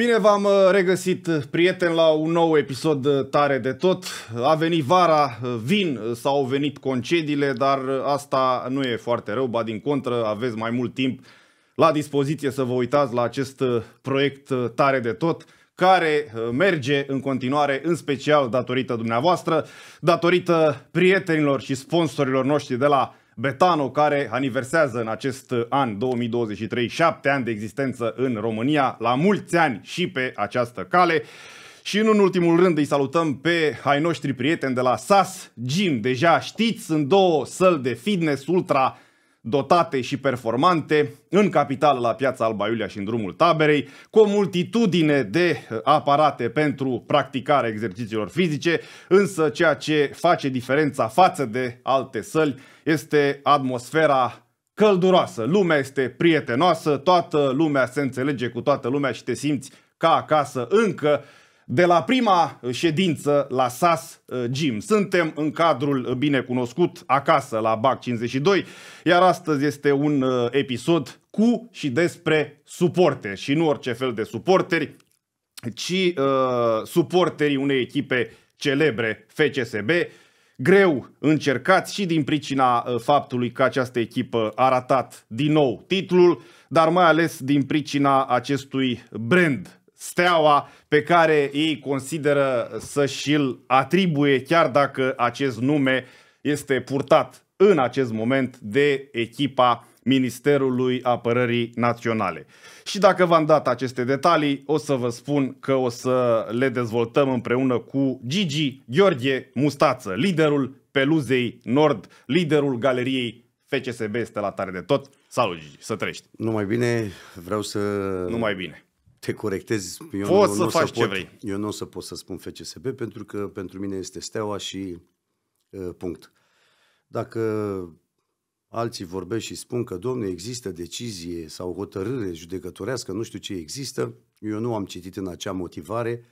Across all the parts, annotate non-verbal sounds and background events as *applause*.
Bine v-am uh, regăsit, uh, prieteni, la un nou episod uh, tare de tot. A venit vara, vin, s-au venit concediile, dar asta nu e foarte rău, ba din contră, aveți mai mult timp la dispoziție să vă uitați la acest proiect tare de tot care merge în continuare, în special datorită dumneavoastră, datorită prietenilor și sponsorilor noștri de la Betano, care aniversează în acest an 2023 șapte ani de existență în România, la mulți ani și pe această cale. Și în ultimul rând îi salutăm pe ai noștri prieteni de la SAS Gym. Deja știți, sunt două săli de fitness ultra dotate și performante, în capital la piața Alba Iulia și în drumul taberei, cu o multitudine de uh, aparate pentru practicarea exercițiilor fizice, însă ceea ce face diferența față de alte săli este atmosfera călduroasă. Lumea este prietenoasă, toată lumea se înțelege cu toată lumea și te simți ca acasă încă de la prima ședință la SAS Gym. Uh, Suntem în cadrul uh, binecunoscut acasă la BAC 52, iar astăzi este un uh, episod cu și despre suporte și nu orice fel de suporteri, ci uh, suporterii unei echipe celebre FCSB, greu încercați și din pricina faptului că această echipă a ratat din nou titlul, dar mai ales din pricina acestui brand steaua pe care ei consideră să și-l atribuie, chiar dacă acest nume este purtat în acest moment de echipa Ministerului Apărării Naționale. Și dacă v-am dat aceste detalii, o să vă spun că o să le dezvoltăm împreună cu Gigi Gheorghe Mustață, liderul Peluzei Nord, liderul galeriei FCSB este la tare de tot. Salut Gigi, să trești! Numai bine, vreau să... Numai bine! te corectezi? Eu Poți nu, să faci să ce pot, vrei. Eu nu o să pot să spun FCSB pentru că pentru mine este steaua și uh, punct. Dacă alții vorbesc și spun că, domne, există decizie sau hotărâre judecătorească, nu știu ce există, eu nu am citit în acea motivare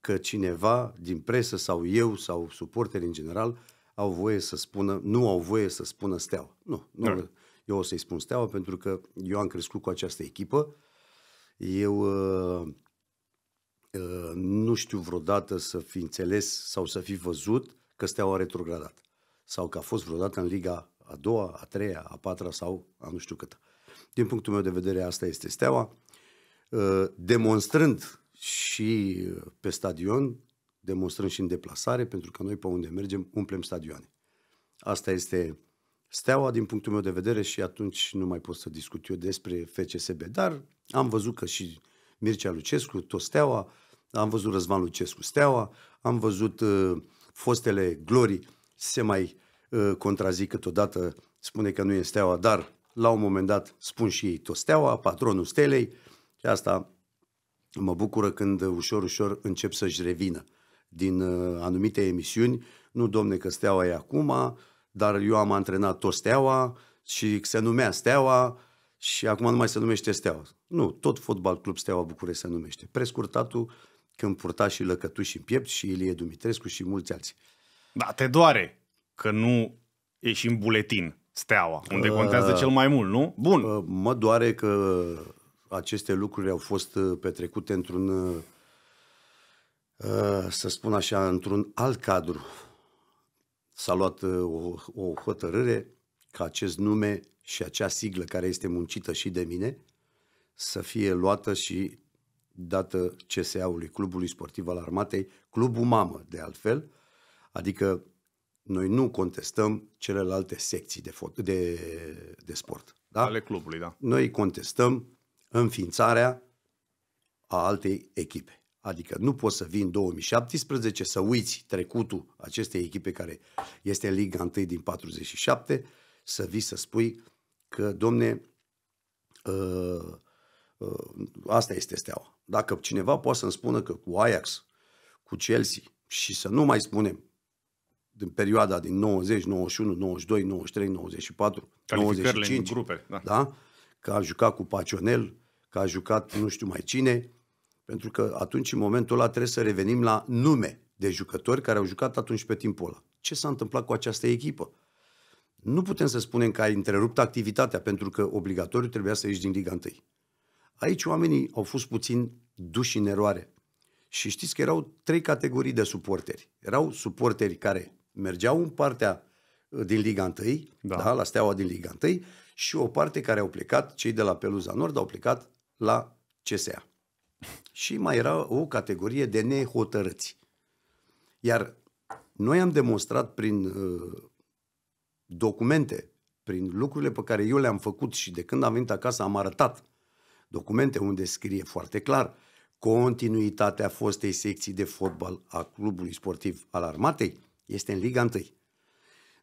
că cineva din presă sau eu sau suporteri în general au voie să spună, nu au voie să spună steaua. Nu, nu. Mm. Eu o să-i spun steaua pentru că eu am crescut cu această echipă eu uh, uh, nu știu vreodată să fi înțeles sau să fi văzut că Steaua a retrogradat sau că a fost vreodată în Liga a doua, a treia, a patra sau a nu știu câtă. Din punctul meu de vedere, asta este Steaua, uh, demonstrând și pe stadion, demonstrând și în deplasare, pentru că noi pe unde mergem umplem stadioane. Asta este Steaua, din punctul meu de vedere, și atunci nu mai pot să discut eu despre FCSB, dar am văzut că și Mircea Lucescu, tot Steaua, am văzut Răzvan Lucescu, Steaua, am văzut uh, fostele glorii se mai uh, contrazic câteodată, spune că nu e Steaua, dar la un moment dat spun și ei tot Steaua, patronul Stelei și asta mă bucură când ușor, ușor încep să-și revină din uh, anumite emisiuni, nu domne că Steaua e acum, dar eu am antrenat tot Steaua și se numea Steaua și acum nu mai se numește Steaua. Nu, tot fotbal club Steaua București se numește. Prescurtatul când purta și Lăcătuș și în piept și Ilie Dumitrescu și mulți alții. Da, te doare că nu ești în buletin Steaua, unde ă, contează cel mai mult, nu? Bun. Uh, mă doare că aceste lucruri au fost ă, petrecute într-un, uh, să spun așa, într-un alt cadru s-a luat uh, o, o hotărâre ca acest nume și acea siglă care este muncită și de mine să fie luată și dată CSA-ului, Clubului Sportiv al Armatei, Clubul Mamă, de altfel, adică noi nu contestăm celelalte secții de, de, de sport. Da? Ale clubului, da. Noi contestăm înființarea a altei echipe. Adică nu poți să vii în 2017 să uiți trecutul acestei echipe care este Liga 1 din 47, să vii să spui că, domne, uh, uh, asta este steaua. Dacă cineva poate să-mi spună că cu Ajax, cu Chelsea și să nu mai spunem din perioada din 90, 91, 92, 93, 94, 95, grupe, da. da? că a jucat cu Pacionel, că a jucat nu știu mai cine, pentru că atunci, în momentul ăla, trebuie să revenim la nume de jucători care au jucat atunci pe timpul ăla. Ce s-a întâmplat cu această echipă? Nu putem să spunem că ai întrerupt activitatea, pentru că obligatoriu trebuia să ieși din Liga 1. Aici oamenii au fost puțin duși în eroare. Și știți că erau trei categorii de suporteri. Erau suporteri care mergeau în partea uh, din Liga 1, da. Da, la Steaua din Liga 1, și o parte care au plecat, cei de la Peluza Nord, au plecat la CSA și mai era o categorie de nehotărâți. Iar noi am demonstrat prin uh, documente, prin lucrurile pe care eu le-am făcut și de când am venit acasă am arătat documente unde scrie foarte clar continuitatea fostei secții de fotbal a clubului sportiv al armatei este în Liga 1.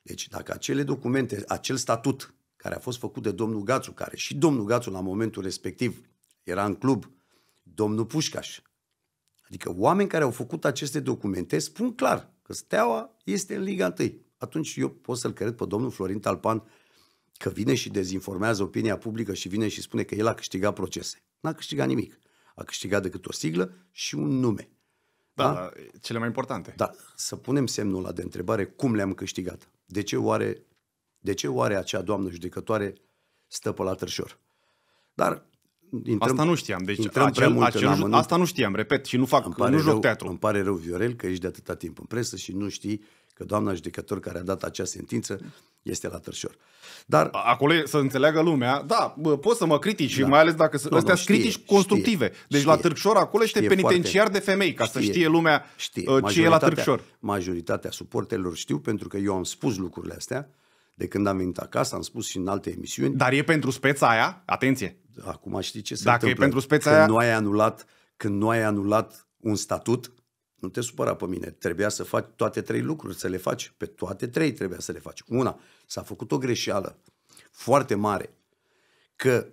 Deci dacă acele documente, acel statut care a fost făcut de domnul Gațu, care și domnul Gațu la momentul respectiv era în club, domnul Pușcaș. Adică oameni care au făcut aceste documente spun clar că Steaua este în Liga 1. Atunci eu pot să-l cred pe domnul Florin Talpan că vine și dezinformează opinia publică și vine și spune că el a câștigat procese. N-a câștigat nimic. A câștigat decât o siglă și un nume. Da, da? cele mai importante. Da, să punem semnul la de întrebare cum le-am câștigat. De ce oare, de ce oare acea doamnă judecătoare stă pe la târșor? Dar intrăm, asta nu știam. Deci intrăm acel, prea mult acel, în amănunt. Asta nu știam, repet, și nu fac, îmi pare nu joc rău, teatru. Îmi pare rău, Viorel, că ești de atâta timp în presă și nu știi că doamna judecător care a dat acea sentință este la târșor. Dar, Acolo să înțeleagă lumea, da, bă, poți să mă critici, da. mai ales dacă sunt astea știe, critici constructive. Știe, deci știe, la târșor acolo este penitenciar foarte, de femei, ca știe, să știe lumea știe. Uh, ce e la târșor. Majoritatea suportelor știu, pentru că eu am spus lucrurile astea de când am venit acasă, am spus și în alte emisiuni. Dar e pentru speța aia? Atenție! Acum știi ce se Dacă întâmplă. e pentru speța când aia... Nu ai anulat, când nu ai anulat un statut, nu te supăra pe mine. Trebuia să faci toate trei lucruri, să le faci. Pe toate trei trebuia să le faci. Una, s-a făcut o greșeală foarte mare că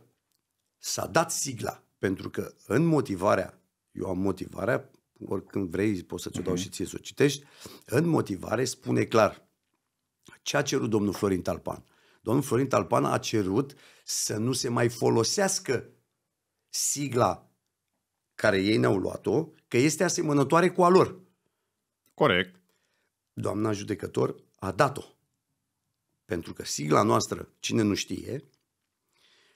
s-a dat sigla. Pentru că în motivarea, eu am motivarea, oricând vrei poți să-ți o dau uh-huh. și ție să o citești, în motivare spune clar ce a cerut domnul Florin Talpan? Domnul Florin Talpan a cerut să nu se mai folosească sigla care ei ne-au luat-o, că este asemănătoare cu a lor. Corect. Doamna judecător a dat-o. Pentru că sigla noastră, cine nu știe,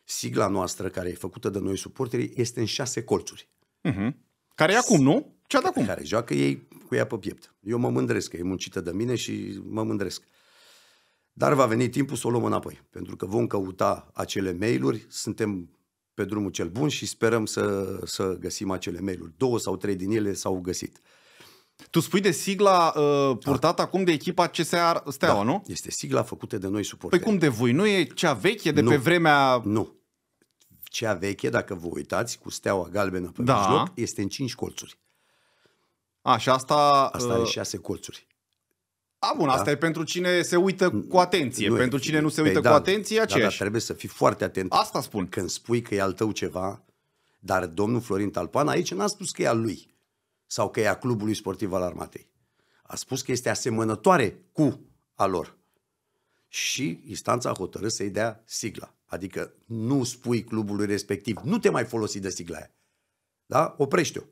sigla noastră care e făcută de noi suporterii este în șase colțuri. Uh-huh. Care e acum, nu? Ce-a de acum. Care joacă ei cu ea pe piept. Eu mă mândresc că e muncită de mine și mă mândresc. Uh, dar va veni timpul să o luăm înapoi, pentru că vom căuta acele mail-uri, suntem pe drumul cel bun și sperăm să, să găsim acele mail-uri. Două sau trei din ele s-au găsit. Tu spui de sigla uh, purtată da. acum de echipa CSR Steaua, da. nu? Este sigla făcută de noi suporteri. Păi cum de voi? Nu e cea veche de nu. pe vremea... Nu. Cea veche, dacă vă uitați, cu steaua galbenă pe da. mijloc, este în cinci colțuri. A, și asta... Asta are uh, șase colțuri. A, bun, da? asta e pentru cine se uită cu atenție. Nu, pentru cine nu se păi uită pe, cu da, atenție, aceeași. Da, da, trebuie să fii foarte atent. Asta spun. Când spui că e al tău ceva, dar domnul Florin Talpan aici n-a spus că e al lui sau că e a clubului sportiv al armatei. A spus că este asemănătoare cu a lor. Și instanța a hotărât să-i dea sigla. Adică nu spui clubului respectiv, nu te mai folosi de sigla aia. Da? Oprește-o.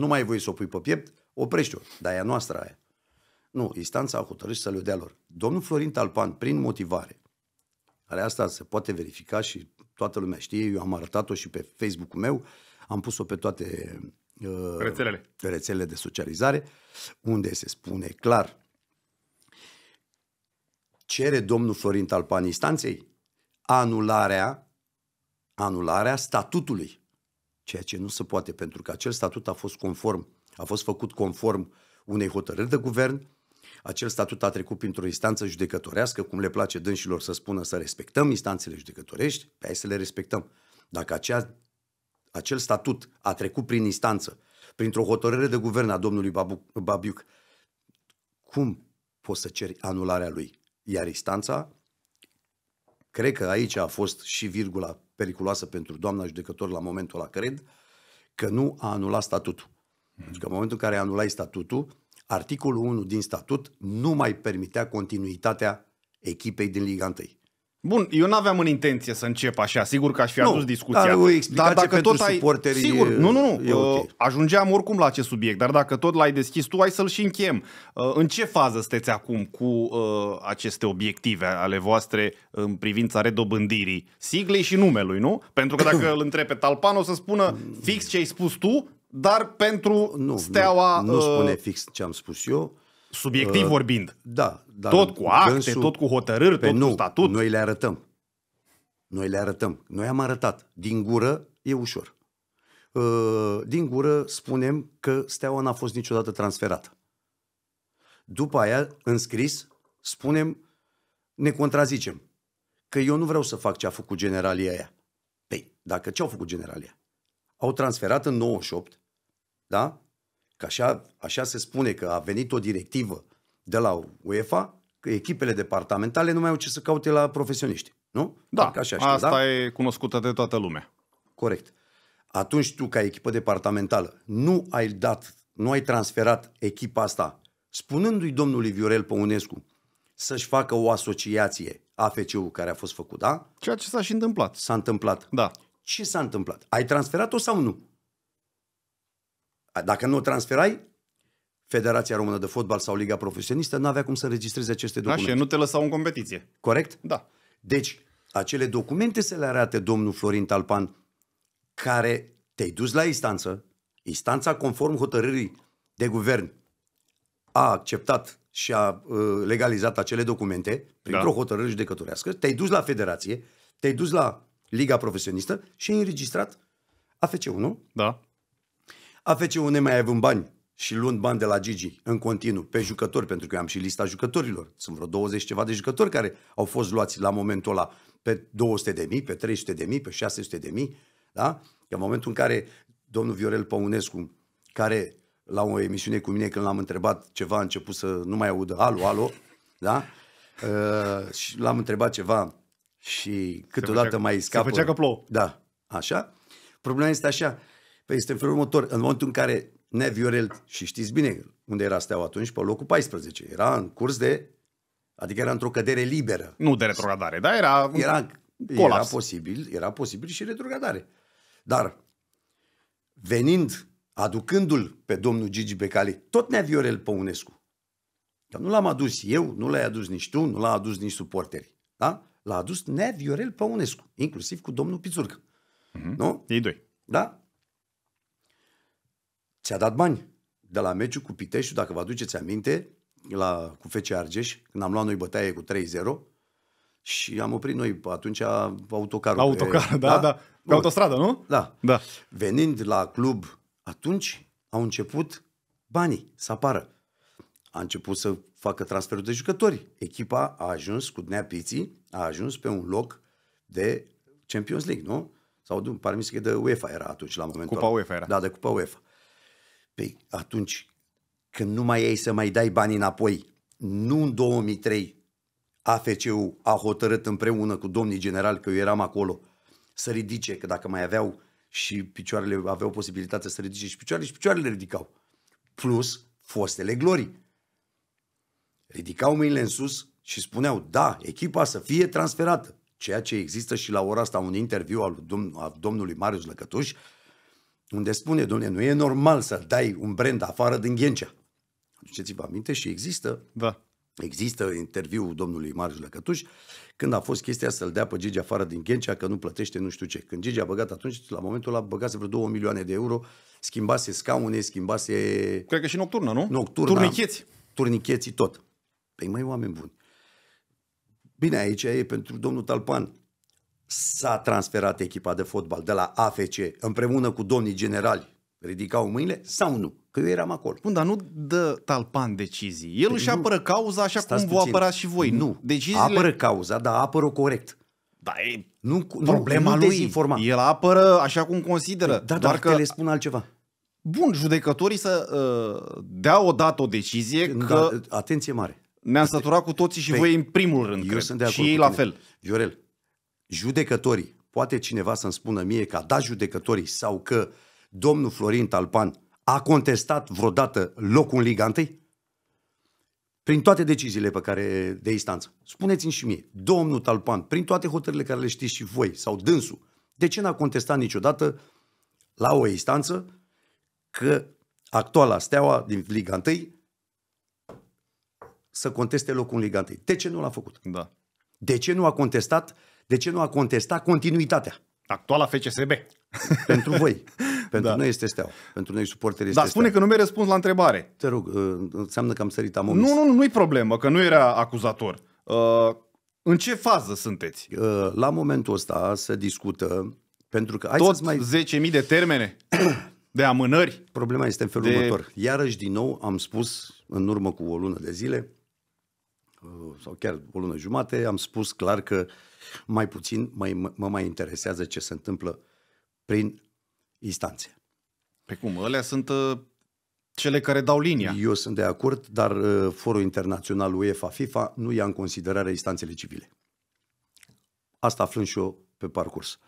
Nu mai ai voie să o pui pe piept, oprește-o. Dar e a noastră aia. Nu, instanța a hotărât să le dea lor. Domnul Florin Talpan, prin motivare, care asta se poate verifica și toată lumea știe, eu am arătat-o și pe Facebook-ul meu, am pus-o pe toate uh, rețelele. rețelele de socializare, unde se spune clar cere domnul Florin Talpan instanței anularea, anularea statutului, ceea ce nu se poate, pentru că acel statut a fost conform, a fost făcut conform unei hotărâri de guvern, acel statut a trecut printr-o instanță judecătorească, cum le place dânșilor să spună să respectăm instanțele judecătorești, pe aia să le respectăm. Dacă acea, acel statut a trecut prin instanță, printr-o hotărâre de guvern a domnului Babuc, Babiuc, cum poți să ceri anularea lui? Iar instanța, cred că aici a fost și virgula periculoasă pentru doamna judecător la momentul ăla, cred, că nu a anulat statutul. Pentru deci că în momentul în care anulai statutul, articolul 1 din statut nu mai permitea continuitatea echipei din Liga 1. Bun, eu nu aveam în intenție să încep așa, sigur că aș fi nu, adus discuția. Dar, dar dacă tot ai sigur, nu, nu, nu, uh, okay. ajungeam oricum la acest subiect, dar dacă tot l-ai deschis tu, ai să-l și închem. Uh, în ce fază sunteți acum cu uh, aceste obiective ale voastre în privința redobândirii siglei și numelui, nu? Pentru că dacă *coughs* îl întrebe pe Talpan o să spună fix ce ai spus tu, dar pentru nu, steaua... Nu, nu uh, spune fix ce am spus eu. Subiectiv uh, vorbind. Da. Dar tot cu acte, gânsul, tot cu hotărâri, tot nu, cu statut. Noi le arătăm. Noi le arătăm. Noi am arătat. Din gură e ușor. Uh, din gură spunem că steaua n-a fost niciodată transferată. După aia, în scris, spunem, ne contrazicem. Că eu nu vreau să fac ce a făcut generalia aia. Păi, dacă ce au făcut generalia? au transferat în 98, da? Că așa, așa se spune că a venit o directivă de la UEFA, că echipele departamentale nu mai au ce să caute la profesioniști, nu? Da, așa, știu, asta da? e cunoscută de toată lumea. Corect. Atunci tu, ca echipă departamentală, nu ai dat, nu ai transferat echipa asta, spunându-i domnului Viorel Păunescu să-și facă o asociație AFC-ul care a fost făcut, da? Ceea ce s-a și întâmplat. S-a întâmplat. Da. Ce s-a întâmplat? Ai transferat-o sau nu? Dacă nu o transferai, Federația Română de Fotbal sau Liga Profesionistă nu avea cum să înregistreze aceste documente. Așa, nu te lăsau în competiție. Corect? Da. Deci, acele documente se le arate domnul Florin Talpan, care te-ai dus la instanță, instanța conform hotărârii de guvern a acceptat și a uh, legalizat acele documente printr-o da. hotărâre judecătorească, te-ai dus la federație, te-ai dus la Liga Profesionistă și ai înregistrat afc 1 nu? Da. afc 1 ne mai având bani și luând bani de la Gigi în continuu pe jucători, pentru că eu am și lista jucătorilor. Sunt vreo 20 ceva de jucători care au fost luați la momentul ăla pe 200 de mii, pe 300 de mii, pe 600 de mii. Da? E în momentul în care domnul Viorel Păunescu, care la o emisiune cu mine când l-am întrebat ceva, a început să nu mai audă, alo, alo, da? Uh, și l-am întrebat ceva și câteodată făcea, mai scapă. Se făcea că plouă. Da, așa. Problema este așa. Păi este în felul următor. În momentul în care Nea Viorel, și știți bine unde era Steaua atunci, pe locul 14, era în curs de, adică era într-o cădere liberă. Nu de retrogradare, dar era, era Era posibil, era posibil și retrogradare. Dar venind, aducându-l pe domnul Gigi Becali, tot Nea Viorel Păunescu, dar nu l-am adus eu, nu l-ai adus nici tu, nu l-a adus nici suporterii. Da? L-a adus Nea Viorel Păunescu, inclusiv cu domnul Pizurcă. Mm-hmm. Nu? Ei doi. Da? Ți-a dat bani de la meciul cu Pitești, dacă vă aduceți aminte, la, cu Fece Argeș, când am luat noi bătaie cu 3-0 și am oprit noi atunci autocarul. Autocar, pe, da, da, da. Pe autostradă, nu? Da. da. Venind la club atunci, au început banii să apară a început să facă transferul de jucători. Echipa a ajuns cu Dnea Piții, a ajuns pe un loc de Champions League, nu? Sau de, se că de UEFA era atunci la momentul Cupa UEFA era. Da, de Cupa UEFA. Păi atunci, când nu mai ai să mai dai bani înapoi, nu în 2003, AFC-ul a hotărât împreună cu domnii general că eu eram acolo, să ridice, că dacă mai aveau și picioarele, aveau posibilitatea să ridice și picioarele, și picioarele ridicau. Plus, fostele glorii ridicau mâinile în sus și spuneau, da, echipa să fie transferată. Ceea ce există și la ora asta un interviu al, al domnului Marius Lăcătuș, unde spune, domnule, nu e normal să dai un brand afară din Ghencea. Aduceți-vă aminte și există da. Există interviul domnului Marius Lăcătuș când a fost chestia să-l dea pe Gigi afară din Ghencea că nu plătește nu știu ce. Când Gigi a băgat atunci, la momentul ăla băgase vreo 2 milioane de euro, schimbase scaune, schimbase... Cred că și nocturnă, nu? Nocturnă. Turnicheți. Turnicheții tot. Păi mai oameni buni. Bine, aici e pentru domnul Talpan. S-a transferat echipa de fotbal de la AFC împreună cu domnii generali. Ridicau mâinile sau nu? Că eu eram acolo. Bun, dar nu dă Talpan decizii. El păi își apără nu. cauza așa Stați cum vă apărați și voi. Nu. Deciziile... Apără cauza, dar apără corect. Da, e nu, problema nu, lui. Informa. El apără așa cum consideră. Păi, da, doar dar că le spun altceva. Bun, judecătorii să uh, dea odată o decizie da, că... Atenție mare. Ne-am săturat cu toții și păi, voi în primul rând. Eu cred. sunt de acord. Și ei la fel. Viorel, judecătorii, poate cineva să-mi spună mie că a dat judecătorii sau că domnul Florin Talpan a contestat vreodată locul în Liga 1? Prin toate deciziile pe care de instanță. Spuneți-mi și mie, domnul Talpan, prin toate hotările care le știți și voi sau dânsul, de ce n-a contestat niciodată la o instanță că actuala Steaua din Liga 1 să conteste locul în Liga 1. De ce nu l-a făcut? Da. De ce nu a contestat? De ce nu a contestat continuitatea? Actuala FCSB. *laughs* Pentru voi. Pentru da. noi este steaua. Pentru noi suporterii este Dar spune steaua. că nu mi-ai răspuns la întrebare. Te rog, uh, înseamnă că am sărit, am omis. Nu, nu, nu-i problemă, că nu era acuzator. Uh, în ce fază sunteți? Uh, la momentul ăsta se discută, pentru că... Hai Tot mai... 10.000 de termene? *coughs* de amânări? Problema este în felul de... următor. Iarăși, din nou, am spus în urmă cu o lună de zile, Uh, sau chiar o lună jumate, am spus clar că mai puțin mai, mă mai interesează ce se întâmplă prin instanțe. Pe cum? Alea sunt uh, cele care dau linia. Eu sunt de acord, dar uh, Forul Internațional UEFA-FIFA nu ia în considerare instanțele civile. Asta aflând și eu pe parcurs.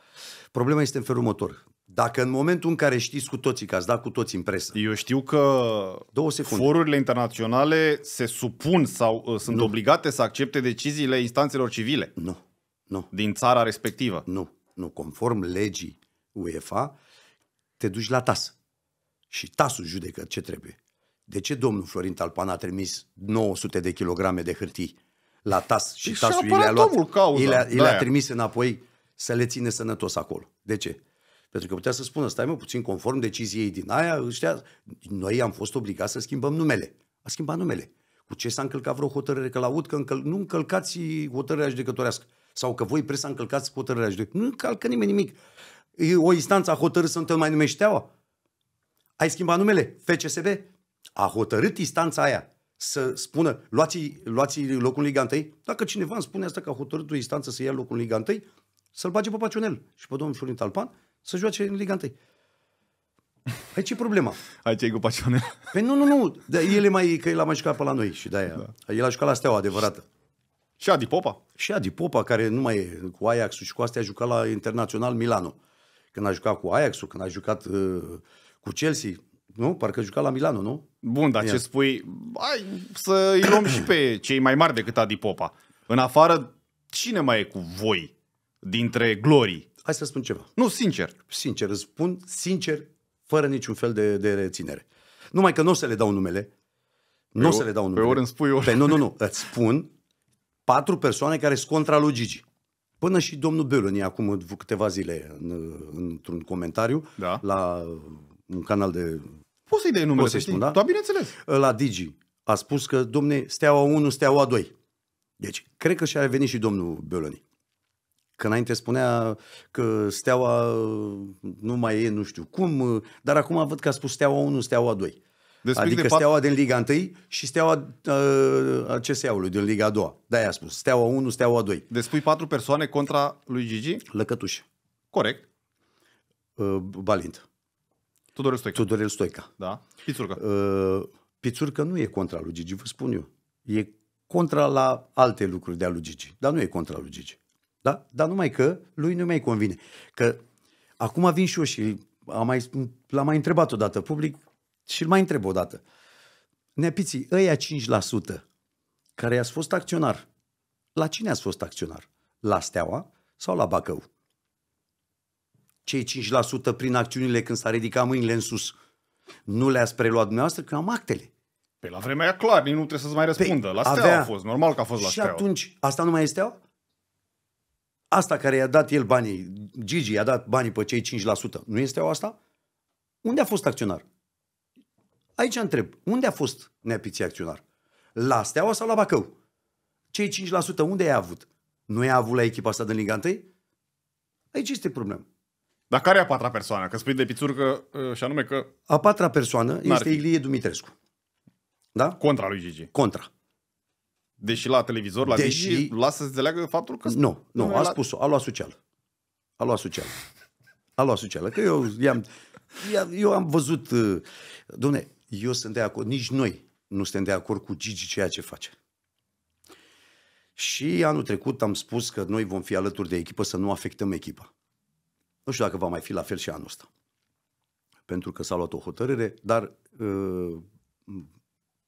Problema este în felul următor. Dacă în momentul în care știți cu toții că ați dat cu toți în presă. Eu știu că două secunde. forurile internaționale se supun sau uh, sunt nu. obligate să accepte deciziile instanțelor civile. Nu. Nu. Din țara respectivă. Nu. Nu. Conform legii UEFA, te duci la TAS. Și TAS-ul judecă ce trebuie. De ce domnul Florin Talpan a trimis 900 de kilograme de hârtii la TAS și păi TAS-ul i le-a luat, cauza, i le-a, i le-a trimis înapoi să le ține sănătos acolo? De ce? Pentru că putea să spună, stai mă puțin, conform deciziei din aia, ăștia, noi am fost obligați să schimbăm numele. A schimbat numele. Cu ce s-a încălcat vreo hotărâre? Că la aud că încăl- nu încălcați hotărârea judecătorească. Sau că voi presa încălcați hotărârea judecătorească. Nu încalcă nimeni nimic. E o instanță a hotărât să nu te mai numești teaua. Ai schimbat numele? FCSB? A hotărât instanța aia să spună, luați, luați locul în Liga 1? Dacă cineva îmi spune asta că a hotărât o instanță să ia locul în Liga 1, să-l bage pe Paciunel și pe domnul Florin Talpan să joace în Liga 1. Aici e problema. *laughs* Aici e cu pasiune. Păi nu, nu, nu. De el e mai, că el a mai jucat pe la noi și de-aia. Da. El a jucat la Steaua adevărată. Și Adi Popa. Și Adi Popa, care nu mai e cu ajax și cu astea a jucat la Internațional Milano. Când a jucat cu ajax când a jucat uh, cu Chelsea, nu? Parcă juca la Milano, nu? Bun, dar Ia. ce spui? Hai să îi luăm și pe cei mai mari decât Adi Popa. În afară, cine mai e cu voi dintre glorii? Hai să spun ceva. Nu, sincer. Sincer, îți spun sincer, fără niciun fel de, de reținere. Numai că nu o să le dau numele. Nu o să le dau numele. Pe ori îmi spui ori. Pe, nu, nu, nu. Îți spun patru persoane care sunt contra lui Gigi. Până și domnul Bălăni acum câteva zile, în, într-un comentariu, da. la un canal de... Poți să-i dai numele, să spun, da? Da, bineînțeles. La Digi a spus că, domne, steaua 1, steaua 2. Deci, cred că și-a revenit și domnul Bălăni. Că înainte spunea că steaua uh, nu mai e nu știu cum, uh, dar acum văd că a spus steaua 1, steaua 2. Despre adică de steaua pat... din Liga 1 și steaua uh, a CSA-ului din Liga 2. Da, i a spus. Steaua 1, steaua 2. Despui deci patru persoane contra lui Gigi? Lăcătuș. Corect. Uh, Balint. Tudorel Stoica. Tudorel Stoica. Da. Pițurcă. Uh, Pițurcă nu e contra lui Gigi, vă spun eu. E contra la alte lucruri de-a lui Gigi, dar nu e contra lui Gigi. Da? Dar numai că lui nu mai convine. Că acum vin și eu și am mai, l-am mai întrebat odată public și îl mai întreb odată. Neapiții, ăia 5% care i-ați fost acționar, la cine ați fost acționar? La Steaua sau la Bacău? Cei 5% prin acțiunile când s-a ridicat mâinile în sus, nu le-ați preluat dumneavoastră, că am actele. Pe păi la vremea aia, clar, nu trebuie să-ți mai păi răspundă. Pe la Steaua avea... a fost, normal că a fost la Steaua. Și atunci, asta nu mai este Steaua? Asta care i-a dat el banii, Gigi i-a dat banii pe cei 5%, nu este o asta? Unde a fost acționar? Aici întreb, unde a fost neapiții acționar? La Steaua sau la Bacău? Cei 5% unde i-a avut? Nu i-a avut la echipa asta din Liga 1? Aici este problema. Dar care e a patra persoană? Că spui de pițurcă ă, și anume că... A patra persoană este Ilie Dumitrescu. Da? Contra lui Gigi. Contra. Deși la televizor, la Deși... Digi, lasă să înțeleagă faptul că... Nu, nu, a spus-o, a luat social. A luat social. A luat social. Că eu i-am... Eu am văzut... Uh, domne, eu sunt de acord, nici noi nu suntem de acord cu Gigi ceea ce face. Și anul trecut am spus că noi vom fi alături de echipă să nu afectăm echipa. Nu știu dacă va mai fi la fel și anul ăsta. Pentru că s-a luat o hotărâre, dar uh,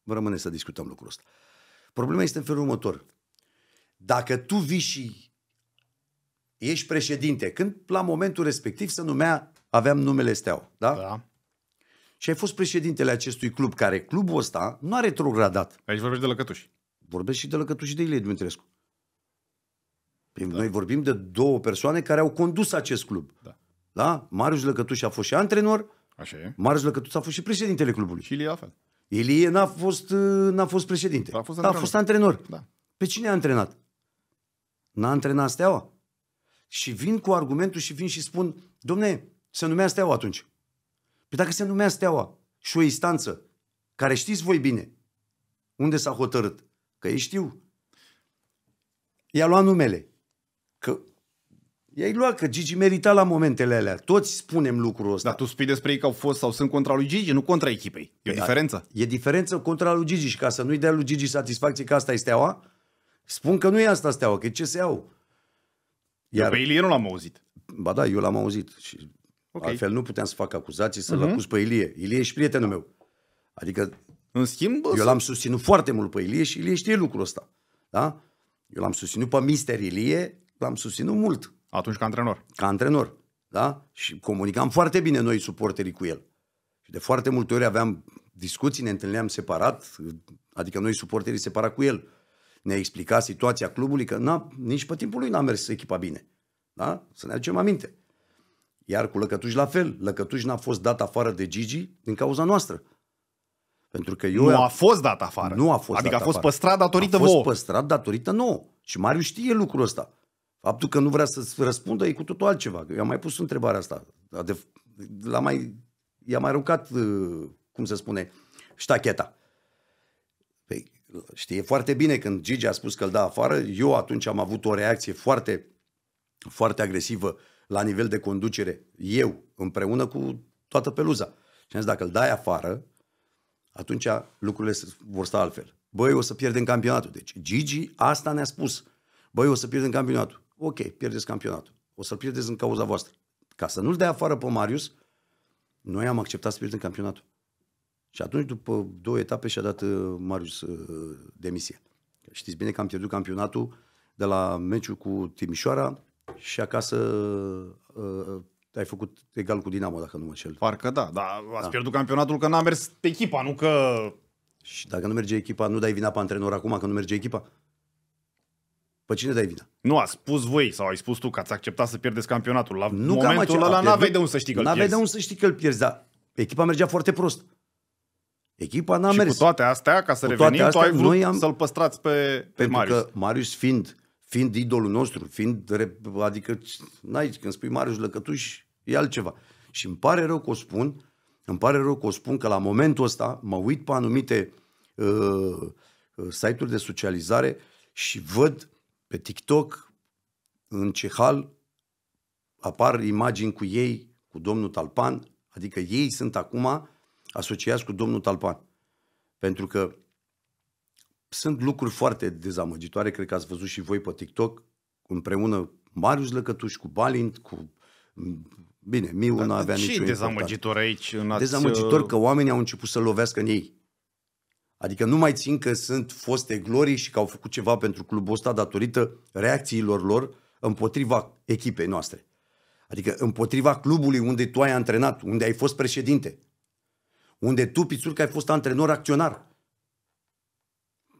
rămâne să discutăm lucrul ăsta. Uh, Problema este în felul următor. Dacă tu vii și ești președinte, când la momentul respectiv se numea, aveam numele Steau, da? Da. Și ai fost președintele acestui club, care clubul ăsta nu a retrogradat. Aici vorbești de Lăcătuși. Vorbesc și de Lăcătuși și de Ilie Dumitrescu. Păi da. Noi vorbim de două persoane care au condus acest club. Da. da? Marius Lăcătuș a fost și antrenor, Așa e. Marius Lăcătuț a fost și președintele clubului. Și Ilie la fel. Ilie n-a fost, uh, n-a fost președinte. A fost antrenor. A fost antrenor. Da. Pe cine a antrenat? N-a antrenat Steaua. Și vin cu argumentul și vin și spun, domne, se numea Steaua atunci. Păi dacă se numea Steaua și o instanță care știți voi bine unde s-a hotărât, că ei știu, i-a luat numele, că I-ai luat, că Gigi merita la momentele alea. Toți spunem lucrul ăsta. Dar tu spui despre ei că au fost sau sunt contra lui Gigi, nu contra echipei. E o da, diferență. E diferență contra lui Gigi și ca să nu-i dea lui Gigi satisfacție că asta este steaua, spun că nu e asta steaua, că e ce au. Iar... Eu pe Ilie nu l-am auzit. Ba da, eu l-am auzit. Și okay. Altfel nu puteam să fac acuzații să-l uh-huh. acuz pe Ilie. Ilie e și prietenul da. meu. Adică în schimb, eu l-am susținut foarte mult pe Ilie și Ilie știe lucrul ăsta. Da? Eu l-am susținut pe Mister Ilie, l-am susținut mult. Atunci ca antrenor. Ca antrenor, da? Și comunicam foarte bine noi suporterii cu el. Și de foarte multe ori aveam discuții, ne întâlneam separat, adică noi suporterii separat cu el. Ne explicat situația clubului că na, nici pe timpul lui n-a mers echipa bine. Da? Să ne aducem aminte. Iar cu Lăcătuș la fel. Lăcătuș n-a fost dat afară de Gigi din cauza noastră. Pentru că eu... Nu a, fost dat afară. Nu a fost Adică dat a fost afară. păstrat datorită a fost păstrat datorită nouă. Și Mariu știe lucrul ăsta. Faptul că nu vrea să răspundă e cu totul altceva. Eu am mai pus întrebarea asta. L-a mai, i-a mai aruncat, uh, cum se spune, ștacheta. Păi, știe foarte bine când Gigi a spus că îl dă afară, eu atunci am avut o reacție foarte, foarte agresivă la nivel de conducere, eu, împreună cu toată peluza. Și am zis, dacă îl dai afară, atunci lucrurile vor sta altfel. Băi, o să pierdem campionatul. Deci Gigi asta ne-a spus. Băi, o să pierdem campionatul ok, pierdeți campionatul. O să-l pierdeți în cauza voastră. Ca să nu-l dea afară pe Marius, noi am acceptat să pierdem campionatul. Și atunci, după două etape, și-a dat uh, Marius uh, demisia. Știți bine că am pierdut campionatul de la meciul cu Timișoara și acasă uh, ai făcut egal cu Dinamo, dacă nu mă înșel. Parcă da, dar ați da. pierdut campionatul că n-a mers echipa, nu că... Și dacă nu merge echipa, nu dai vina pe antrenor acum că nu merge echipa? Pe cine dai vina? Nu, a spus voi sau ai spus tu că ați acceptat să pierdeți campionatul. La nu momentul ăla n-aveai de unde să știi că îl pierzi. de unde să știi că îl pierzi, dar echipa mergea foarte prost. Echipa n-a și mers. cu toate astea, ca să cu revenim, astea, tu ai vrut noi am... să-l păstrați pe, pe Marius. Pentru că Marius fiind, fiind idolul nostru, fiind, adică, n-ai, când spui Marius Lăcătuș, e altceva. Și îmi pare rău că o spun, îmi pare rău că o spun că la momentul ăsta mă uit pe anumite uh, uh site-uri de socializare și văd pe TikTok, în Cehal, apar imagini cu ei, cu domnul Talpan, adică ei sunt acum asociați cu domnul Talpan. Pentru că sunt lucruri foarte dezamăgitoare, cred că ați văzut și voi pe TikTok, împreună Marius Lăcătuș, cu Balint, cu... Bine, Miu nu avea nicio dezamăgitor aici? În ați... Dezamăgitor uh, că oamenii au început să lovească în ei. Adică nu mai țin că sunt foste glorii și că au făcut ceva pentru clubul ăsta datorită reacțiilor lor împotriva echipei noastre. Adică împotriva clubului unde tu ai antrenat, unde ai fost președinte, unde tu, Pițurcă, ai fost antrenor acționar.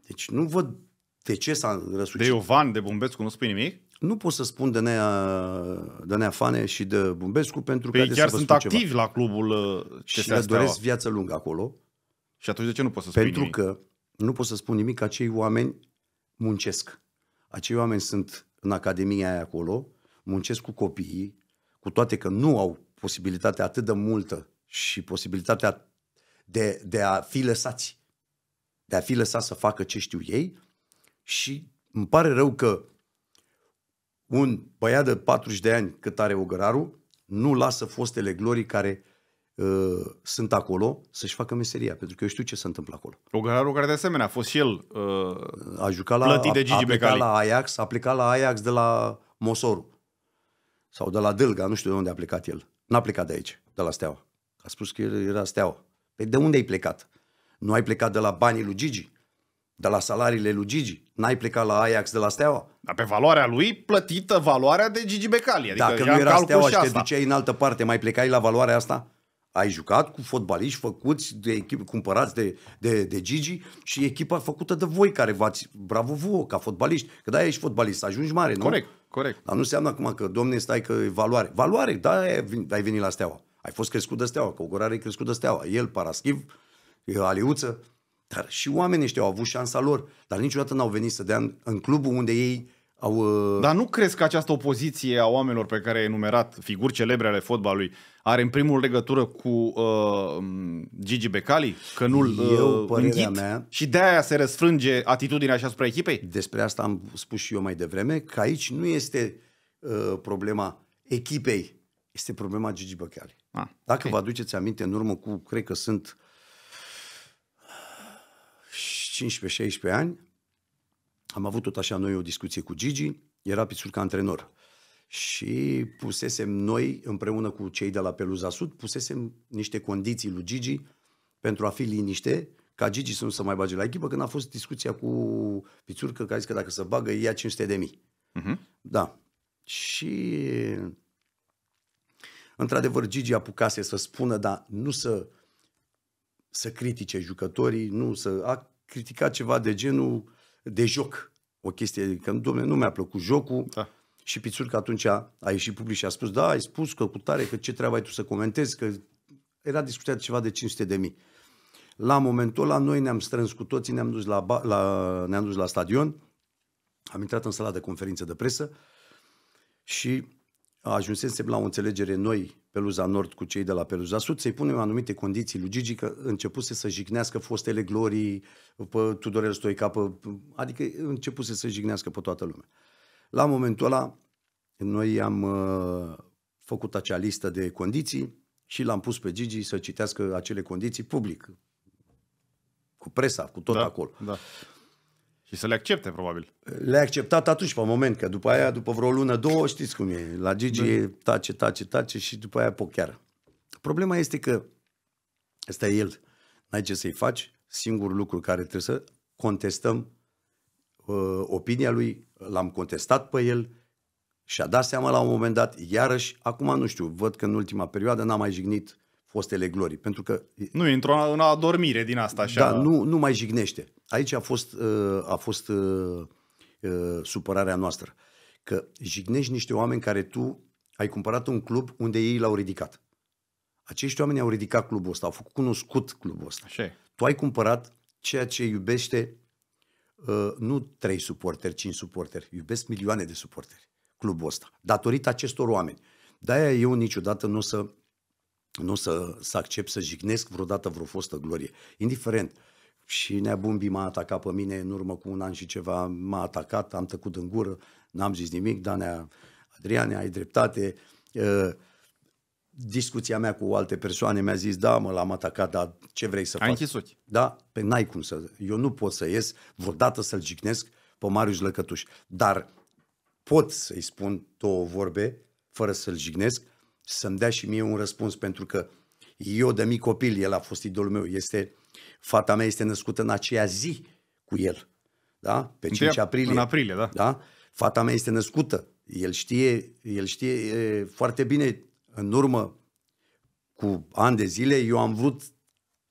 Deci nu văd de ce s-a răsucit. De Iovan, de Bumbescu, nu spui nimic? Nu pot să spun de Nea, de Nea Fane și de Bumbescu pentru păi că... chiar sunt activi ceva. la clubul CSA uh, Și le doresc viață lungă acolo. Și atunci de ce nu poți să spui Pentru nimic? că nu pot să spun nimic, acei oameni muncesc. Acei oameni sunt în academia aia acolo, muncesc cu copiii, cu toate că nu au posibilitatea atât de multă și posibilitatea de, de a fi lăsați, de a fi lăsați să facă ce știu ei și îmi pare rău că un băiat de 40 de ani cât are ogăraru nu lasă fostele glorii care Uh, sunt acolo să-și facă meseria, pentru că eu știu ce se întâmplă acolo. Ogararu care de asemenea a fost și el uh, a jucat la, plătit de Gigi a, a plecat la Ajax, a plecat la Ajax de la Mosoru sau de la Dâlga, nu știu de unde a plecat el. N-a plecat de aici, de la Steaua. A spus că el era Steaua. Păi de unde ai plecat? Nu ai plecat de la banii lui Gigi? de la salariile lui Gigi. N-ai plecat la Ajax de la Steaua? Dar pe valoarea lui, plătită valoarea de Gigi Becali. Adică Dacă nu era Steaua și, și te duceai în altă parte, mai plecai la valoarea asta? ai jucat cu fotbaliști făcuți de echipă, cumpărați de, de, de Gigi și echipa făcută de voi care v-ați, bravo vouă, ca fotbaliști, că da, ești fotbalist, ajungi mare, nu? Corect, corect. Dar nu înseamnă acum că, domne, stai că e valoare. Valoare, da, ai venit la Steaua. Ai fost crescut de Steaua, că Ogorare e crescut de Steaua. El, Paraschiv, Aliuță, dar și oamenii ăștia au avut șansa lor, dar niciodată n-au venit să dea în, în clubul unde ei au, uh, Dar nu crezi că această opoziție a oamenilor pe care ai enumerat, figuri celebre ale fotbalului, are în primul legătură cu uh, Gigi Becali? Că nu-l uh, mea, și de-aia se răsfrânge atitudinea așa asupra echipei? Despre asta am spus și eu mai devreme, că aici nu este uh, problema echipei, este problema Gigi Becali. Ah, Dacă okay. vă aduceți aminte, în urmă cu, cred că sunt 15-16 ani, am avut tot așa noi o discuție cu Gigi, era Pițurca antrenor. Și pusesem noi, împreună cu cei de la Peluza Sud, pusesem niște condiții lui Gigi pentru a fi liniște, ca Gigi să nu se mai bage la echipă, când a fost discuția cu Pițurcă, care a zis că dacă se bagă, ia 500 de mii. Uh-huh. Da. Și într-adevăr Gigi apucase să spună, dar nu să, să critique jucătorii, nu să... A criticat ceva de genul de joc. O chestie, că domne, nu mi-a plăcut jocul. Da. Și că atunci a, a ieșit public și a spus, da, ai spus că cu tare, că ce treabă ai tu să comentezi, că era discutat ceva de 500 de mii. La momentul ăla noi ne-am strâns cu toții, ne-am dus la, la, ne-am dus la stadion, am intrat în sala de conferință de presă și ajunsesem la o înțelegere noi, Peluza Nord cu cei de la Peluza Sud, să-i punem anumite condiții lui Gigi, că începuse să jignească fostele glorii pe Tudorel Stoica, pe, adică începuse să jignească pe toată lumea. La momentul ăla, noi am uh, făcut acea listă de condiții și l-am pus pe Gigi să citească acele condiții public, cu presa, cu tot da, acolo. Da. Și să le accepte, probabil. Le-a acceptat atunci, pe moment, că după aia, după vreo lună, două, știți cum e. La Gigi da. e tace, tace, tace și după aia pocheară. Problema este că ăsta e el. N-ai ce să-i faci. Singurul lucru care trebuie să contestăm uh, opinia lui, l-am contestat pe el, și-a dat seama la un moment dat, iarăși, acum nu știu, văd că în ultima perioadă n-a mai jignit fostele glorii. Pentru că... Nu, e într-o în adormire din asta așa. Da, nu, nu mai jignește. Aici a fost, uh, a fost uh, uh, supărarea noastră. Că jignești niște oameni care tu ai cumpărat un club unde ei l-au ridicat. Acești oameni au ridicat clubul ăsta, au făcut cunoscut clubul ăsta. Așa. Tu ai cumpărat ceea ce iubește nu trei suporteri, cinci suporteri, iubesc milioane de suporteri clubul ăsta, datorită acestor oameni. De-aia eu niciodată nu o să nu să, să accept să jignesc vreodată vreo fostă glorie, indiferent. Și Neabumbi m-a atacat pe mine în urmă cu un an și ceva, m-a atacat, am tăcut în gură, n-am zis nimic, Danea Adriane, ai dreptate. discuția mea cu alte persoane mi-a zis, da, mă, l-am atacat, dar ce vrei să ai faci? Ai închis ochi. Da, pe n-ai cum să, eu nu pot să ies vreodată să-l jignesc pe Marius Lăcătuș, dar pot să-i spun două vorbe fără să-l jignesc să-mi dea și mie un răspuns, pentru că eu de mic copil, el a fost idolul meu, este, fata mea este născută în aceea zi cu el, da? Pe 5 aprilie. În aprilie, da. da? Fata mea este născută, el știe, el știe e, foarte bine, în urmă cu ani de zile, eu am vrut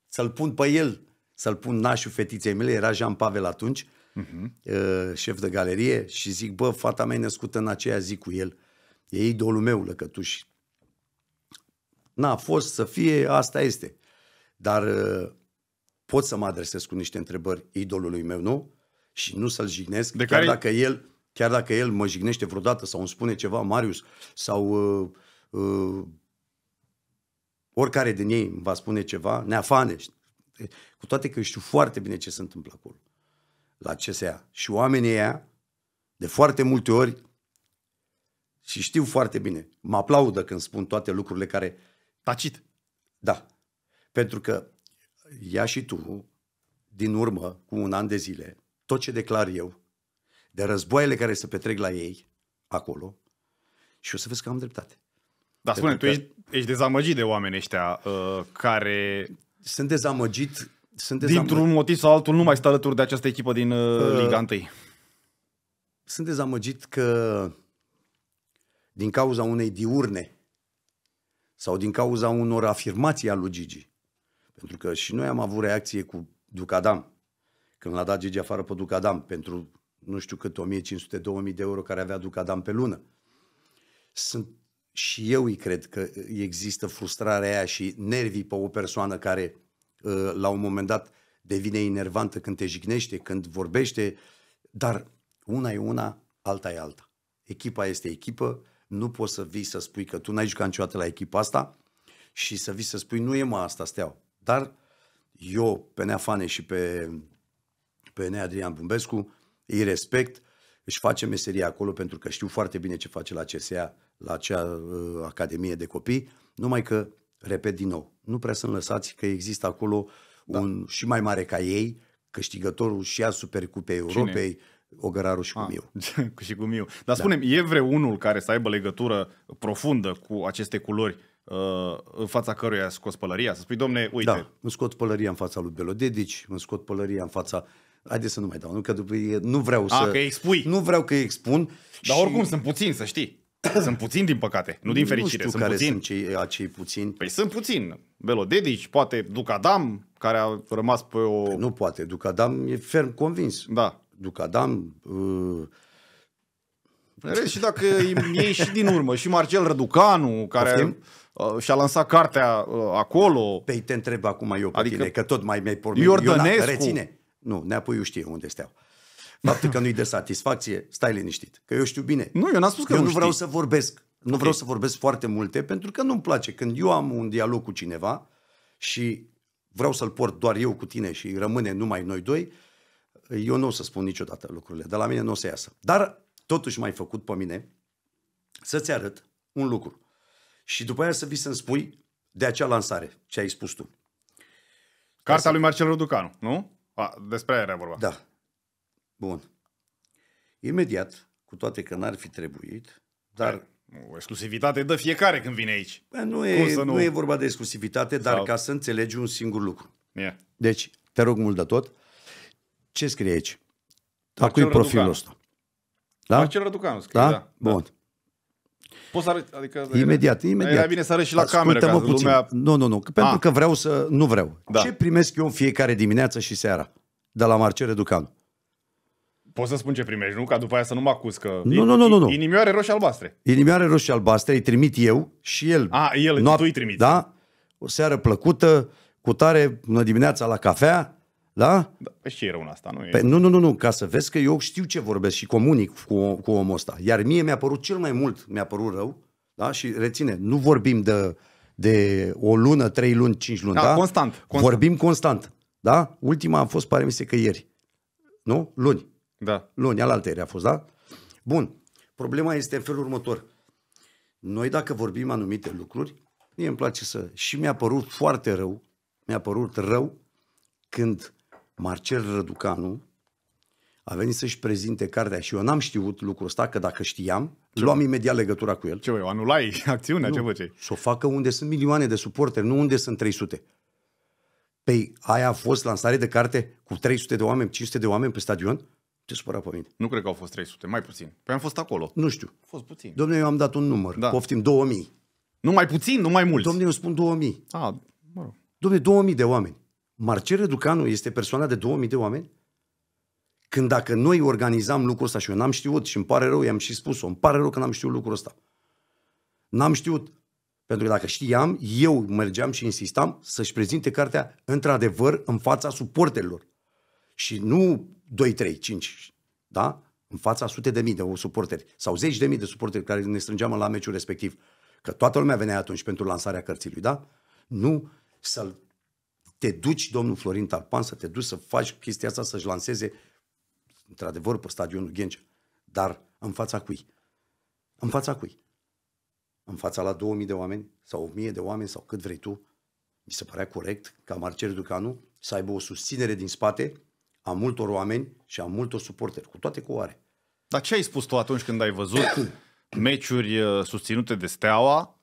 să-l pun pe el, să-l pun nașul fetiței mele, era Jean Pavel atunci, uh-huh. șef de galerie, și zic, bă, fata mea e născută în aceea zi cu el, e idolul meu, lăcătuși, N-a fost să fie, asta este. Dar uh, pot să mă adresez cu niște întrebări idolului meu, nu? Și nu să-l jignesc, De chiar care... dacă el chiar dacă el mă jignește vreodată sau îmi spune ceva, Marius, sau uh, uh, oricare din ei va spune ceva, neafane. Cu toate că știu foarte bine ce se întâmplă acolo, la CSA. Și oamenii ăia, de foarte multe ori, și știu foarte bine, mă aplaudă când spun toate lucrurile care Tacit. Da. Pentru că ea și tu, din urmă, cu un an de zile, tot ce declar eu, de războaiele care se petrec la ei, acolo, și o să vezi că am dreptate. Dar spune, tu ești, ești dezamăgit de oameni ăștia uh, care... Sunt dezamăgit... Sunt dezamăgit. Dintr-un motiv sau altul nu mai stă alături de această echipă din uh, uh, Liga 1. Sunt dezamăgit că din cauza unei diurne sau din cauza unor afirmații al lui Gigi. Pentru că și noi am avut reacție cu Ducadam, când l-a dat Gigi afară pe Ducadam, pentru nu știu cât, 1500-2000 de euro care avea Ducadam pe lună. Sunt, și eu îi cred că există frustrarea aia și nervii pe o persoană care uh, la un moment dat devine inervantă când te jignește, când vorbește, dar una e una, alta e alta. Echipa este echipă, nu poți să vii să spui că tu n-ai jucat niciodată la echipa asta și să vii să spui nu e mă asta steau Dar eu pe Nea Fane și pe, pe Nea Adrian Bumbescu îi respect, își face meseria acolo pentru că știu foarte bine ce face la CSA, la acea uh, academie de copii, numai că, repet din nou, nu prea sunt lăsați că există acolo da. un și mai mare ca ei, câștigătorul și a Supercupei Europei, Cine? Ogăraru și Gumiu. Ah, *laughs* și Gumiu. Dar spunem, da. e vreunul care să aibă legătură profundă cu aceste culori uh, în fața căruia scos pălăria? Să spui, domne, uite. Da, îmi scot pălăria în fața lui Belodedici, îmi scot pălăria în fața... Haideți să nu mai dau, nu, că după nu vreau ah, să... A, că expui. Nu vreau că expun. Dar și... oricum sunt puțini, să știi. *coughs* Sunt puțini, din păcate, nu din fericire. Nu știu sunt care puțini. sunt cei, acei puțini. Păi sunt puțini. Belodedici, poate Ducadam, care a rămas pe o... Păi nu poate, Ducadam e ferm convins. Da. Ducadam, uh, Rest, și dacă iei și din urmă, și Marcel Răducanu, care uh, și-a lansat cartea uh, acolo. Păi te întreb acum eu pe adică tine, că tot mai mi-ai pornit. Iordănescu. reține. Nu, Neapuiu știe unde steau. Faptul că nu-i de satisfacție, stai liniștit. Că eu știu bine. Nu, eu n-am spus că eu nu, știi. vreau să vorbesc. Nu okay. vreau să vorbesc foarte multe, pentru că nu-mi place. Când eu am un dialog cu cineva și vreau să-l port doar eu cu tine și rămâne numai noi doi, eu nu o să spun niciodată lucrurile, de la mine nu o să iasă. Dar totuși m-ai făcut pe mine să-ți arăt un lucru. Și după aia să vii să-mi spui de acea lansare ce ai spus tu. Carta lui Marcel Roducanu, nu? A, despre aia era vorba. Da. Bun. Imediat, cu toate că n-ar fi trebuit, dar... O exclusivitate dă fiecare când vine aici. Bă, nu, e, nu... nu e vorba de exclusivitate, dar Sau... ca să înțelegi un singur lucru. Yeah. Deci, te rog mult de tot, ce scrie aici? A da, cui profilul ăsta? Da? Marcel Răducanu scrie, da? da. Bun. Poți să arăt, adică imediat, imediat. E bine să arăți și la cameră, ca puțin. lumea... Nu, nu, nu, pentru ah. că vreau să... Nu vreau. Da. Ce primesc eu în fiecare dimineață și seara de la Marcel Răducanu? Poți să spun ce primești, nu? Ca după aia să nu mă acuz că... Nu, nu, nu, nu. nu. Inimioare roșii albastre. Inimioare roșii albastre îi trimit eu și el. A, ah, el, noapte, tu îi trimiți. Da? O seară plăcută, cu tare, bună dimineața la cafea, da? da păi și e rău asta, nu e? Păi, nu, nu, nu, nu, ca să vezi că eu știu ce vorbesc și comunic cu, cu omul ăsta. Iar mie mi-a părut cel mai mult, mi-a părut rău, da? Și reține, nu vorbim de, de o lună, trei luni, cinci luni, da? da? Constant, constant. Vorbim constant, da? Ultima a fost, pare mi se că ieri, nu? Luni. Da. Luni, al alteri a fost, da? Bun. Problema este în felul următor. Noi dacă vorbim anumite lucruri, mie îmi place să... Și mi-a părut foarte rău, mi-a părut rău când Marcel Răducanu a venit să-și prezinte cartea și eu n-am știut lucrul ăsta, că dacă știam, ce luam bă? imediat legătura cu el. Ce voi, anulai *laughs* acțiunea, nu, ce făceai? Să o facă unde sunt milioane de suporteri, nu unde sunt 300. Păi aia a fost lansare de carte cu 300 de oameni, 500 de oameni pe stadion? Ce supăra pe mine. Nu cred că au fost 300, mai puțin. Păi am fost acolo. Nu știu. A fost puțin. Domnule, eu am dat un număr. Da. Poftim 2000. Nu mai puțin, nu mai mult. Domnule, eu spun 2000. A, ah, mă rog. Domnule, 2000 de oameni. Marcel Ducanu este persoana de 2000 de oameni? Când dacă noi organizam lucrul ăsta și eu n-am știut și îmi pare rău, i-am și spus-o, îmi pare rău că n-am știut lucrul ăsta. N-am știut. Pentru că dacă știam, eu mergeam și insistam să-și prezinte cartea într-adevăr în fața suporterilor. Și nu 2, 3, 5, da? În fața sute de mii de suporteri sau zeci de mii de suporteri care ne strângeam la meciul respectiv. Că toată lumea venea atunci pentru lansarea cărții lui, da? Nu să-l te duci, domnul Florin Tarpan, să te duci să faci chestia asta, să-și lanseze, într-adevăr, pe stadionul Ghencea. Dar în fața cui? În fața cui? În fața la 2000 de oameni sau 1000 de oameni sau cât vrei tu, mi se părea corect ca Marcel Ducanu să aibă o susținere din spate a multor oameni și a multor suporteri, cu toate cu oare. Dar ce ai spus tu atunci când ai văzut *coughs* meciuri uh, susținute de Steaua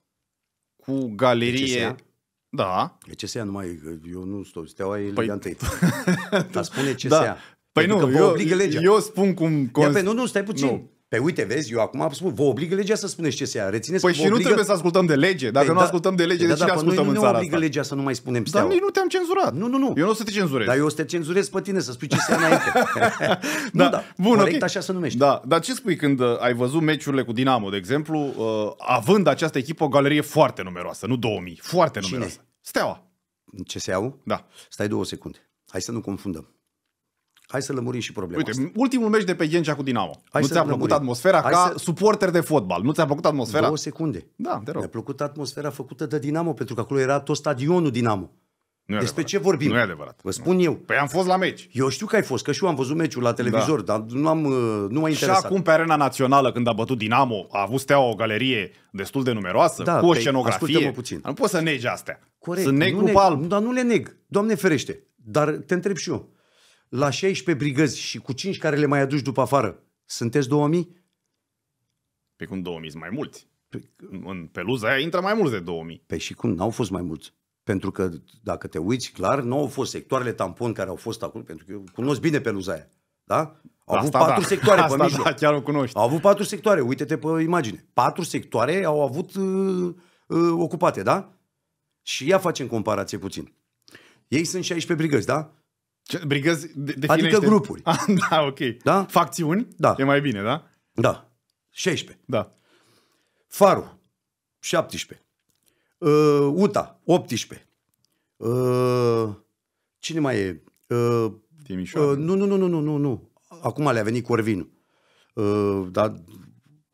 cu galerie da. E CSEA numai, eu nu stau, steaua e păi... Liga *laughs* Dar spune CSEA. Da. Păi nu, eu, legea. eu spun cum... Const... Ia pe, păi nu, nu, stai puțin. Nu. Pe uite, vezi, eu acum am spus, vă obligă legea să spuneți ce se ia. Rețineți păi și obligă... nu trebuie să ascultăm de lege. Dacă păi, nu da, ascultăm de lege, păi de da, ce da, păi ascultăm în țara asta? obligă legea să nu mai spunem steaua. Dar noi nu te-am cenzurat. Nu, nu, nu. Eu nu o să te cenzurez. Dar eu o să te cenzurez pe tine să spui ce se ia înainte. da, *laughs* nu, da. Bun, Corect, okay. așa se numește. Da, dar ce spui când uh, ai văzut meciurile cu Dinamo, de exemplu, uh, având această echipă o galerie foarte numeroasă, nu 2000, foarte numeroasă. Cine? Steaua. Ce se iau? Da. Stai două secunde. Hai să nu confundăm. Hai să lămurim și problema Uite, asta. ultimul meci de pe Ghencea cu Dinamo. Hai nu ți-a plăcut lămurim. atmosfera Hai ca să... suporter de fotbal? Nu ți-a plăcut atmosfera? Două secunde. Da, te rog. Mi-a plăcut atmosfera făcută de Dinamo, pentru că acolo era tot stadionul Dinamo. Nu Despre adevărat. ce vorbim? Nu e adevărat. Vă spun nu. eu. Păi am fost la meci. Eu știu că ai fost, că și eu am văzut meciul la televizor, da. dar nu, am, uh, nu mai interesat. Și acum pe Arena Națională, când a bătut Dinamo, a avut Steaua o galerie destul de numeroasă, da, cu o păi, scenografie. puțin. Nu poți să negi astea. Corect. Sunt negru nu neg, palb. Dar nu le neg. Doamne ferește. Dar te întreb și eu la 16 brigăzi și cu 5 care le mai aduci după afară, sunteți 2000? Pe păi cum 2000 sunt mai mulți. Pe... Păi păi- în peluza aia intră mai mulți de 2000. Pe și cum? N-au fost mai mulți. Pentru că, dacă te uiți clar, nu au fost sectoarele tampon care au fost acolo, pentru că eu cunosc bine peluza aia. Da? Au Asta avut da. patru da. sectoare Asta pe mijloc. Da, chiar o cunoști. Au avut patru sectoare, uite-te pe imagine. Patru sectoare au avut uh, uh, ocupate, da? Și ia facem comparație puțin. Ei sunt 16 brigăzi, da? Ce, brigăzi de, Adică grupuri. A, *laughs* ah, da, ok. Da? Facțiuni? Da. E mai bine, da? Da. 16. Da. Faru, 17. Uh, Uta, 18. Uh, cine mai e? Uh, Timișoara. Uh, nu, nu, nu, nu, nu, nu. Acum le-a venit Corvin. Uh, da,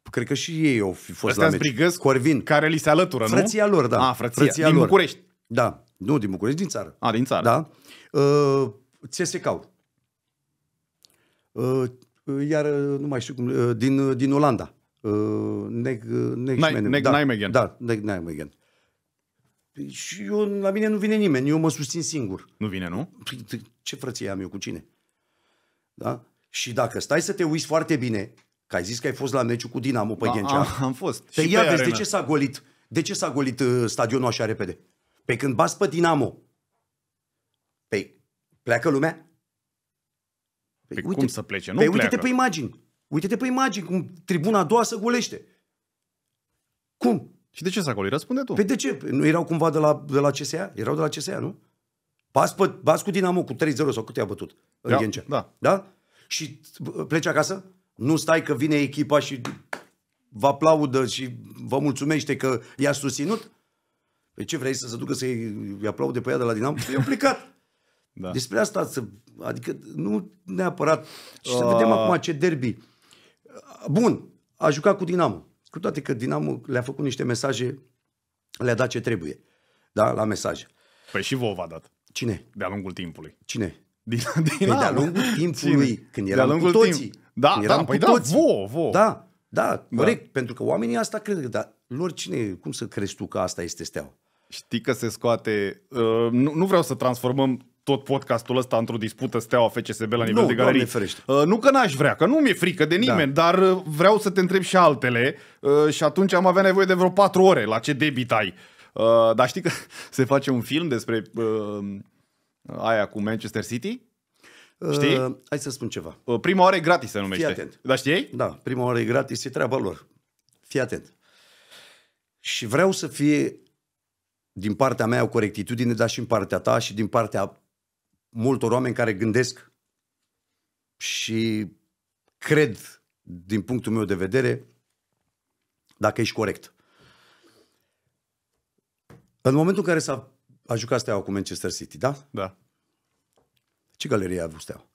cred că și ei au fi fost Astea la meci. Corvin. Care li se alătură, frăția nu? Frăția lor, da. A, ah, frăția. frăția din lor. București. Da. Nu, din București, din țară. A, ah, din țară. Da. Uh, CSK-ul. Uh, uh, iar uh, nu mai știu cum, din, din Olanda. Neg, neg, neg da, Neg Da, Neg Nijmegen. Păi și eu, la mine nu vine nimeni, eu mă susțin singur. Nu vine, nu? Păi, ce frăție am eu cu cine? Da? Și dacă stai să te uiți foarte bine, că ai zis că ai fost la meciul cu Dinamo pe Ghencea. Am, fost. Pe și ia vezi de ce s-a golit, de ce s-a golit uh, stadionul așa repede? Pe când bați pe Dinamo Pleacă lumea? Păi, păi uite, cum să plece? Nu păi uite-te pe imagini. Uite-te pe imagini cum tribuna a doua se golește. Cum? Și de ce s-a golit? Răspunde tu. Păi de ce? Păi nu erau cumva de la, de la CSA? Erau de la CSA, nu? Bas, pe, bas cu Dinamo cu 3-0 sau i a bătut în da, Ghencea. Da. da? Și pleci acasă? Nu stai că vine echipa și vă aplaudă și vă mulțumește că i-a susținut? Păi ce vrei să se ducă să-i aplaude pe ea de la Dinamo? Eu plecat. Da. Despre asta să... Adică nu neapărat... Și să vedem uh. acum ce derby. Bun, a jucat cu Dinamo. Cu toate că Dinamo le-a făcut niște mesaje, le-a dat ce trebuie. Da, la mesaje. Păi și vouă v-a dat. Cine? De-a lungul timpului. Cine? Din, păi din păi de-a lungul timpului, Cine? când eram cu toții. Timp. Da, când da, păi da, toții. vouă, vouă. Da, da, da. corect, da. pentru că oamenii asta cred că, dar lor cine, cum să crezi tu că asta este steaua? Știi că se scoate, uh, nu, nu vreau să transformăm tot podcastul ăsta într-o dispută Steaua FCSB la nivel nu, de galerii. Uh, nu că n-aș vrea, că nu mi-e frică de da. nimeni, da. dar uh, vreau să te întreb și altele uh, și atunci am avea nevoie de vreo 4 ore la ce debit ai. Uh, dar știi că *laughs* se face un film despre uh, aia cu Manchester City? Uh, știi? Uh, hai să spun ceva. Uh, prima oară e gratis se numește. Fii atent. Da, știi? Da, prima oară e gratis, e treaba lor. Fii atent. Și vreau să fie din partea mea o corectitudine, dar și în partea ta și din partea multor oameni care gândesc și cred, din punctul meu de vedere, dacă ești corect. În momentul în care s-a a jucat Steaua cu Manchester City, da? Da. Ce galerie a avut Steaua?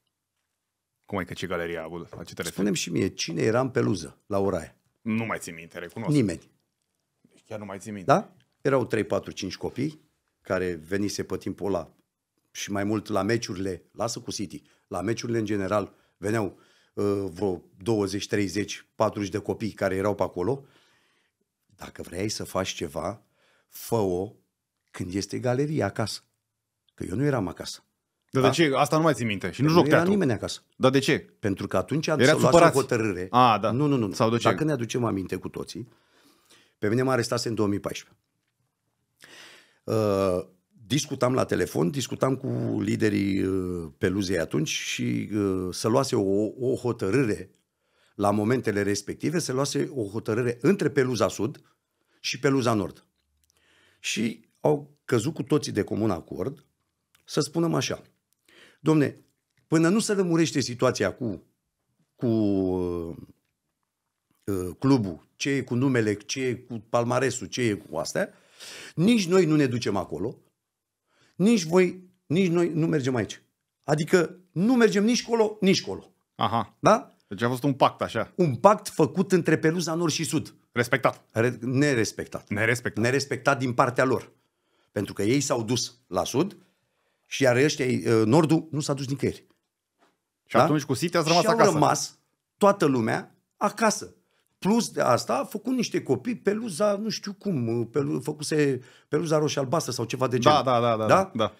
Cum e că ce galerie a avut? La ce spune și mie, cine era în peluză la ora aia? Nu mai țin minte, recunosc. Nimeni. Chiar nu mai țin minte. Da? Erau 3, 4, 5 copii care venise pe timpul ăla și mai mult la meciurile, lasă cu City, la meciurile în general veneau uh, vreo 20, 30, 40 de copii care erau pe acolo. Dacă vrei să faci ceva, fă-o când este galeria acasă. Că eu nu eram acasă. Dar da? de ce? Asta nu mai țin minte. Și nu, nu joc nu era nimeni acasă. Dar de ce? Pentru că atunci era supărat. o hotărâre. A, da. Nu, nu, nu. Sau de ce? Dacă ne aducem aminte cu toții, pe mine m-a arestat în 2014. Uh, discutam la telefon, discutam cu liderii uh, Peluzei atunci și uh, să luase o, o hotărâre la momentele respective, să luase o hotărâre între Peluza Sud și Peluza Nord. Și au căzut cu toții de comun acord să spunem așa. Domne, până nu se lămurește situația cu, cu uh, uh clubul, ce e cu numele, ce e cu palmaresul, ce e cu astea, nici noi nu ne ducem acolo, nici voi, nici noi nu mergem aici. Adică nu mergem nici colo, nici colo. Aha. Da? Deci a fost un pact așa. Un pact făcut între Peluza Nord și Sud. Respectat. Re- nerespectat. Nerespectat. Nerespectat din partea lor. Pentru că ei s-au dus la Sud și iar ăștia, ă, Nordul, nu s-a dus nicăieri. Și da? atunci cu Siti ați rămas și acasă. rămas toată lumea acasă. Plus de asta a făcut niște copii peluza, nu știu cum, pelu, făcuse peluza roșie-albastră sau ceva de da, genul. Da, da, da. da, da? da.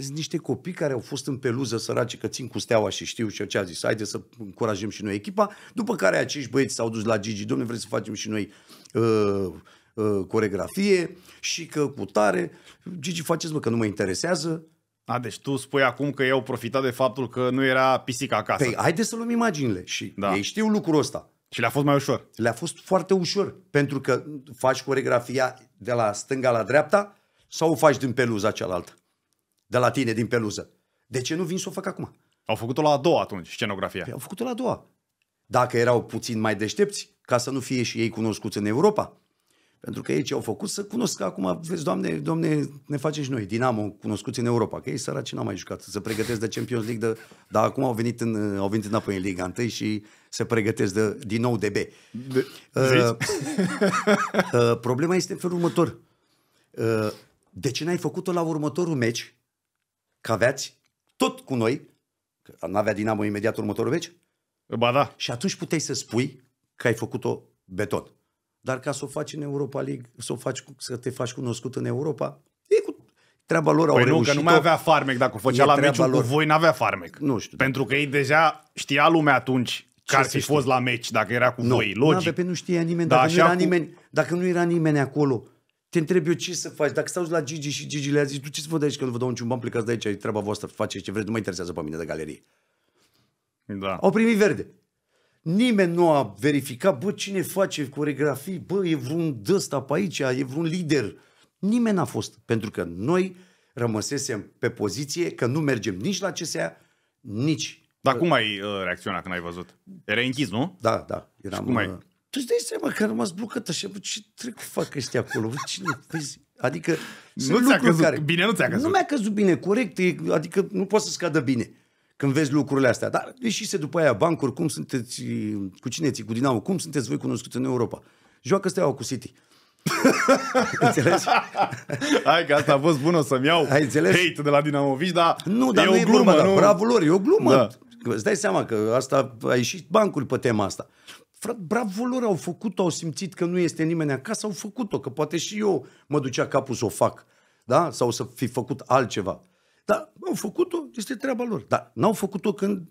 Sunt niște copii care au fost în peluză săraci că țin cu steaua și știu și ce a zis, haide să încurajăm și noi echipa, după care acești băieți s-au dus la Gigi, domne vrem să facem și noi uh, uh, coregrafie și că cu tare, Gigi faceți mă că nu mă interesează, a, deci tu spui acum că ei au profitat de faptul că nu era pisica acasă. Păi, haideți să luăm imaginile și da. ei știu lucrul ăsta. Și le-a fost mai ușor. Le-a fost foarte ușor, pentru că faci coregrafia de la stânga la dreapta sau o faci din peluza cealaltă? De la tine, din peluză. De ce nu vin să o fac acum? Au făcut-o la a doua atunci, scenografia. Păi, au făcut-o la a doua. Dacă erau puțin mai deștepți, ca să nu fie și ei cunoscuți în Europa. Pentru că ei ce au făcut să cunosc acum, vezi, doamne, doamne, ne facem și noi, Dinamo, cunoscuți în Europa, că ei săraci n-au mai jucat, să pregătesc de Champions League, de, dar acum au venit, în, au venit înapoi în Liga 1 și să pregătesc de, din nou DB. De, uh, *laughs* uh, problema este în felul următor. Uh, de ce n-ai făcut-o la următorul meci? Că aveați tot cu noi, că n-avea Dinamo imediat următorul meci? Ba da. Și atunci puteai să spui că ai făcut-o beton. Dar ca să o faci în Europa League, să, o faci, să te faci cunoscut în Europa, e cu treaba lor păi au nu, reușit că nu mai avea farmec dacă o făcea la meciul lor. cu voi, n-avea farmec. Nu știu. Da. Pentru că ei deja știa lumea atunci ce că ar fi fost știu? la meci dacă era cu nu. voi, logic. Da, pe nu știa nimeni, dacă, da, nu era cu... nimeni dacă nu era nimeni acolo. Te întreb eu ce să faci. Dacă stau la Gigi și Gigi le-a zis, tu ce să văd aici că nu vă dau niciun bani, plecați de aici, e treaba voastră, faceți ce vreți, nu mă interesează pe mine de galerie. Da. Au primit verde. Nimeni nu a verificat, bă, cine face coregrafii, bă, e vreun dăsta pe aici, e vreun lider. Nimeni n-a fost, pentru că noi rămăsesem pe poziție că nu mergem nici la CSA, nici dar cum ai uh, reacționat când ai văzut? Era închis, nu? Da, da. Eram, și cum ai? Uh, tu îți dai seama că a rămas blocată și bă, ce trec fac ăștia acolo? Bă, cine, vezi? Păi adică nu ți-a căzut care... bine, nu ți-a căzut. Nu mi-a căzut bine, corect, e, adică nu poate să scadă bine când vezi lucrurile astea. Dar ieșise după aia bancuri, cum sunteți, cu cine ți, cu Dinamo, cum sunteți voi cunoscuți în Europa? Joacă steaua cu City. *laughs* înțelegi? *laughs* Hai că asta a fost bună să-mi iau Ai înțeles? hate de la Dinamovici, dar nu, dar e nu o glumă. E vorba, da, nu... Bravo lor, e o glumă. Da. Îți dai seama că asta a ieșit bancuri pe tema asta. Frate, bravo lor, au făcut-o, au simțit că nu este nimeni acasă, au făcut-o, că poate și eu mă ducea capul să o fac, da? Sau să fi făcut altceva. Dar au făcut-o, este treaba lor. Dar n-au făcut-o când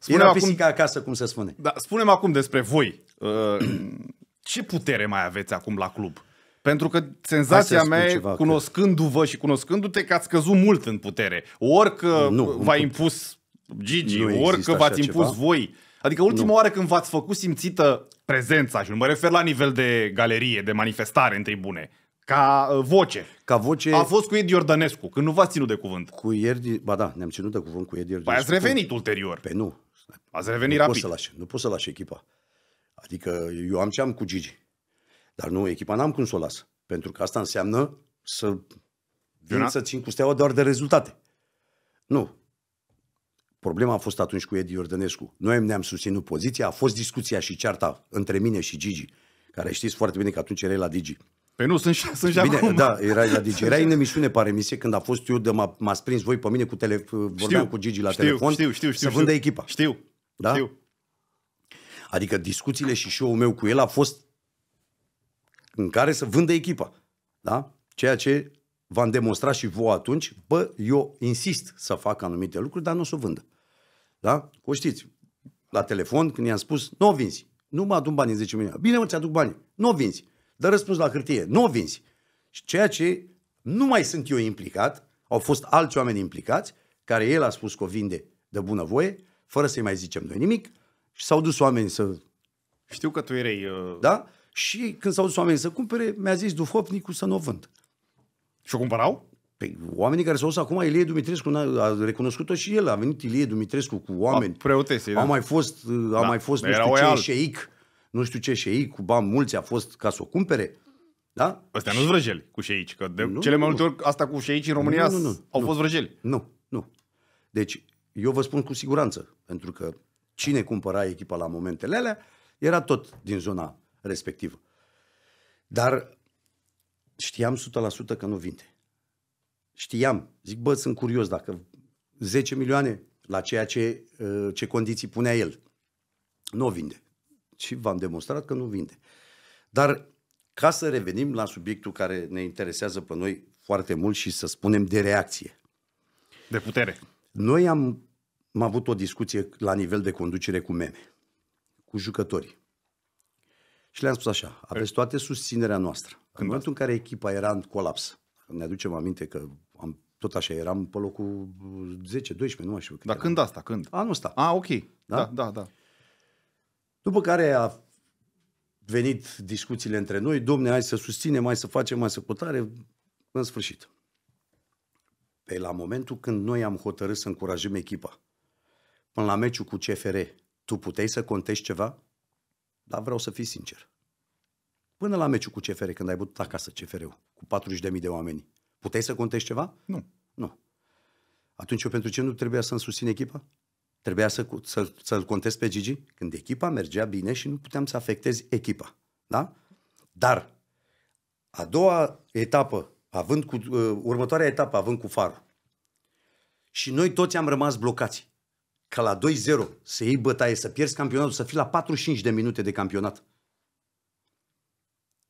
spune era pisica acum, acasă, cum se spune. Da, spunem acum despre voi. Uh, *clears throat* ce putere mai aveți acum la club? Pentru că senzația mea, ceva, cunoscându-vă că... și cunoscându-te, că ați căzut mult în putere. Orică v-a impus Gigi, nu orică v-ați impus ceva. voi. Adică ultima nu. oară când v-ați făcut simțită prezența, și nu mă refer la nivel de galerie, de manifestare în tribune, ca uh, voce. Ca voce... A fost cu Edi Iordănescu, când nu v-ați ținut de cuvânt. Cu Edi... Ba da, ne-am ținut de cuvânt cu Edi Iordănescu. Păi ați revenit ulterior. Pe păi nu. Ați revenit nu rapid. Pot să lași, nu pot să lași echipa. Adică eu am ce am cu Gigi. Dar nu, echipa n-am cum să o las. Pentru că asta înseamnă să vin să țin cu steaua doar de rezultate. Nu. Problema a fost atunci cu Edi Iordănescu. Noi ne-am susținut poziția, a fost discuția și cearta între mine și Gigi, care știți foarte bine că atunci erai la Digi. Păi nu, sunt, sunt și Bine, acum. da, erai la Digi. Erai în emisiune pare emisie când a fost eu, de m-a, m prins voi pe mine cu tele, vorbeam știu, cu Gigi la știu, telefon. Știu, știu, știu. Să vândă știu, echipa. Știu, da? știu. Adică discuțiile și show-ul meu cu el a fost în care să vândă echipa. Da? Ceea ce v-am demonstrat și voi atunci, bă, eu insist să fac anumite lucruri, dar nu o să o vândă. Da? O știți, la telefon, când i-am spus, nu o vinzi. Nu mă adun banii în 10 milioane. Bine, mă, ți-aduc banii. Nu o vinzi. Dar răspuns la hârtie, nu o vinzi. Ceea ce nu mai sunt eu implicat, au fost alți oameni implicați, care el a spus că o vinde de bunăvoie, fără să-i mai zicem noi nimic, și s-au dus oamenii să... Știu că tu erai... Uh... Da? Și când s-au dus oamenii să cumpere, mi-a zis Dufopnicu să nu o vând. Și o cumpărau? Pe păi, oamenii care s-au dus acum, Ilie Dumitrescu a recunoscut-o și el. A venit Ilie Dumitrescu cu oameni. Preotese, da. A mai fost, a da, mai fost nu știu ce alt. șeic. Nu știu ce șeic, cu bani mulți a fost ca să o cumpere. Da? Astea nu sunt vrăjeli cu șeici, că de nu, cele mai multe ori asta cu șeici în România nu, nu, nu, au nu, fost vrăjeli. Nu, nu. Deci, eu vă spun cu siguranță, pentru că cine cumpăra echipa la momentele alea era tot din zona respectivă. Dar știam 100% că nu vinde știam, zic, bă, sunt curios dacă 10 milioane la ceea ce, uh, ce condiții punea el. Nu o vinde. Și v-am demonstrat că nu vinde. Dar ca să revenim la subiectul care ne interesează pe noi foarte mult și să spunem de reacție. De putere. Noi am, am avut o discuție la nivel de conducere cu meme, cu jucătorii. Și le-am spus așa, aveți toate susținerea noastră. Când în momentul în care echipa era în colaps, ne aducem aminte că am, tot așa eram pe locul 10-12, nu mai știu. Dar când asta? Când? Anul ăsta. A, ah, ok. Da? da, da, da. După care a venit discuțiile între noi, domne, hai să susținem, mai să facem, mai să cotare, în sfârșit. Pe la momentul când noi am hotărât să încurajăm echipa, până la meciul cu CFR, tu puteai să contești ceva? Dar vreau să fii sincer. Până la meciul cu CFR, când ai bătut acasă CFR-ul, cu 40.000 de oameni, puteai să contezi ceva? Nu. Nu. Atunci eu pentru ce nu trebuia să-mi susțin echipa? Trebuia să, să, să-l contez pe Gigi? Când echipa mergea bine și nu puteam să afectez echipa. Da? Dar a doua etapă, având cu, uh, următoarea etapă, având cu farul, și noi toți am rămas blocați. Ca la 2-0 să iei bătaie, să pierzi campionatul, să fii la 45 de minute de campionat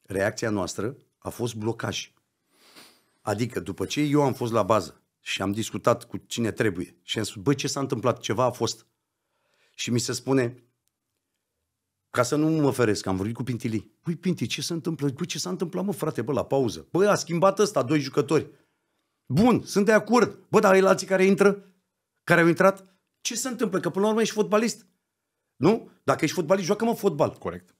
reacția noastră a fost blocaj. Adică după ce eu am fost la bază și am discutat cu cine trebuie și am spus, băi, ce s-a întâmplat, ceva a fost. Și mi se spune, ca să nu mă feresc, am vorbit cu pintili. Păi, Pinti, ce se întâmplă? Păi, ce s-a întâmplat, mă, frate, bă, la pauză? Bă, a schimbat ăsta doi jucători. Bun, sunt de acord. Bă, dar alții care intră, care au intrat, ce se întâmplă? Că până la urmă ești fotbalist. Nu? Dacă ești fotbalist, joacă-mă fotbal. Corect.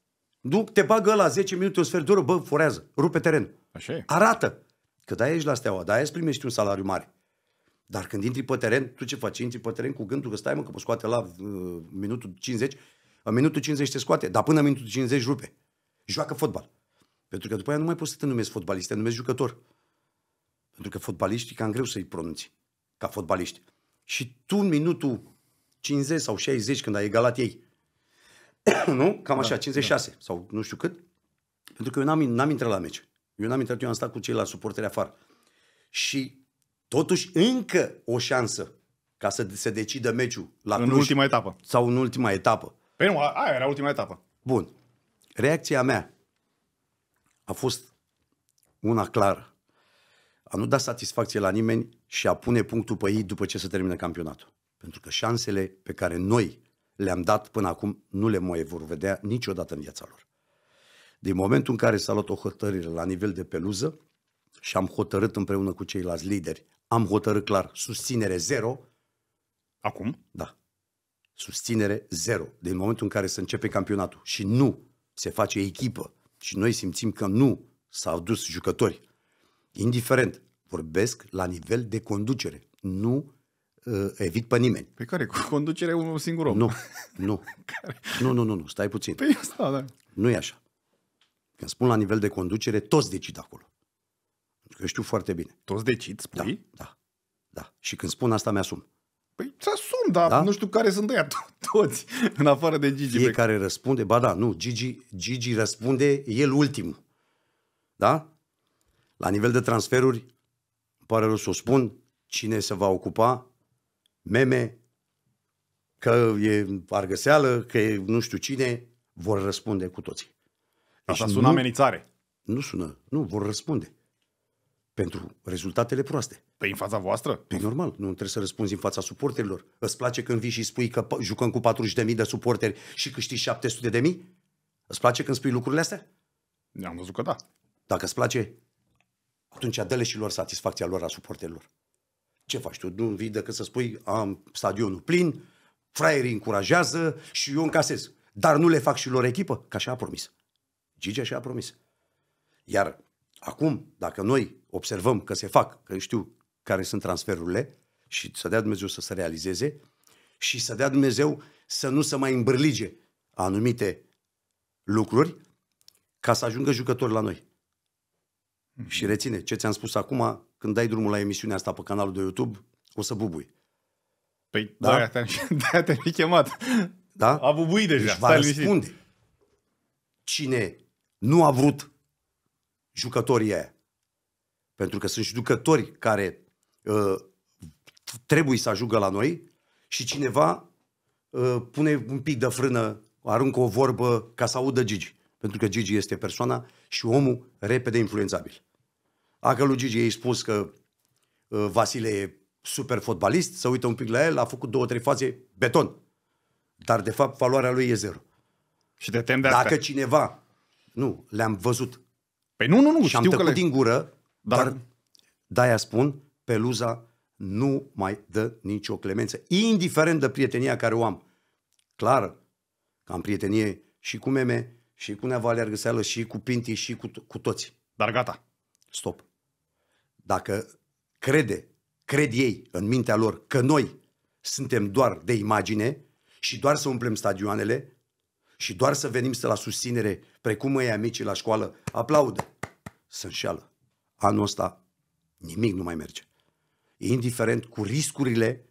Duc, te bagă la 10 minute, un sfert de oră, bă, forează, rupe teren. Așa e. Arată. Că da, ești la steaua, da, ești primești un salariu mare. Dar când intri pe teren, tu ce faci? Intri pe teren cu gândul că stai, mă, că mă scoate la uh, minutul 50, în minutul 50 te scoate, dar până în minutul 50 rupe. Joacă fotbal. Pentru că după aia nu mai poți să te numești fotbalist, te numești jucător. Pentru că fotbaliștii cam greu să-i pronunți ca fotbaliști. Și tu în minutul 50 sau 60 când ai egalat ei, *coughs* nu? Cam da, așa, 56 da. sau nu știu cât. Pentru că eu n-am, n-am intrat la meci. Eu n-am intrat, eu am stat cu ceilalți suporteri afară. Și totuși încă o șansă ca să se decidă meciul la în Cluj, ultima etapă. Sau în ultima etapă. Păi nu, aia era ultima etapă. Bun. Reacția mea a fost una clară. A nu da satisfacție la nimeni și a pune punctul pe ei după ce se termină campionatul. Pentru că șansele pe care noi le-am dat până acum, nu le mai vor vedea niciodată în viața lor. Din momentul în care s-a luat o hotărâre la nivel de peluză și am hotărât împreună cu ceilalți lideri, am hotărât clar susținere zero. Acum? Da. Susținere zero. Din momentul în care se începe campionatul și nu se face echipă și noi simțim că nu s-au dus jucători, indiferent, vorbesc la nivel de conducere, nu uh, evit pe nimeni. Pe păi care? Cu conducerea unui singur om. Nu, nu. *laughs* care... nu, nu, nu, nu, stai puțin. Păi asta, da. Nu e așa. Când spun la nivel de conducere, toți decid acolo. Pentru că știu foarte bine. Toți decid, spui? Da, da. da. Și când spun asta, mi-asum. Păi să asum, dar da? nu știu care sunt ăia *laughs* toți, în afară de Gigi. Fiecare care răspunde, ba da, nu, Gigi, Gigi răspunde el ultim, Da? La nivel de transferuri, îmi pare rău să o spun, cine se va ocupa meme, că e argăseală, că e nu știu cine, vor răspunde cu toții. Asta deci sună nu, amenințare. Nu sună, nu, vor răspunde. Pentru rezultatele proaste. Păi în fața voastră? Păi normal, nu trebuie să răspunzi în fața suporterilor. Îți place când vii și spui că jucăm cu 40.000 de suporteri și câștigi 700.000? Îți place când spui lucrurile astea? Ne-am văzut că da. Dacă îți place, atunci dă-le și lor satisfacția lor a suporterilor. Ce faci tu? Nu vii decât să spui, am stadionul plin, fraierii încurajează și eu încasez. Dar nu le fac și lor echipă? Ca așa a promis. Gigi așa a promis. Iar acum, dacă noi observăm că se fac, că știu care sunt transferurile și să dea Dumnezeu să se realizeze și să dea Dumnezeu să nu se mai îmbârlige anumite lucruri ca să ajungă jucători la noi. Mm-hmm. Și reține, ce ți-am spus acum când dai drumul la emisiunea asta pe canalul de YouTube, o să bubui. Păi, da? de da, te-am, *laughs* de chemat. Da? A bubuit deja. Deci va răspunde. Cine nu a vrut jucătorii aia. Pentru că sunt jucători care uh, trebuie să ajungă la noi și cineva uh, pune un pic de frână, aruncă o vorbă ca să audă Gigi. Pentru că Gigi este persoana și omul repede influențabil. A că lui Gigi i spus că uh, Vasile e super fotbalist, să uită un pic la el, a făcut două, trei faze, beton. Dar de fapt valoarea lui e zero. Și te tem de Dacă astea. cineva, nu, le-am văzut. Păi nu, nu, nu, Și am tăcut că le... din gură, dar, dar de-aia spun, Peluza nu mai dă nicio clemență. Indiferent de prietenia care o am. Clar, că am prietenie și cu meme, și cu Neva Leargăseală, și cu Pinti, și cu, cu toți. Dar gata. Stop dacă crede, cred ei în mintea lor că noi suntem doar de imagine și doar să umplem stadioanele și doar să venim să la susținere, precum ei amicii la școală, aplaudă, să înșeală. Anul ăsta nimic nu mai merge. Indiferent cu riscurile,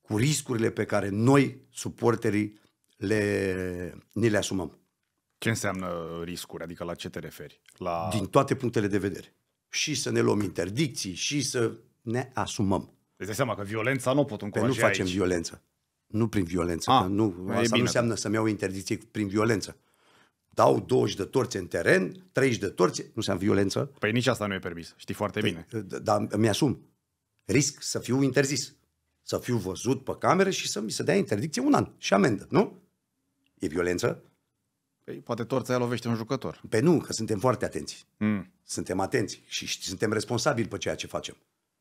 cu riscurile pe care noi, suporterii, le, ni le asumăm. Ce înseamnă riscuri? Adică la ce te referi? La... Din toate punctele de vedere și să ne luăm interdicții și să ne asumăm. Îți dai seama că violența nu pot încuraja Nu facem aici. violență. Nu prin violență. A, ah, că nu, asta bine. nu înseamnă să-mi iau interdicții prin violență. Dau 20 de torțe în teren, 30 de torțe, nu înseamnă violență. Păi nici asta nu e permis, știi foarte bine. Păi, dar mi-asum. Risc să fiu interzis. Să fiu văzut pe camere și să mi se dea interdicție un an și amendă, nu? E violență? Păi, poate torța aia lovește un jucător. Pe nu, că suntem foarte atenți. Mm. Suntem atenți și suntem responsabili pe ceea ce facem.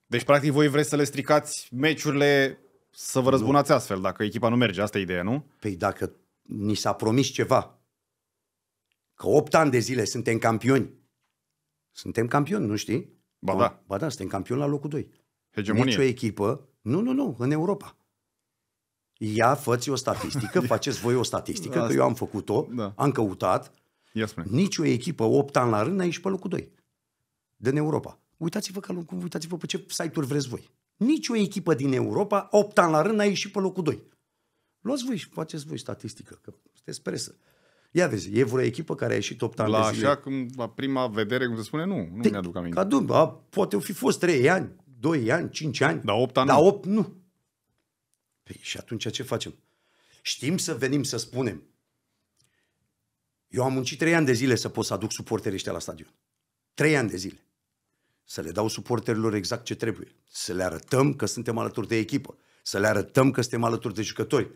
Deci, practic, voi vreți să le stricați meciurile să vă răzbunați nu. astfel, dacă echipa nu merge. Asta e ideea, nu? Păi dacă ni s-a promis ceva, că 8 ani de zile suntem campioni. Suntem campioni, nu știi? Ba da. Ba da, suntem campioni la locul 2. Hegemonie. Nici o echipă, nu, nu, nu, în Europa. Ia, făți o statistică, *laughs* faceți voi o statistică, Asta. Da. că eu am făcut-o, da. am căutat. Ia spune. Nici o echipă 8 ani la rând aici pe locul 2 din Europa. Uitați-vă, că, uitați-vă pe ce site-uri vreți voi. Nici o echipă din Europa 8 ani la rând n-a ieșit pe locul 2. Luați voi și faceți voi statistică, că sunteți presă. Ia vezi, e vreo echipă care a ieșit 8 ani la de zile. Așa, cum, la prima vedere, cum se spune, nu, nu de, mi-aduc aminte. Ca dumne, a, poate au fi fost 3 ani, 2 ani, 5 da, ani. Dar 8 ani? Dar 8 nu. Păi, și atunci ce facem? Știm să venim să spunem. Eu am muncit trei ani de zile să pot să aduc suporterii ăștia la stadion. Trei ani de zile. Să le dau suporterilor exact ce trebuie. Să le arătăm că suntem alături de echipă. Să le arătăm că suntem alături de jucători.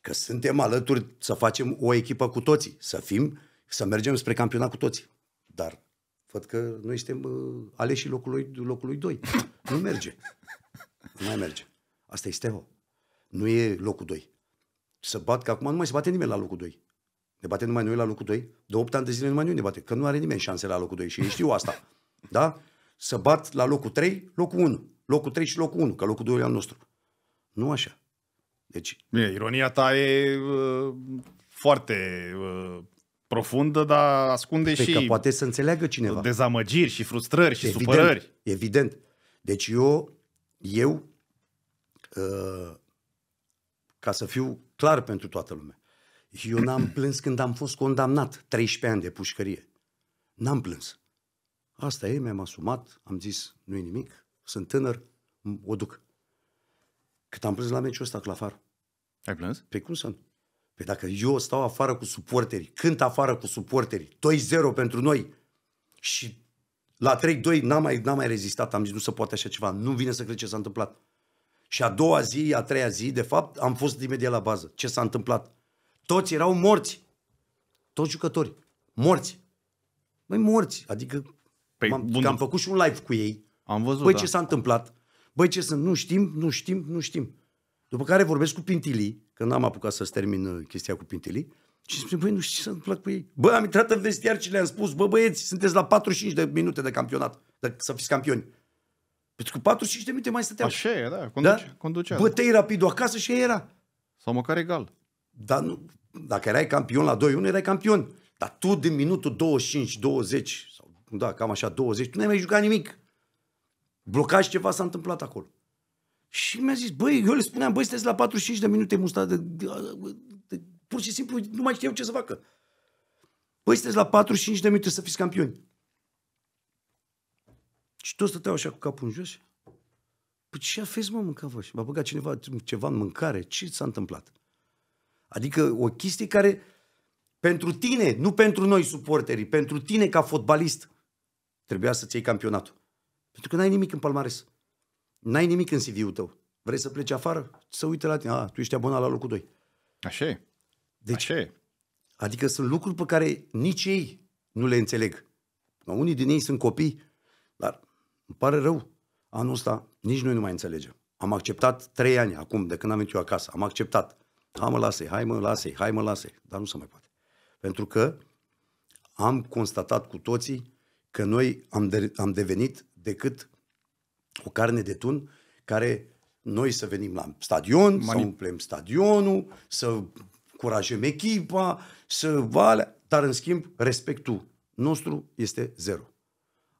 Că suntem alături să facem o echipă cu toții. Să fim, să mergem spre campionat cu toții. Dar văd că noi suntem uh, aleși locului, locului 2. Nu merge. Nu mai merge. Asta este o nu e locul 2. Să bat, că acum nu mai se bate nimeni la locul 2. Ne bate numai noi la locul 2. De 8 ani de zile numai noi ne bate, că nu are nimeni șanse la locul 2 și ei știu asta. *laughs* Da? Să bat la locul 3, locul 1. Locul 3 și locul 1, că locul 2 e al nostru. Nu așa. Deci... Bine, ironia ta e uh, foarte uh, profundă, dar ascunde pe păi și... Că poate să înțeleagă cineva. Dezamăgiri și frustrări și evident, supărări. Evident. Deci eu, eu uh, ca să fiu clar pentru toată lumea. Eu n-am *clears throat* plâns când am fost condamnat, 13 ani de pușcărie. N-am plâns. Asta e, mi-am asumat, am zis, nu e nimic, sunt tânăr, o duc. Cât am plâns la meciul ăsta, Clafar. Ai plâns? Pe păi cum să nu? Păi dacă eu stau afară cu suporterii, cânt afară cu suporterii, 2-0 pentru noi și la 3-2 n-am mai, n-am mai rezistat, am zis nu se poate așa ceva, nu vine să cred ce s-a întâmplat. Și a doua zi, a treia zi, de fapt, am fost imediat la bază. Ce s-a întâmplat? Toți erau morți. Toți jucători. Morți. mai morți. Adică păi, am că am da. făcut și un live cu ei. Am văzut, Băi, da. ce s-a întâmplat? Băi, ce sunt? Nu știm, nu știm, nu știm. După care vorbesc cu Pintili, că n-am apucat să-ți termin uh, chestia cu Pintili, și spune, băi, nu știu ce s-a întâmplat cu ei. Băi, am intrat în vestiar și le-am spus, bă, băieți, sunteți la 45 de minute de campionat, de, să fiți campioni. Pentru că 45 de minute mai stăteau. Așa e, da, da? conduce, da? conducea. Bătei rapid acasă și era. Sau măcar egal. Dar nu, dacă erai campion la 2-1, erai campion. Dar tu din minutul 25, 20, sau, da, cam așa, 20, tu n-ai mai jucat nimic. Blocași ceva s-a întâmplat acolo. Și mi-a zis, băi, eu le spuneam, băi, sunteți la 45 de minute mustat de, de, de, pur și simplu nu mai știu ce să facă. Băi, sunteți la 45 de minute să fiți campioni. Și toți stăteau așa cu capul în jos. Păi ce fost, mă, mâncat voi? m a băgat cineva ceva în mâncare? Ce s-a întâmplat? Adică o chestie care pentru tine, nu pentru noi suporterii, pentru tine ca fotbalist trebuia să-ți iei campionatul. Pentru că n-ai nimic în palmares. N-ai nimic în CV-ul tău. Vrei să pleci afară? Să uite la tine. A, tu ești abonat la locul 2. Așa e. Deci, Așa e. Adică sunt lucruri pe care nici ei nu le înțeleg. Unii din ei sunt copii îmi pare rău. Anul ăsta nici noi nu mai înțelegem. Am acceptat trei ani acum, de când am venit eu acasă. Am acceptat. Hai mă, lasă hai mă, lasă hai mă, lasă Dar nu se mai poate. Pentru că am constatat cu toții că noi am, de- am devenit decât o carne de tun care noi să venim la stadion, Mani... să umplem stadionul, să curajăm echipa, să vale, dar în schimb respectul nostru este zero.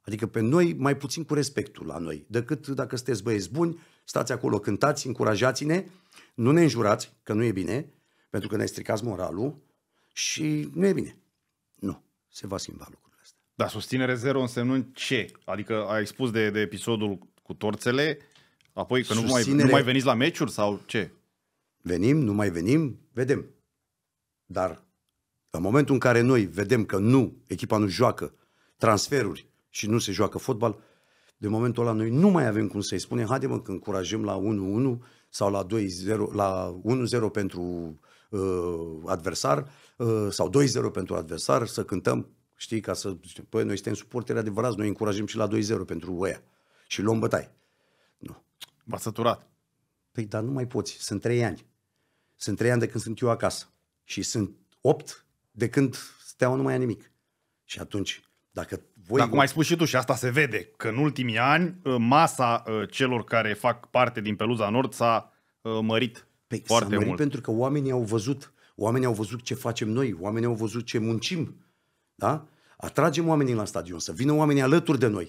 Adică pe noi mai puțin cu respectul la noi, decât dacă sunteți băieți buni, stați acolo, cântați, încurajați-ne, nu ne înjurați, că nu e bine, pentru că ne stricați moralul și nu e bine. Nu, se va schimba lucrurile astea. Dar susținere zero însemnând ce? Adică ai spus de, de episodul cu torțele, apoi că susținere... nu, mai, nu mai veniți la meciuri sau ce? Venim, nu mai venim, vedem. Dar în momentul în care noi vedem că nu, echipa nu joacă, transferuri, și nu se joacă fotbal, de momentul ăla noi nu mai avem cum să-i spunem, haide mă că încurajăm la 1-1 sau la 2-0, la 1-0 pentru uh, adversar uh, sau 2-0 pentru adversar, să cântăm, știi, ca să, păi noi suntem suporteri adevărați, noi încurajăm și la 2-0 pentru ăia și luăm bătaie. Nu. V-a săturat. Păi, dar nu mai poți, sunt 3 ani. Sunt 3 ani de când sunt eu acasă și sunt 8 de când steaua nu mai e nimic. Și atunci dacă voi... Dar cum ai spus și tu și asta se vede, că în ultimii ani uh, masa uh, celor care fac parte din Peluza Nord s-a uh, mărit păi, foarte s-a mărit mult. pentru că oamenii au văzut, oamenii au văzut ce facem noi, oamenii au văzut ce muncim, da? Atragem oamenii la stadion, să vină oamenii alături de noi.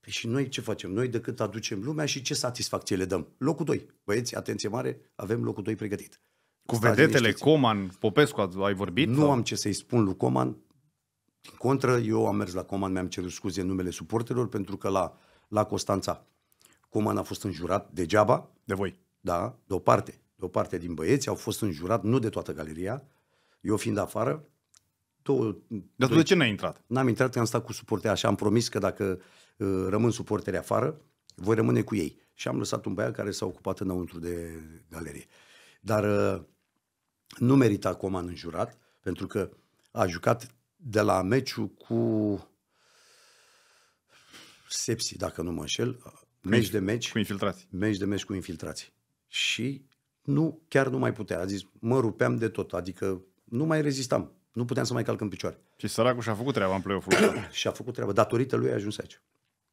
Păi și noi ce facem? Noi decât aducem lumea și ce satisfacție le dăm? Locul 2. Băieți, atenție mare, avem locul 2 pregătit. Cu vedetele, Coman, Popescu ai vorbit? Nu sau? am ce să-i spun lui Coman, din contră, eu am mers la Coman, mi-am cerut scuze în numele suporterilor, pentru că la, la Constanța Coman a fost înjurat degeaba. De voi. Da, de o parte. De o parte din băieți au fost înjurat, nu de toată galeria. Eu fiind afară, tu, Dar tu de ce n-ai intrat? N-am intrat, că am stat cu suporte Așa am promis că dacă uh, rămân suporteri afară, voi rămâne cu ei. Și am lăsat un băiat care s-a ocupat înăuntru de galerie. Dar uh, nu merita Coman înjurat, pentru că a jucat de la meciul cu Sepsi, dacă nu mă înșel, uh, meci de meci. Cu infiltrații. Meci de meci cu infiltrații. Și nu, chiar nu mai putea. A zis, mă rupeam de tot, adică nu mai rezistam. Nu puteam să mai calc în picioare. Și săracul și-a făcut treaba în play off *coughs* Și-a făcut treaba. Datorită lui a ajuns aici.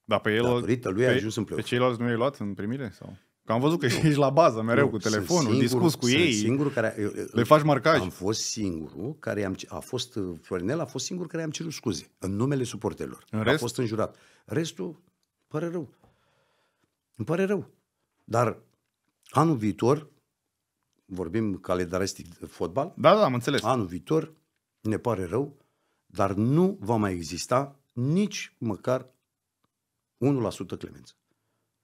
Da, pe el, Datorită lui pe, a ajuns în play Pe ceilalți nu i-ai luat în primire? Sau? Că am văzut că nu. ești la bază mereu nu, cu telefonul, singur, discuți cu ei, singurul care, eu, le faci marcaj. Am fost singurul care am, a fost, uh, Florinel a fost singurul care am cerut scuze în numele suportelor. În rest? A fost înjurat. Restul, pare rău. Îmi pare rău. Dar anul viitor, vorbim calendaristic de fotbal. Da, da, am înțeles. Anul viitor, ne pare rău, dar nu va mai exista nici măcar 1% clemență.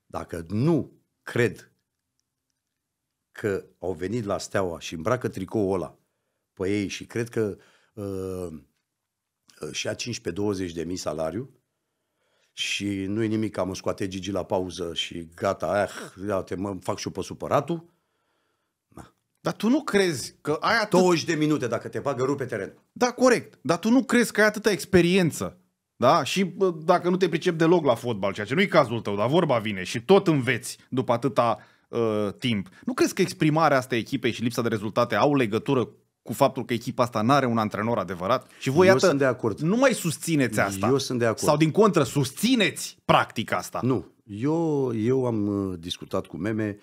Dacă nu cred că au venit la Steaua și îmbracă tricoul ăla pe ei și cred că uh, și a 15-20 de mii salariu și nu e nimic, am scoate Gigi la pauză și gata, ah, iată, mă fac și eu pe supăratul. Na. Dar tu nu crezi că ai atât... 20 de minute dacă te bagă rupe teren. Da, corect. Dar tu nu crezi că ai atâta experiență da? Și dacă nu te pricep deloc la fotbal, ceea ce nu e cazul tău, dar vorba vine și tot înveți după atâta uh, timp. Nu crezi că exprimarea asta echipei și lipsa de rezultate au legătură cu faptul că echipa asta nu are un antrenor adevărat? Și voi, Eu iată, sunt de acord. nu mai susțineți asta. Eu sunt de acord. Sau din contră, susțineți practica asta. Nu. Eu, eu am ă, discutat cu meme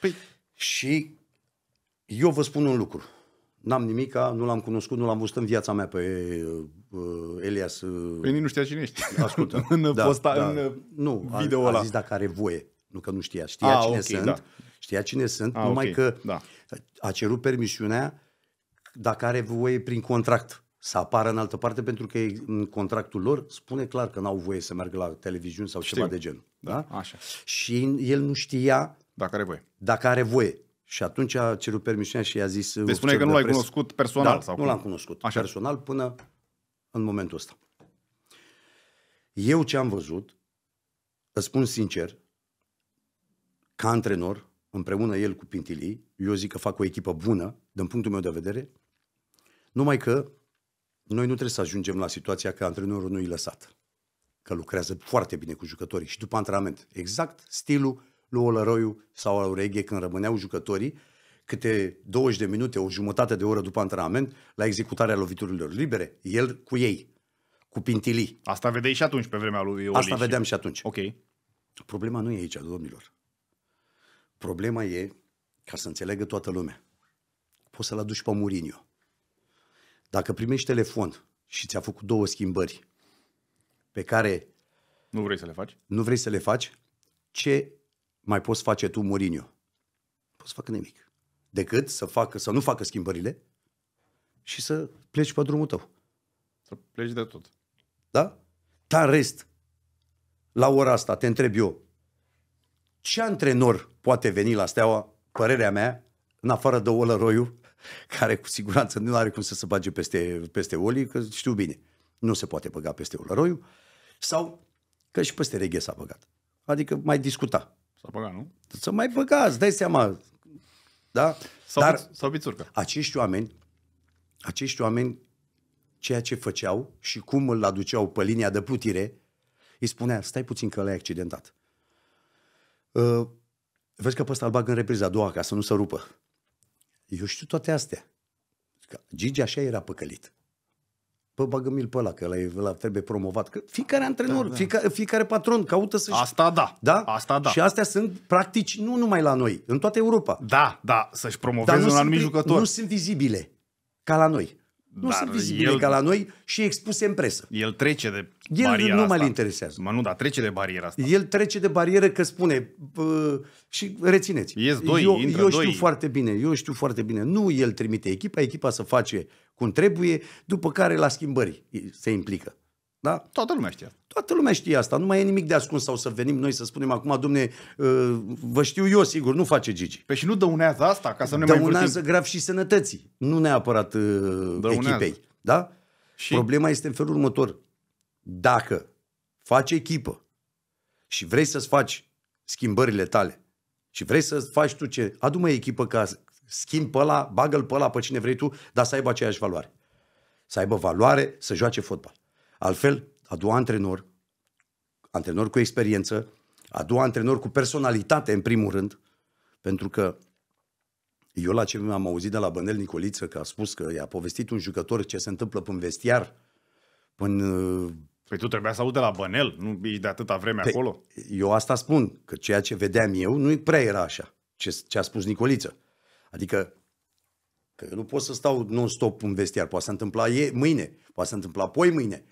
păi... și eu vă spun un lucru. N-am nimica, nu l-am cunoscut, nu l-am văzut în viața mea pe uh, uh Elias. Uh, păi nu știa cine ești. Ascultă. *laughs* în da, posta, da, în uh, nu, video ăla. a zis dacă are voie, nu că nu știa. Știa a, ah, cine okay, sunt, da. știa cine sunt, a, ah, numai okay, că da. a cerut permisiunea dacă are voie prin contract să apară în altă parte, pentru că în contractul lor spune clar că n-au voie să meargă la televiziuni sau Știu. ceva de genul. Da? da? Așa. Și el nu știa dacă are voie. Dacă are voie. Și atunci a cerut permisiunea și i-a zis... Deci spune că nu l-ai cunoscut personal? Da, sau nu l-am cunoscut Așa. personal până în momentul ăsta. Eu ce am văzut, îți spun sincer, ca antrenor, împreună el cu Pintilii, eu zic că fac o echipă bună, din punctul meu de vedere, numai că noi nu trebuie să ajungem la situația că antrenorul nu-i lăsat. Că lucrează foarte bine cu jucătorii și după antrenament. Exact stilul lui Olăroiu sau la Ureghe când rămâneau jucătorii câte 20 de minute, o jumătate de oră după antrenament la executarea loviturilor libere, el cu ei, cu pintilii. Asta vedeai și atunci pe vremea lui Oli. Asta vedeam și atunci. Ok. Problema nu e aici, domnilor. Problema e, ca să înțeleagă toată lumea, poți să-l aduci pe Mourinho. Dacă primești telefon și ți-a făcut două schimbări pe care... Nu vrei să le faci? Nu vrei să le faci, ce mai poți face tu Mourinho. Poți să facă nimic. Decât să, facă, să nu facă schimbările și să pleci pe drumul tău. Să pleci de tot. Da? Dar rest, la ora asta, te întreb eu, ce antrenor poate veni la Steaua, părerea mea, în afară de Ola Roiu, *laughs* care cu siguranță nu are cum să se bage peste, peste Oli, că știu bine, nu se poate băga peste Roiu, sau că și peste Reghe s-a băgat. Adică mai discuta. S-a băgat, nu? Să mai băgați, dai seama. Da? Sau, Dar sau bițurcă. Acești oameni, acești oameni, ceea ce făceau și cum îl aduceau pe linia de plutire, îi spunea, stai puțin că l-ai accidentat. Uh, vezi că pe ăsta îl bag în repriza a doua ca să nu se rupă. Eu știu toate astea. Gigi așa era păcălit. Păi bagă mi pe ăla, că ăla, e, ăla trebuie promovat. Că fiecare antrenor, da, da. Fiecare, fiecare patron caută să Asta da. da. Asta da. Și astea sunt practici nu numai la noi, în toată Europa. Da, da, să-și promoveze un anumit jucător. Nu sunt vizibile, ca la noi. Nu dar sunt vizibile el, ca la noi și expuse în presă. El trece de el bariera nu mai interesează. Mă, nu, dar trece de bariera asta. El trece de barieră că spune bă, și rețineți. Ies doi, eu, intră eu știu doi. foarte bine, eu știu foarte bine. Nu el trimite echipa, echipa să face cum trebuie, după care la schimbări se implică. Da? Toată lumea știe Toată lumea știe asta. Nu mai e nimic de ascuns sau să venim noi să spunem acum, domne, uh, vă știu eu sigur, nu face Gigi. Pe păi și nu dăunează asta ca să ne dăunează mai Dăunează grav și sănătății, nu neapărat uh, dăunează. echipei. Da? Și... Problema este în felul următor. Dacă faci echipă și vrei să-ți faci schimbările tale și vrei să faci tu ce, adu-mă echipă ca schimb pe ăla, bagă-l pe ăla pe cine vrei tu, dar să aibă aceeași valoare. Să aibă valoare, să joace fotbal. Altfel, a doua antrenor, antrenor cu experiență, a doua antrenor cu personalitate, în primul rând, pentru că eu la ce am auzit de la Bănel Nicoliță că a spus că i-a povestit un jucător ce se întâmplă până vestiar, până... Uh, păi tu trebuia să aud de la Bănel, nu ești de atâta vreme păi, acolo. Eu asta spun, că ceea ce vedeam eu nu prea era așa, ce, ce a spus Nicoliță. Adică Că eu nu pot să stau non-stop în vestiar. Poate să întâmpla e, mâine, poate să întâmpla poi mâine.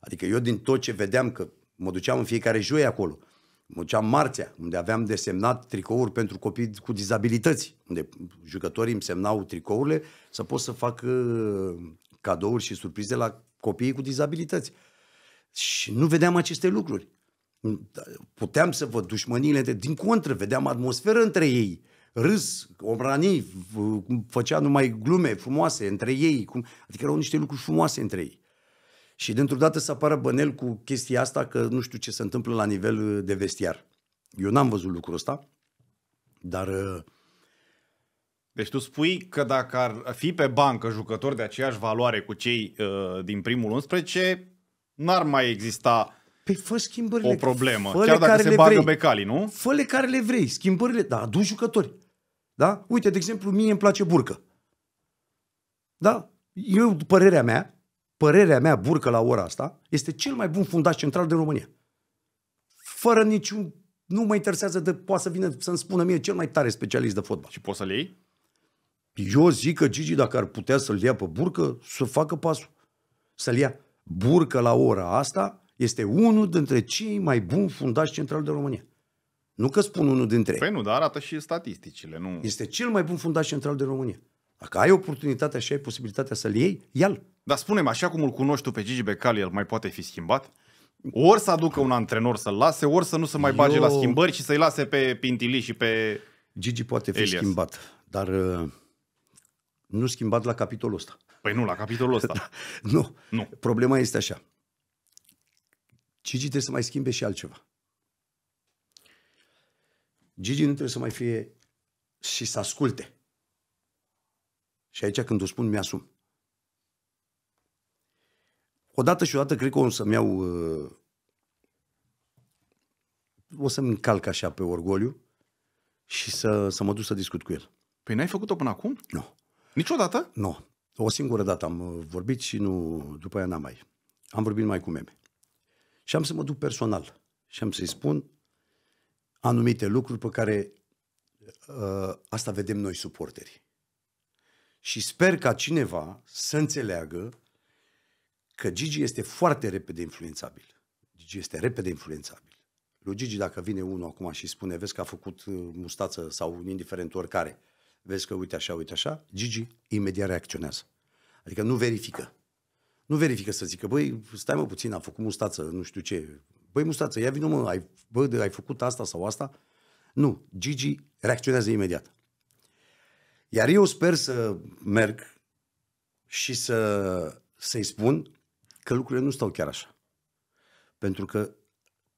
Adică eu din tot ce vedeam, că mă duceam în fiecare joi acolo, mă duceam marțea, unde aveam desemnat tricouri pentru copii cu dizabilități, unde jucătorii îmi semnau tricourile să pot să fac uh, cadouri și surprize la copiii cu dizabilități. Și nu vedeam aceste lucruri. Puteam să văd dușmăniile, între... din contră, vedeam atmosferă între ei, râs, omranii, făcea numai glume frumoase între ei, cum, adică erau niște lucruri frumoase între ei. Și dintr-o dată să apară Bănel cu chestia asta că nu știu ce se întâmplă la nivel uh, de vestiar. Eu n-am văzut lucrul ăsta, dar... Uh, deci tu spui că dacă ar fi pe bancă jucători de aceeași valoare cu cei uh, din primul 11, n-ar mai exista pe păi fă schimbările. O problemă. fă Chiar dacă care se bagă becali, becalii, nu? fă care le vrei. Schimbările, da, adu jucători. Da? Uite, de exemplu, mie îmi place burcă. Da? Eu, părerea mea, părerea mea burcă la ora asta, este cel mai bun fundaș central din România. Fără niciun... Nu mă interesează de... Poate să vină să-mi spună mie cel mai tare specialist de fotbal. Și poți să-l iei? Eu zic că Gigi, dacă ar putea să-l ia pe burcă, să facă pasul. Să-l ia burcă la ora asta este unul dintre cei mai buni fundași central de România. Nu că spun unul dintre ei. Păi nu, dar arată și statisticile. Nu... Este cel mai bun fundaș central de România. Dacă ai oportunitatea și ai posibilitatea să-l iei, ia-l. Dar spunem, așa cum îl cunoști tu pe Gigi Becali, el mai poate fi schimbat? Ori să aducă un antrenor să-l lase, ori să nu se mai bage Eu... la schimbări și să-i lase pe Pintili și pe Gigi poate fi Elias. schimbat, dar uh, nu schimbat la capitolul ăsta. Păi nu, la capitolul ăsta. *laughs* nu. nu. Problema este așa. Gigi trebuie să mai schimbe și altceva. Gigi nu trebuie să mai fie și să asculte. Și aici când o spun, mi-asum. Odată și odată cred că o să-mi iau... Uh, o să-mi calc așa pe orgoliu și să, să mă duc să discut cu el. Păi n-ai făcut-o până acum? Nu. Niciodată? Nu. O singură dată am uh, vorbit și nu, după aia n-am mai. Am vorbit mai cu meme. Și am să mă duc personal și am să-i spun anumite lucruri pe care uh, asta vedem noi suporterii și sper ca cineva să înțeleagă că Gigi este foarte repede influențabil. Gigi este repede influențabil. Lui Gigi, dacă vine unul acum și spune, vezi că a făcut uh, mustață sau indiferent oricare, vezi că uite așa, uite așa, Gigi imediat reacționează. Adică nu verifică. Nu verifică să zică, băi, stai mă puțin, am făcut mustață, nu știu ce. Băi, mustață, ia vină mă, ai, bă, ai făcut asta sau asta? Nu, Gigi reacționează imediat. Iar eu sper să merg și să, să-i spun că lucrurile nu stau chiar așa. Pentru că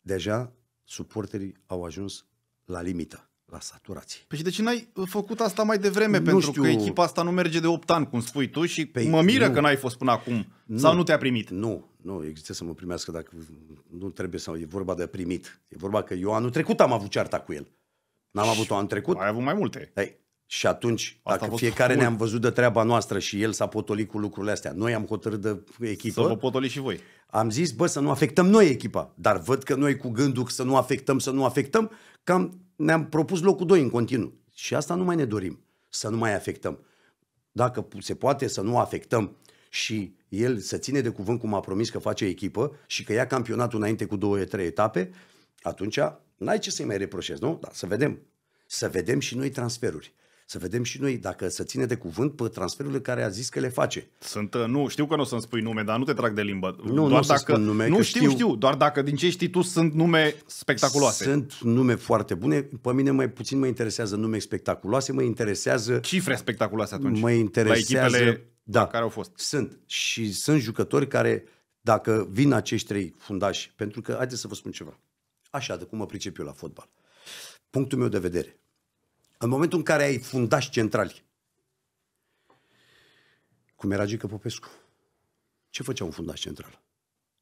deja suporterii au ajuns la limită, la saturație. Păi și de ce n-ai făcut asta mai devreme? Nu pentru știu... că echipa asta nu merge de 8 ani, cum spui tu, și păi, mă miră nu. că n-ai fost până acum. Nu. Sau nu te-a primit? Nu, nu, există să mă primească dacă nu trebuie să... E vorba de primit. E vorba că eu anul trecut am avut cearta cu el. N-am avut-o anul trecut. Ai avut mai multe. Hai, și atunci, Asta dacă fiecare ne-am văzut de treaba noastră și el s-a potolit cu lucrurile astea, noi am hotărât de echipă. Să vă potoli și voi. Am zis, bă, să nu afectăm noi echipa. Dar văd că noi cu gândul să nu afectăm, să nu afectăm, cam ne-am propus locul 2 în continuu. Și asta nu mai ne dorim, să nu mai afectăm. Dacă se poate să nu afectăm și el să ține de cuvânt cum a promis că face echipă și că ia campionatul înainte cu două, trei etape, atunci n-ai ce să-i mai reproșezi, nu? Dar să vedem. Să vedem și noi transferuri. Să vedem și noi dacă să ține de cuvânt pe transferurile care a zis că le face. Sunt, uh, nu, știu că nu o să-mi spui nume, dar nu te trag de limbă. Nu, doar nu dacă, spun nume. Nu știu, știu, știu, doar dacă din ce știi tu sunt nume spectaculoase. Sunt nume foarte bune. Pe mine mai puțin mă interesează nume spectaculoase, mă interesează... Cifre spectaculoase atunci. Mă interesează... Da, la da, care au fost. Sunt. Și sunt jucători care, dacă vin acești trei fundași, pentru că, haideți să vă spun ceva. Așa, de cum mă pricep eu la fotbal. Punctul meu de vedere. În momentul în care ai fundași centrali, cum era Gică Popescu, ce făcea un fundaș central?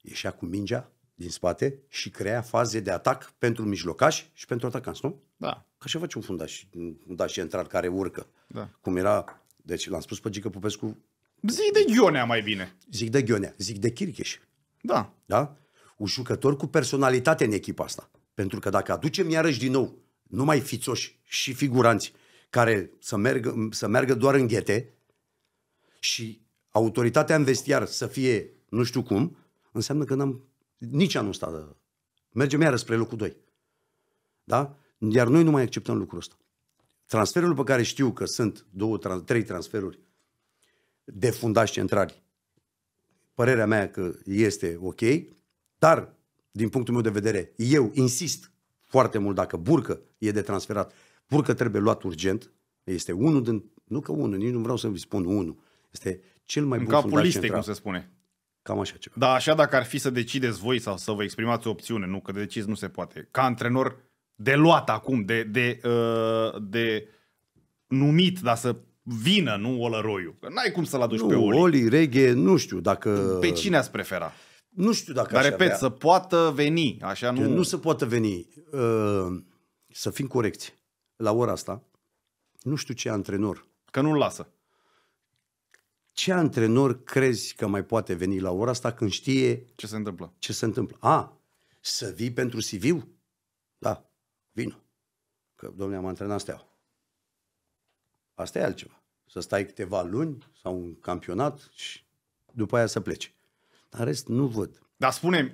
Ieșea cu mingea din spate și crea faze de atac pentru mijlocași și pentru atacanți, nu? Da. Că așa face un fundaș, un fundaș central care urcă. Da. Cum era, deci l-am spus pe Gică Popescu. Zic de Ghionea mai bine. Zic de Ghionea, zic de Chircheș. Da. Da? Un jucător cu personalitate în echipa asta. Pentru că dacă aducem iarăși din nou numai fițoși și figuranți care să meargă, să meargă doar în ghete și autoritatea în vestiar să fie nu știu cum, înseamnă că n-am nici anul ăsta. Mergem iară spre locul 2. Da? Iar noi nu mai acceptăm lucrul ăsta. Transferul pe care știu că sunt două, trei transferuri de fundași centrali, părerea mea că este ok, dar, din punctul meu de vedere, eu insist foarte mult dacă Burcă e de transferat. Burcă trebuie luat urgent, este unul din, nu că unul, nici nu vreau să-mi spun unul, este cel mai în bun capul listei, central. cum se spune. Cam așa ceva. Da, așa dacă ar fi să decideți voi sau să vă exprimați o opțiune, nu că de decis nu se poate. Ca antrenor de luat acum, de, de, de, uh, de numit, dar să vină, nu Olăroiu. N-ai cum să-l aduci nu, pe Oli. Oli, Reghe, nu știu dacă... Pe cine ați prefera? Uh, nu știu dacă Dar, repet, avea. să poată veni, așa nu... Nu să poată veni. Uh, să fim corecți. La ora asta, nu știu ce antrenor. Că nu-l lasă. Ce antrenor crezi că mai poate veni la ora asta când știe... Ce se întâmplă. Ce se întâmplă. A, să vii pentru CV? Da, vin. Că, domnule, am antrenat steaua. Asta e altceva. Să stai câteva luni sau un campionat și după aia să pleci. În rest, nu văd. Dar spune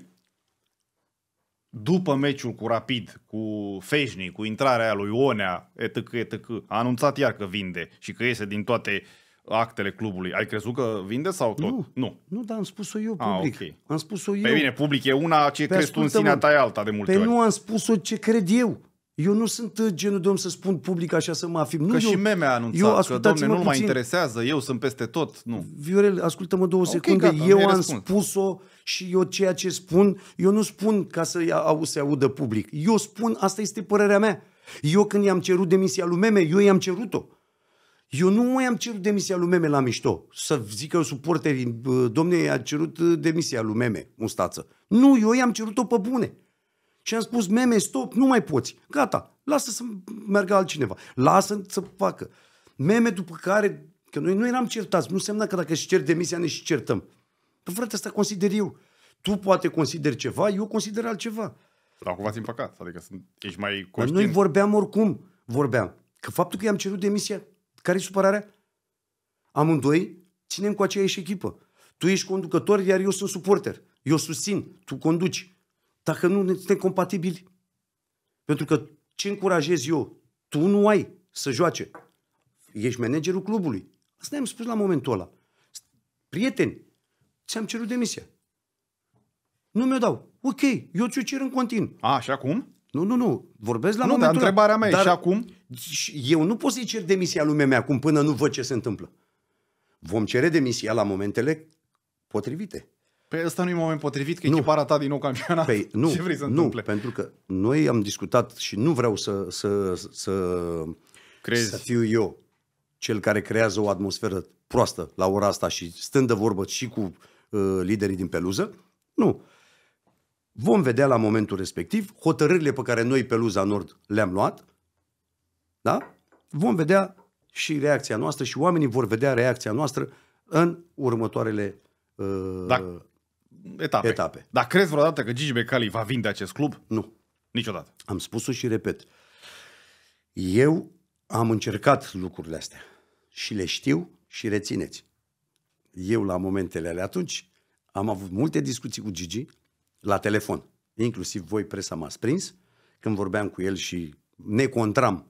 după meciul cu Rapid, cu Fejni, cu intrarea lui Onea, etc., etc., a anunțat iar că vinde și că iese din toate actele clubului. Ai crezut că vinde sau tot? Nu, nu, nu dar am spus-o eu ah, public. A, okay. Am spus-o eu. Pe bine, public e una, ce pe crezi tu în sinea ta e alta de multe pe ori. nu am spus-o ce cred eu. Eu nu sunt genul de om să spun public așa să mă afirm. Că nu, și eu, meme a anunțat eu, că, domne, nu mă interesează, eu sunt peste tot. Nu. Viorel, ascultă-mă două okay, secunde. Gata, eu am spus-o și eu ceea ce spun, eu nu spun ca să au, se audă public. Eu spun, asta este părerea mea. Eu când i-am cerut demisia lui Meme, eu i-am cerut-o. Eu nu mai am cerut demisia lui Meme la mișto. Să zic eu suporterii, domne, i-a cerut demisia lui Meme, mustață. Nu, eu i-am cerut-o pe bune. Și am spus, meme, stop, nu mai poți. Gata, lasă să meargă altcineva. Lasă să facă. Meme după care, că noi nu eram certați, nu semna că dacă își cer demisia, ne și certăm. Păi frate, asta consider eu. Tu poate consider ceva, eu consider altceva. Dar acum v-ați împăcat, adică sunt, ești mai conștient. Dar noi vorbeam oricum, vorbeam. Că faptul că i-am cerut demisia, care-i supărarea? Amândoi ținem cu aceeași echipă. Tu ești conducător, iar eu sunt suporter. Eu susțin, tu conduci dacă nu suntem compatibili. Pentru că ce încurajez eu? Tu nu ai să joace. Ești managerul clubului. Asta am spus la momentul ăla. Prieteni, ți-am cerut demisia. Nu mi-o dau. Ok, eu ți-o cer în continuu. A, și acum? Nu, nu, nu. Vorbesc la nu, momentul dar întrebarea mea dar și acum? Eu nu pot să-i cer demisia lui mea acum până nu văd ce se întâmplă. Vom cere demisia la momentele potrivite. Pe păi ăsta nu e moment potrivit că nu. echipa ta din nou campionat. Păi, *laughs* nu, Ce vrei să nu, întâmple? pentru că noi am discutat și nu vreau să, să, să, Crezi. să fiu eu cel care creează o atmosferă proastă la ora asta și stând de vorbă și cu uh, liderii din peluză. Nu. Vom vedea la momentul respectiv hotărârile pe care noi peluza Nord le-am luat. Da? Vom vedea și reacția noastră și oamenii vor vedea reacția noastră în următoarele uh, Da etape. etape. Dar crezi vreodată că Gigi Becali va vinde acest club? Nu. Niciodată. Am spus-o și repet. Eu am încercat lucrurile astea și le știu și rețineți. Eu la momentele alea atunci am avut multe discuții cu Gigi la telefon. Inclusiv voi presa m-a prins când vorbeam cu el și ne contram.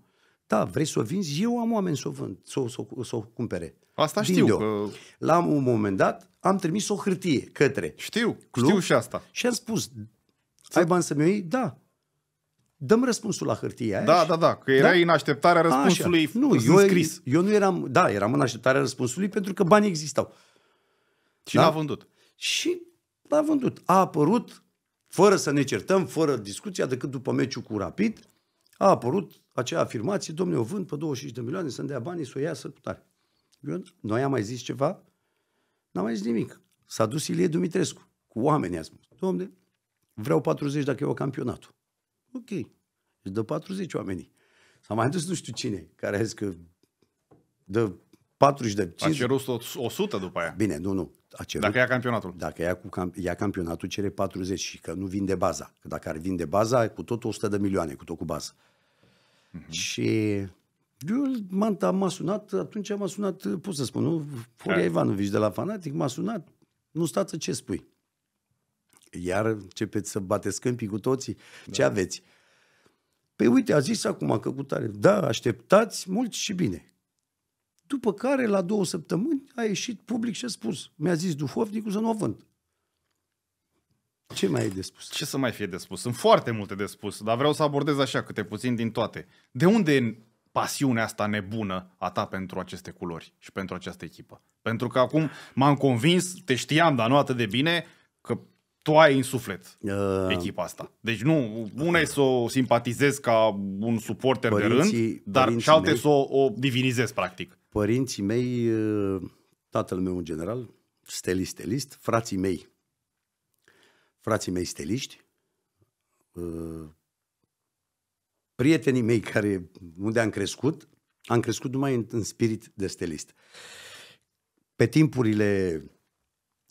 Da, vrei să o vinzi? Eu am oameni să o vând, să o, să o, să o cumpere. Asta știu. Că... La un moment dat am trimis o hârtie către Știu, club știu și asta. Și am spus, ai bani să-mi iei? Da. Dăm răspunsul la hârtie aia. Da, și... da, da, că era da? în așteptarea răspunsului A, Nu, eu, scris. eu nu eram, da, eram în așteptarea răspunsului pentru că banii existau. Și da? l-a vândut. Și l-a vândut. A apărut, fără să ne certăm, fără discuția, decât după meciul cu Rapid, a apărut acea afirmație, domnule, o vând pe 25 de milioane să-mi dea banii, să o ia să tare. Eu, noi am mai zis ceva? N-am mai zis nimic. S-a dus Ilie Dumitrescu cu oamenii, a spus. Dom'le, vreau 40 dacă o campionatul. Ok, își dă 40 oamenii. S-a mai dus nu știu cine, care a zis că dă 40 de... 50. A cerut 100 după aia. Bine, nu, nu. A cerut, dacă ia campionatul. Dacă ia, cu, ia campionatul, cere 40 și că nu vinde baza. Că dacă ar vinde baza, cu tot 100 de milioane, cu tot cu bază. Uh-huh. Și eu, Manta m-a sunat, atunci m-a sunat, pot să spun, nu? Folia Ivanovici de la Fanatic m-a sunat, nu stați ce spui. Iar începeți să bateți câmpii cu toții, da. ce aveți? Păi uite, a zis acum că cu tare, da, așteptați mult și bine. După care, la două săptămâni, a ieșit public și a spus, mi-a zis Dufovnicu să nu o vând. Ce mai e de spus? Ce să mai fie de spus? Sunt foarte multe de spus, dar vreau să abordez așa câte puțin din toate. De unde pasiunea asta nebună a ta pentru aceste culori și pentru această echipă. Pentru că acum m-am convins, te știam, dar nu atât de bine, că tu ai în suflet uh... echipa asta. Deci nu, una e să o simpatizez ca un suporter părinții, de rând, dar și alte să o, divinizez, practic. Părinții mei, uh, tatăl meu în general, stelist, stelist, frații mei, frații mei steliști, uh, prietenii mei care, unde am crescut, am crescut numai în, în spirit de stelist. Pe timpurile,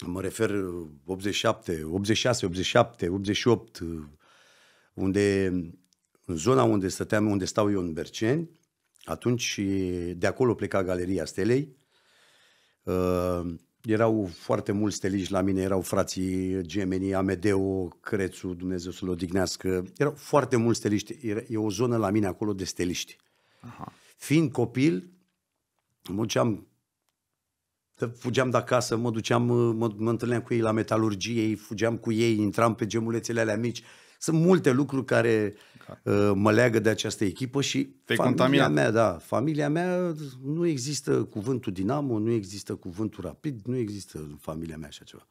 mă refer 87, 86, 87, 88, unde, în zona unde stăteam, unde stau eu în Berceni, atunci de acolo pleca Galeria Stelei, ă, erau foarte mulți steliști la mine, erau frații Gemeni, Amedeo, Crețu, Dumnezeu să-l odihnească. Erau foarte mulți steliști. E o zonă la mine acolo de steliști. Aha. Fiind copil, mă duceam, fugeam de acasă, mă duceam, mă, mă întâlneam cu ei la metalurgie, fugeam cu ei, intram pe gemulețele alea mici, sunt multe lucruri care da. uh, mă leagă de această echipă și te familia mea, da, familia mea nu există cuvântul Dinamo, nu există cuvântul Rapid, nu există în familia mea așa ceva.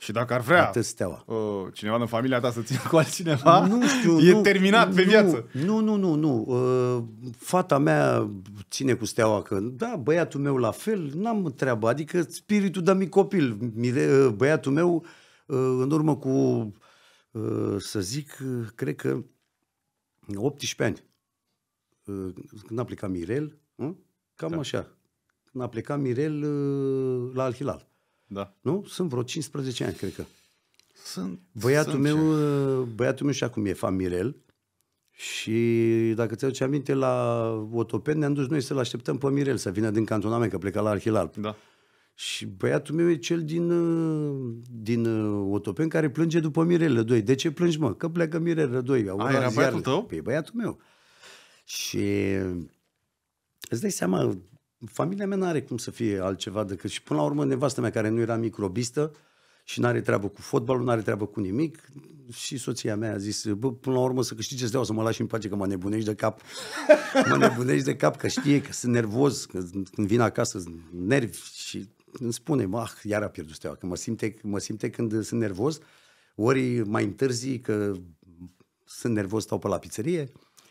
Și dacă ar vrea steaua. Uh, cineva din familia ta să țină cu altcineva, nu știu, e nu, terminat nu, pe viață. Nu, nu, nu, nu. Uh, fata mea ține cu steaua că, da, băiatul meu la fel, n-am treabă. Adică spiritul de mic copil. Mire, uh, băiatul meu, uh, în urmă cu Ă, să zic, ă, cred că 18 ani. Ă, când a plecat Mirel, cam da. așa. Când a plecat Mirel la Alhilal. Da. Nu? Sunt vreo 15 ani, cred că. Sunt, băiatul, sunt meu, ce... băiatul meu și acum e Mirel și dacă ți aduce aminte la Otopen ne-am dus noi să-l așteptăm pe Mirel să vină din cantonament că pleca la Arhilal. Da. Și băiatul meu e cel din, ă, din ă, Otopen care plânge după mirele 2. De ce plângi, mă? Că pleacă mirele Rădoi. A, era ziară. băiatul tău? Păi băiatul meu. Și îți dai seama, familia mea nu are cum să fie altceva decât și până la urmă nevastă mea care nu era microbistă și nu are treabă cu fotbalul, nu are treabă cu nimic și soția mea a zis, bă, până la urmă să câștige steaua, să mă lași în pace că mă nebunești de cap. *laughs* mă nebunești de cap, că știe că sunt nervos, că când vin acasă nervi și îmi spune, ah, iar a pierdut steaua, că mă simte, mă simte când sunt nervos, ori mai întârzi că sunt nervos, stau pe la pizzerie.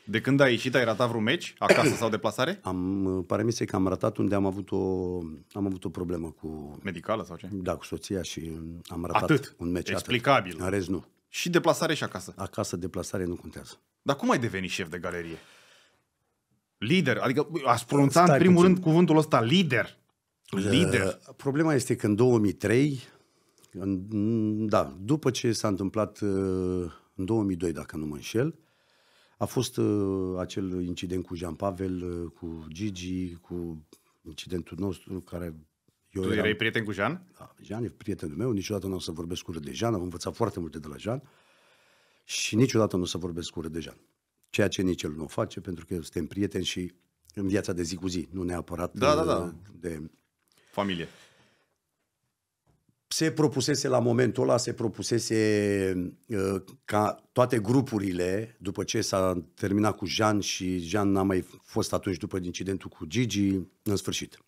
De când ai ieșit, ai ratat vreun meci, acasă sau deplasare? *coughs* Am, pare mi se că am ratat unde am avut o, am avut o problemă cu... Medicală sau ce? Da, cu soția și am ratat atât. un meci. Explicabil. Atât. În rest, nu. Și deplasare și acasă. Acasă, deplasare, nu contează. Dar cum ai devenit șef de galerie? Lider, adică ați pronunța în primul puțin. rând cuvântul ăsta, lider. Lider. Problema este că în 2003, în, da, după ce s-a întâmplat uh, în 2002, dacă nu mă înșel, a fost uh, acel incident cu Jean Pavel, uh, cu Gigi, cu incidentul nostru care... Eu tu eram, erai prieten cu Jean? Da, Jean e prietenul meu, niciodată nu o să vorbesc cu de Jean, am învățat foarte multe de la Jean și niciodată nu o să vorbesc cu de Jean. Ceea ce nici el nu o face, pentru că suntem prieteni și în viața de zi cu zi, nu neapărat da, da, da. de Familie. Se propusese la momentul ăla, se propusese uh, ca toate grupurile, după ce s-a terminat cu Jean și Jean n-a mai fost atunci după incidentul cu Gigi, în sfârșit.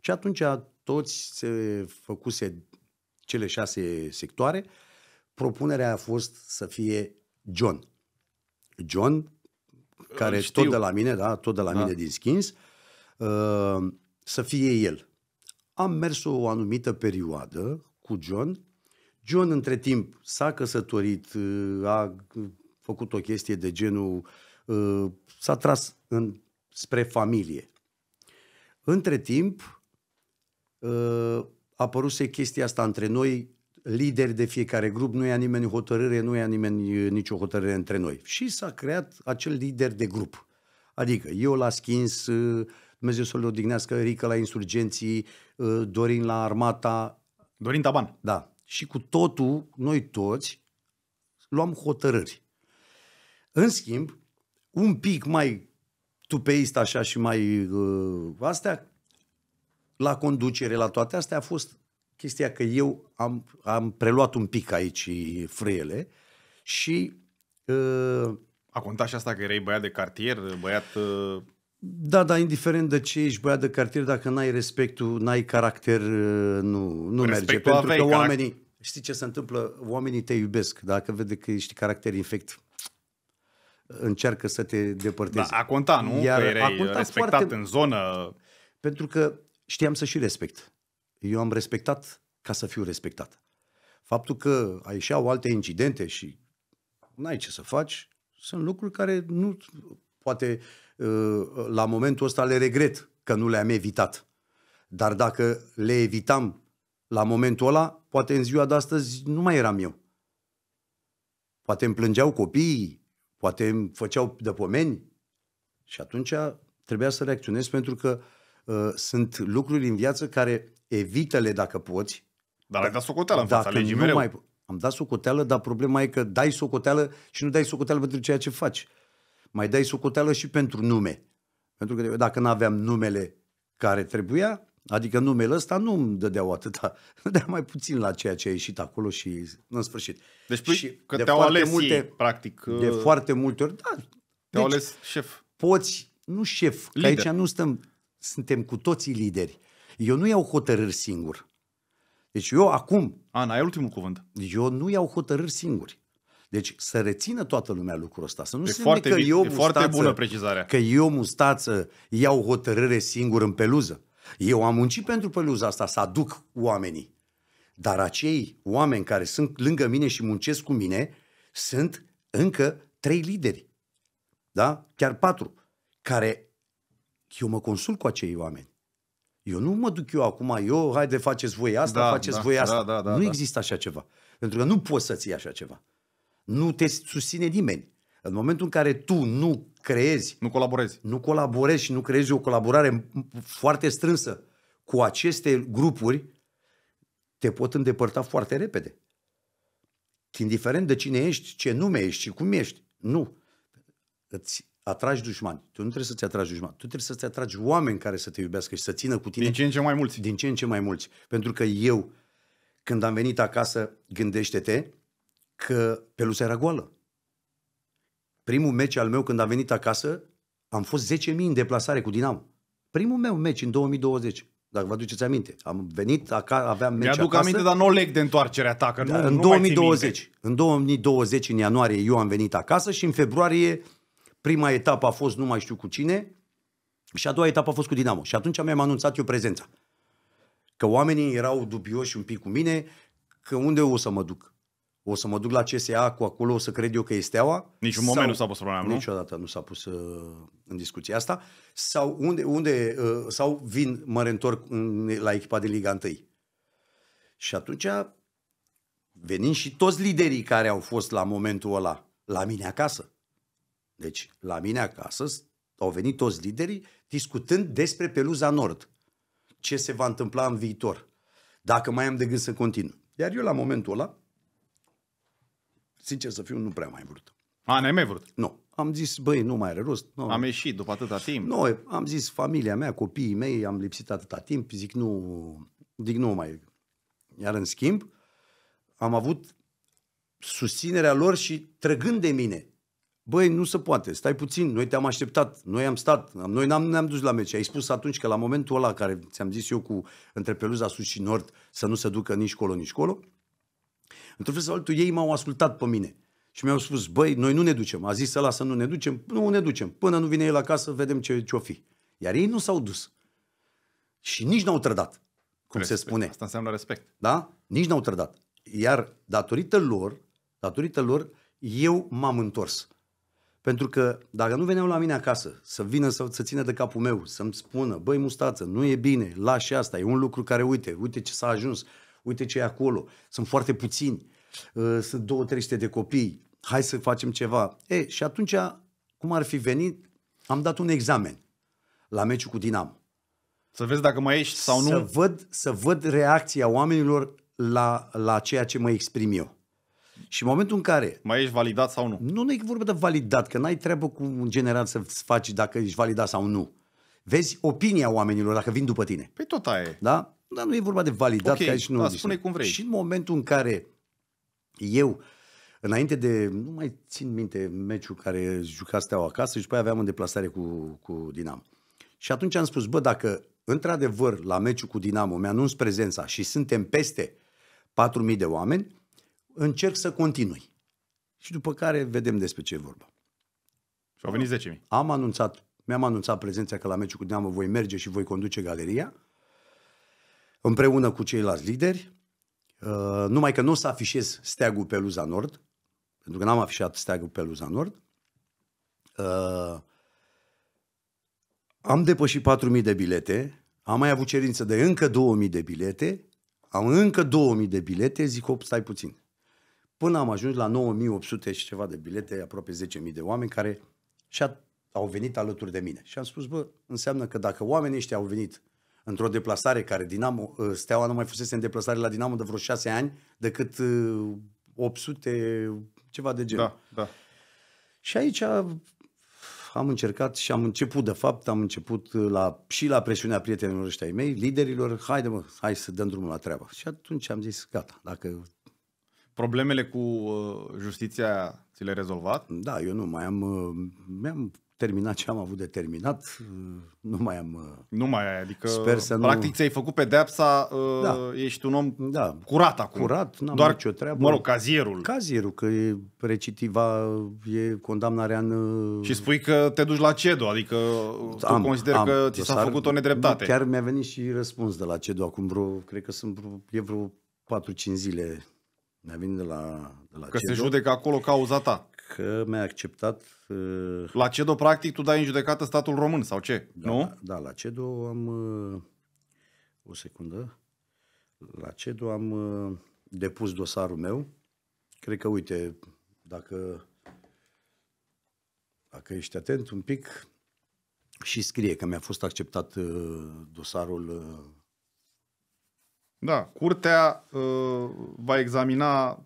Și atunci toți se făcuse cele șase sectoare. Propunerea a fost să fie John. John, care Știu. tot de la mine, da, tot de la da. mine din schins, uh, să fie el. Am mers o anumită perioadă cu John. John, între timp, s-a căsătorit, a făcut o chestie de genul, ă, s-a tras în, spre familie. Între timp, ă, a apărut chestia asta între noi, lideri de fiecare grup, nu ia nimeni hotărâre, nu ia nimeni ă, nicio hotărâre între noi. Și s-a creat acel lider de grup. Adică eu l-a schins, Dumnezeu să-l odihnească, Rică la insurgenții, uh, Dorin la armata. Dorin Taban. Da. Și cu totul, noi toți, luam hotărâri. În schimb, un pic mai tupeist așa și mai uh, astea, la conducere, la toate astea a fost chestia că eu am, am preluat un pic aici frâiele și... Uh, a contat și asta că erai băiat de cartier, băiat... Uh... Da, dar indiferent de ce ești băiat de cartier, dacă n-ai respectul, n-ai caracter, uh, nu, nu merge. Pentru că oamenii, știi ce se întâmplă? Oamenii te iubesc. Dacă vede că ești caracter infect, încearcă să te depărtezi. Da, a conta, nu? Iar că erai a conta respectat foarte... în zonă. Pentru că știam să și respect. Eu am respectat ca să fiu respectat. Faptul că ieșeau alte incidente și n-ai ce să faci, sunt lucruri care nu poate uh, Uh, la momentul ăsta le regret că nu le-am evitat. Dar dacă le evitam la momentul ăla, poate în ziua de astăzi nu mai eram eu. Poate îmi plângeau copiii, poate îmi făceau de pomeni. Și atunci trebuia să reacționez pentru că uh, sunt lucruri în viață care evită-le dacă poți. Dar ai dat socoteală în fața legii mereu. Mai, am dat socoteală, dar problema e că dai socoteală și nu dai socoteală pentru ceea ce faci mai dai sucoteală și pentru nume. Pentru că dacă nu aveam numele care trebuia, adică numele ăsta nu îmi dădeau atâta, *laughs* dădea mai puțin la ceea ce a ieșit acolo și în sfârșit. Deci și că de te-au ales multe, ei, practic. De uh, foarte multe ori, da. Te-au deci, ales șef. Poți, nu șef, Lider. că aici nu stăm, suntem cu toții lideri. Eu nu iau hotărâri singur. Deci eu acum... Ana, ai ultimul cuvânt. Eu nu iau hotărâri singuri. Deci să rețină toată lumea lucrul ăsta. Să nu e se foarte, că eu e mustață, foarte bună precizarea. Că eu mustață iau hotărâre singur în peluză. Eu am muncit pentru peluza asta să aduc oamenii. Dar acei oameni care sunt lângă mine și muncesc cu mine sunt încă trei lideri. Da? Chiar patru. Care eu mă consult cu acei oameni. Eu nu mă duc eu acum, eu, haide, faceți voi asta, da, faceți da, voi asta. Da, da, da, nu da. există așa ceva. Pentru că nu poți să ții așa ceva nu te susține nimeni. În momentul în care tu nu creezi, nu colaborezi, nu colaborezi și nu creezi o colaborare foarte strânsă cu aceste grupuri, te pot îndepărta foarte repede. Indiferent de cine ești, ce nume ești și cum ești, nu. Îți atragi dușmani. Tu nu trebuie să-ți atragi dușmani. Tu trebuie să-ți atragi oameni care să te iubească și să țină cu tine. Din ce în ce mai mulți. Din ce în ce mai mulți. Pentru că eu, când am venit acasă, gândește-te, că pelusa era goală. Primul meci al meu când am venit acasă, am fost 10.000 în deplasare cu Dinamo. Primul meu meci în 2020. Dacă vă aduceți aminte, am venit, acasă, aveam meci Mi-aduc acasă. aminte, dar nu leg de întoarcerea ta, că nu, da, în nu 2020, în 2020, în ianuarie, eu am venit acasă și în februarie prima etapă a fost nu mai știu cu cine și a doua etapă a fost cu Dinamo. Și atunci mi-am anunțat eu prezența. Că oamenii erau dubioși un pic cu mine, că unde o să mă duc o să mă duc la CSA cu acolo, o să cred eu că este steaua. Niciun sau, moment nu s-a pus problema, nu? Niciodată nu s-a pus uh, în discuția asta. Sau unde, unde uh, sau vin, mă reîntorc la echipa din Liga 1. Și atunci venim și toți liderii care au fost la momentul ăla la mine acasă. Deci, la mine acasă au venit toți liderii discutând despre Peluza Nord. Ce se va întâmpla în viitor. Dacă mai am de gând să continu. Iar eu la momentul ăla sincer să fiu, nu prea mai vrut. A, n-ai mai vrut? Nu. Am zis, băi, nu mai are rost. Nu. Am ieșit după atâta timp. Nu, am zis, familia mea, copiii mei, am lipsit atâta timp, zic, nu, zic, nu mai. Iar în schimb, am avut susținerea lor și trăgând de mine. Băi, nu se poate, stai puțin, noi te-am așteptat, noi am stat, noi n-am, ne-am dus la meci. Ai spus atunci că la momentul ăla care ți-am zis eu cu între Peluza sus și Nord să nu se ducă nici colo, nici colo, Într-un fel sau altul, ei m-au ascultat pe mine. Și mi-au spus, băi, noi nu ne ducem. A zis ăla să nu ne ducem. Nu ne ducem. Până nu vine el acasă, vedem ce ce o fi. Iar ei nu s-au dus. Și nici n-au trădat, cum respect. se spune. Asta înseamnă respect. Da? Nici n-au trădat. Iar datorită lor, datorită lor, eu m-am întors. Pentru că dacă nu veneau la mine acasă să vină să, să țină de capul meu, să-mi spună, băi mustață, nu e bine, lași asta, e un lucru care uite, uite ce s-a ajuns, uite ce e acolo, sunt foarte puțini, uh, sunt două, trei de copii, hai să facem ceva. E, și atunci, cum ar fi venit, am dat un examen la meciul cu Dinamo. Să vezi dacă mai ești sau nu? Să văd, să văd reacția oamenilor la, la ceea ce mă exprim eu. Și în momentul în care... Mai ești validat sau nu? Nu, nu e vorba de validat, că n-ai treabă cu un general să faci dacă ești validat sau nu. Vezi opinia oamenilor dacă vin după tine. Păi tot aia e. Da? Dar nu e vorba de validat, okay, că aici nu... Da, spune cum vrei. Și în momentul în care eu, înainte de... Nu mai țin minte meciul care juca Steaua acasă și după aia aveam în deplasare cu, cu Dinamo. Și atunci am spus, bă, dacă într-adevăr la meciul cu Dinamo mi-anunț prezența și suntem peste 4.000 de oameni, încerc să continui. Și după care vedem despre ce e vorba. Și au venit 10.000. Am anunțat, mi-am anunțat prezența că la meciul cu Dinamo voi merge și voi conduce galeria împreună cu ceilalți lideri, uh, numai că nu o să afișez steagul pe Luza Nord, pentru că n-am afișat steagul pe Luza Nord. Uh, am depășit 4.000 de bilete, am mai avut cerință de încă 2.000 de bilete, am încă 2.000 de bilete, zic, op, stai puțin. Până am ajuns la 9.800 și ceva de bilete, aproape 10.000 de oameni care și-au venit alături de mine. Și am spus, bă, înseamnă că dacă oamenii ăștia au venit într-o deplasare care Dinamo, uh, Steaua nu mai fusese în deplasare la Dinamo de vreo șase ani decât 800 uh, ceva de genul. Da, da. Și aici am încercat și am început, de fapt, am început uh, la, și la presiunea prietenilor ăștia ai mei, liderilor, haide mă, hai să dăm drumul la treabă. Și atunci am zis, gata, dacă... Problemele cu justiția ți le-ai rezolvat? Da, eu nu mai am, mi-am terminat ce am avut de terminat, uh, nu mai am... Uh, nu mai ai, adică sper să practic nu... ți-ai făcut pedepsa, uh, da. ești un om da. curat acum. Curat, n-am Doar, nicio treabă. Mă rog, cazierul. Cazierul, că e recitiva e condamnarea în... Și spui că te duci la CEDO, adică am, tu am, că ți s-a făcut o nedreptate. Chiar mi-a venit și răspuns de la CEDO acum vreo, cred că sunt vreo, e vreo 4-5 zile mi-a venit de la, de la Că CEDO, se judecă acolo cauza ta. Că mi-a acceptat Uh, la CEDO, practic, tu dai în judecată statul român, sau ce? Da, nu? Da, da la CEDO am... Uh, o secundă. La CEDO am uh, depus dosarul meu. Cred că, uite, dacă, dacă ești atent un pic și scrie că mi-a fost acceptat dosarul da, curtea uh, va examina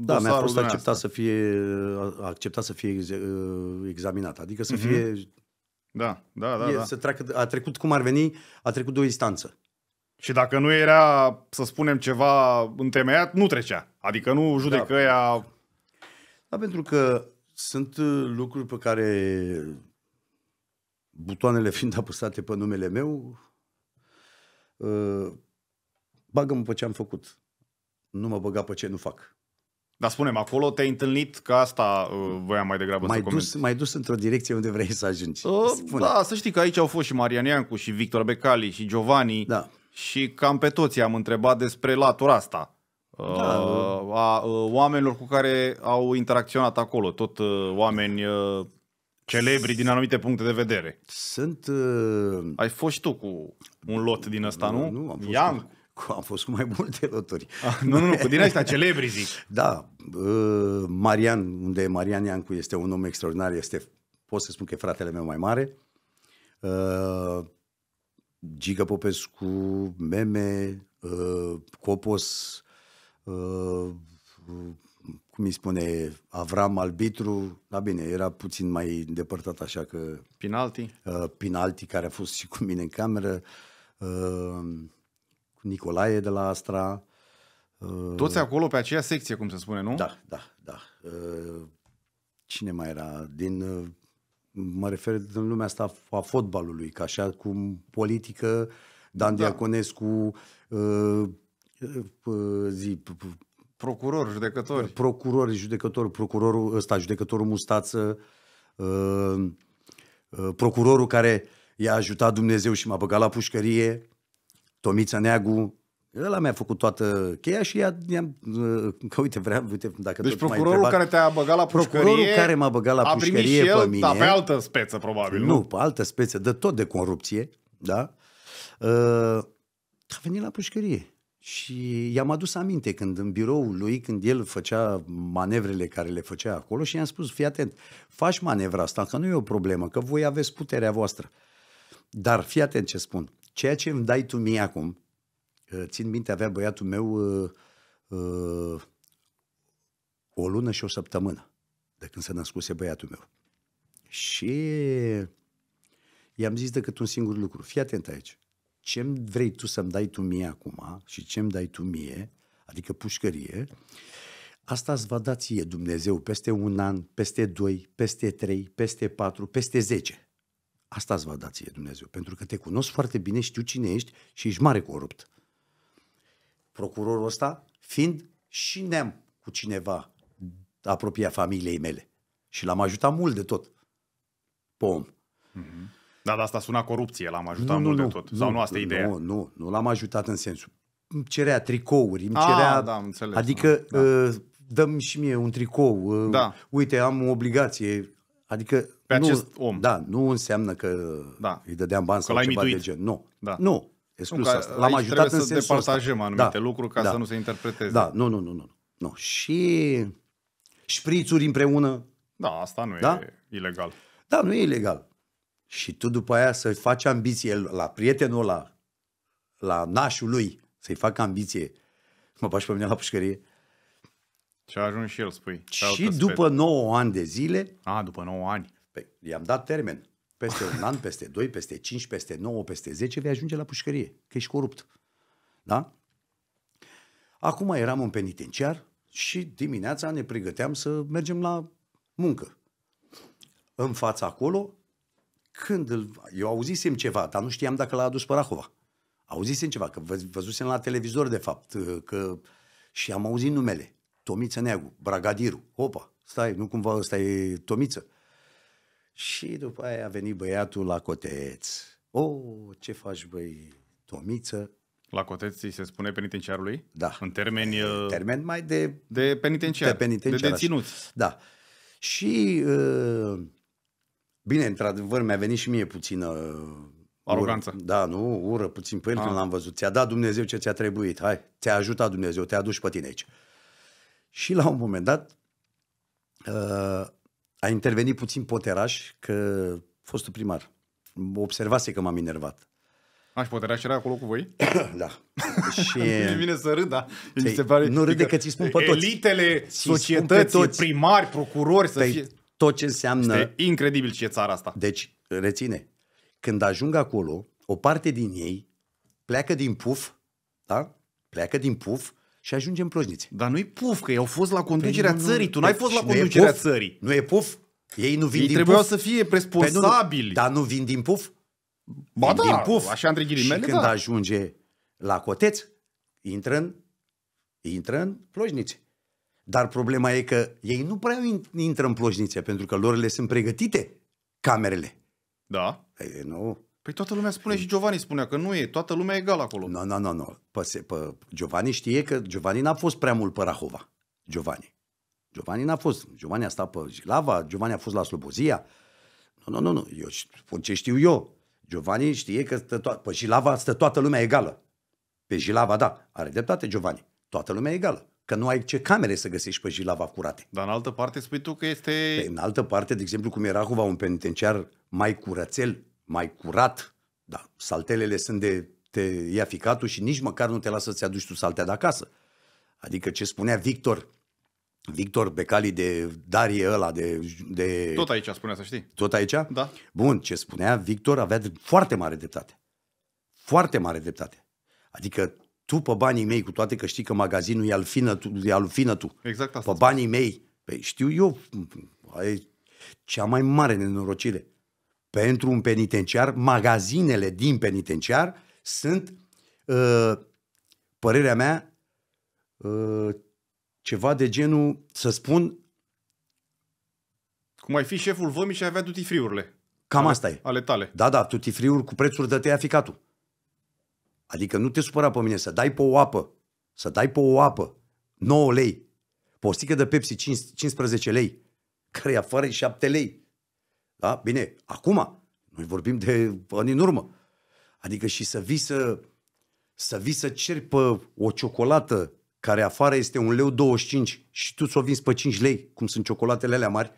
da, mi-a fost acceptat să fie, acceptat să fie uh, examinat, adică să mhm. fie... Mm-hmm. Da, da, da. E, da. Să treacă, a trecut cum ar veni, a trecut de o instanță. Și dacă nu era, să spunem, ceva întemeiat, nu trecea. Adică nu judecă da. ea... Da, pentru că sunt uh, lucruri pe care butoanele fiind apăsate pe numele meu, uh, bagă-mă pe ce am făcut. Nu mă băga pe ce nu fac. Dar spunem, acolo te-ai întâlnit, că asta uh, voiam mai degrabă mai să dus, Mai dus într-o direcție unde vrei să ajungi. Uh, Da, să știi că aici au fost și Marian Iancu, și Victor Becali, și Giovanni. Da. Și cam pe toți am întrebat despre latura asta. Da. Uh, a uh, oamenilor cu care au interacționat acolo, tot uh, oameni uh, celebri din anumite puncte de vedere. Sunt... Uh... Ai fost și tu cu un lot din ăsta, nu? Nu, nu am fost Iancu. Cu... *laughs* am fost cu mai multe loturi. Ah, nu, nu, nu, cu din asta celebri zic. Da, Marian, unde Marian Iancu, este un om extraordinar, este, pot să spun că e fratele meu mai mare. Uh, Giga Popescu, Meme, uh, Copos, uh, cum îi spune, Avram Albitru, da bine, era puțin mai îndepărtat așa că... Pinalti. Pinalti, care a fost și cu mine în cameră cu Nicolae de la Astra. Uh, Toți acolo pe aceea secție, cum se spune, nu? Da, da, da. Uh, cine mai era? Din, uh, mă refer din lumea asta a fotbalului, ca așa cum politică, Dan da. Diaconescu, zi, Procuror, judecător. Procuror, judecător, procurorul ăsta, judecătorul Mustață, procurorul care i-a ajutat Dumnezeu și m-a băgat la pușcărie. Tomița Neagu, Ăla mi-a făcut toată cheia și ea, i-am, uh, că uite, vreau, uite, dacă Deci tot procurorul întrebat, care te-a băgat la pușcărie, procurorul care m-a băgat la a pușcărie el, pe mine, dar pe altă speță, probabil, nu? Nu, pe altă speță, de tot de corupție, da? Uh, a venit la pușcărie și i-am adus aminte când în biroul lui, când el făcea manevrele care le făcea acolo și i-am spus, fii atent, faci manevra asta, că nu e o problemă, că voi aveți puterea voastră. Uh, dar fii atent ce spun. Ceea ce îmi dai tu mie acum, uh, țin minte, avea băiatul meu uh, uh, o lună și o săptămână de când se născuse băiatul meu. Și i-am zis decât un singur lucru. Fii atent aici. Ce vrei tu să-mi dai tu mie acum și ce îmi dai tu mie, adică pușcărie, asta îți va da ție Dumnezeu peste un an, peste doi, peste trei, peste patru, peste zece. Asta îți va da ție Dumnezeu, pentru că te cunosc foarte bine, știu cine ești și ești mare corupt. Procurorul ăsta fiind și neam cu cineva apropiat familiei mele și l-am ajutat mult de tot Pom. om. Mm-hmm. Da, dar asta suna corupție, l-am ajutat nu, mult nu, de tot. Nu, Sau nu asta e ideea? Nu, nu, nu l-am ajutat în sensul. Îmi cerea tricouri, îmi ah, cerea... A, da, înțeles, adică da. Uh, dăm și mie un tricou, uh, da. uite, am o obligație. Adică pe acest nu, om. Da, nu înseamnă că da. îi dădeam bani că sau ceva mituit. de gen. Nu, da. nu, exclus nu, asta. L-am ajutat în să departajăm ăsta. Da. anumite da. lucruri ca da. să nu se interpreteze. Da, nu, nu, nu. nu. nu. Și șprițuri împreună. Da, asta nu da? e ilegal. Da, nu e ilegal. Și tu după aia să i faci ambiție la prietenul ăla, la nașul lui, să-i facă ambiție. Mă bași pe mine la pușcărie. Ce a ajuns și el, spui. Și după 9 ani de zile... A, după 9 ani. Păi, i-am dat termen. Peste un an, peste doi, peste cinci, peste nouă, peste zece vei ajunge la pușcărie, că ești corupt. Da? Acum eram în penitenciar și dimineața ne pregăteam să mergem la muncă. În fața acolo, când îl, eu auzisem ceva, dar nu știam dacă l-a adus pe Rahova. Auzisem ceva, că văzusem la televizor, de fapt, că și am auzit numele. Tomiță Neagu, Bragadiru, opa, stai, nu cumva ăsta e Tomiță. Și după aia a venit băiatul la coteț. O, oh, ce faci băi, Tomiță? La coteț se spune penitenciarului? Da. În termeni... Uh, termen mai de... De penitenciar. De penitenciar. De deținut. Așa. Da. Și... Uh, bine, într-adevăr, mi-a venit și mie puțină... Uh, Aroganță. Ură, da, nu, ură puțin pe el a. Ah. când l-am văzut. Ți-a dat Dumnezeu ce ți-a trebuit. Hai, ți-a ajutat Dumnezeu, te-a dus pe tine aici. Și la un moment dat, a intervenit puțin poteraș, că fostul primar observase că m-am enervat. Aș ah, poteraș era acolo cu voi? *coughs* da. *coughs* și... Mi vine să râd, da. Ei, se pare nu râde că ți spun pe toți. Elitele societății, toți. primari, procurori, să păi, fie... Tot ce înseamnă... Este incredibil ce e țara asta. Deci, reține, când ajung acolo, o parte din ei pleacă din puf, da? Pleacă din puf și ajungem ploșnițe. Dar nu-i puf, că ei au fost la conducerea păi țării, tu n-ai păi fost la conducerea țării. Nu e puf? Ei nu vin ei din trebuiau puf. să fie responsabili. Păi nu, dar nu vin din puf? Ba vin da, din puf. așa între ghilimele, Și da. când da. ajunge la coteț, intră în, intră în plojnițe. Dar problema e că ei nu prea intră în ploșnițe, pentru că lor le sunt pregătite camerele. Da. E, păi, nu, Păi toată lumea spune și Giovanni spunea că nu e, toată lumea e egal acolo. Nu, nu, nu, nu. Giovanni știe că Giovanni n-a fost prea mult pe Rahova. Giovanni. Giovanni n-a fost. Giovanni a stat pe Jilava, Giovanni a fost la Slobozia. Nu, nu, nu, nu. Eu spun ce știu eu. Giovanni știe că stă to- pe Jilava stă toată lumea egală. Pe Jilava, da, are dreptate Giovanni. Toată lumea egală. Că nu ai ce camere să găsești pe Jilava curate. Dar în altă parte spui tu că este... Pe, păi în altă parte, de exemplu, cum era Rahova un penitenciar mai curățel mai curat, da, saltelele sunt de te ia ficatul și nici măcar nu te lasă să-ți aduci tu saltea de acasă. Adică ce spunea Victor, Victor Becali de Darie ăla, de, de... Tot aici spunea, să știi. Tot aici? Da. Bun, ce spunea Victor avea foarte mare dreptate. Foarte mare dreptate. Adică tu pe banii mei, cu toate că știi că magazinul e al tu, e al tu exact asta pe banii mei, păi știu eu, ai cea mai mare nenorocire pentru un penitenciar, magazinele din penitenciar sunt, uh, părerea mea, uh, ceva de genul, să spun... Cum ai fi șeful vămii și avea friurile? Cam ale, asta e. Ale tale. Da, da, dutifriuri cu prețuri de tăia ficatul. Adică nu te supăra pe mine să dai pe o apă, să dai pe o apă, 9 lei, pe o stică de Pepsi 5, 15 lei, care e afară 7 lei. Da? Bine, acum, noi vorbim de ani în urmă. Adică și să vii să, să, vii să ceri pe o ciocolată care afară este un leu 25 și tu să o vinzi pe 5 lei, cum sunt ciocolatele alea mari,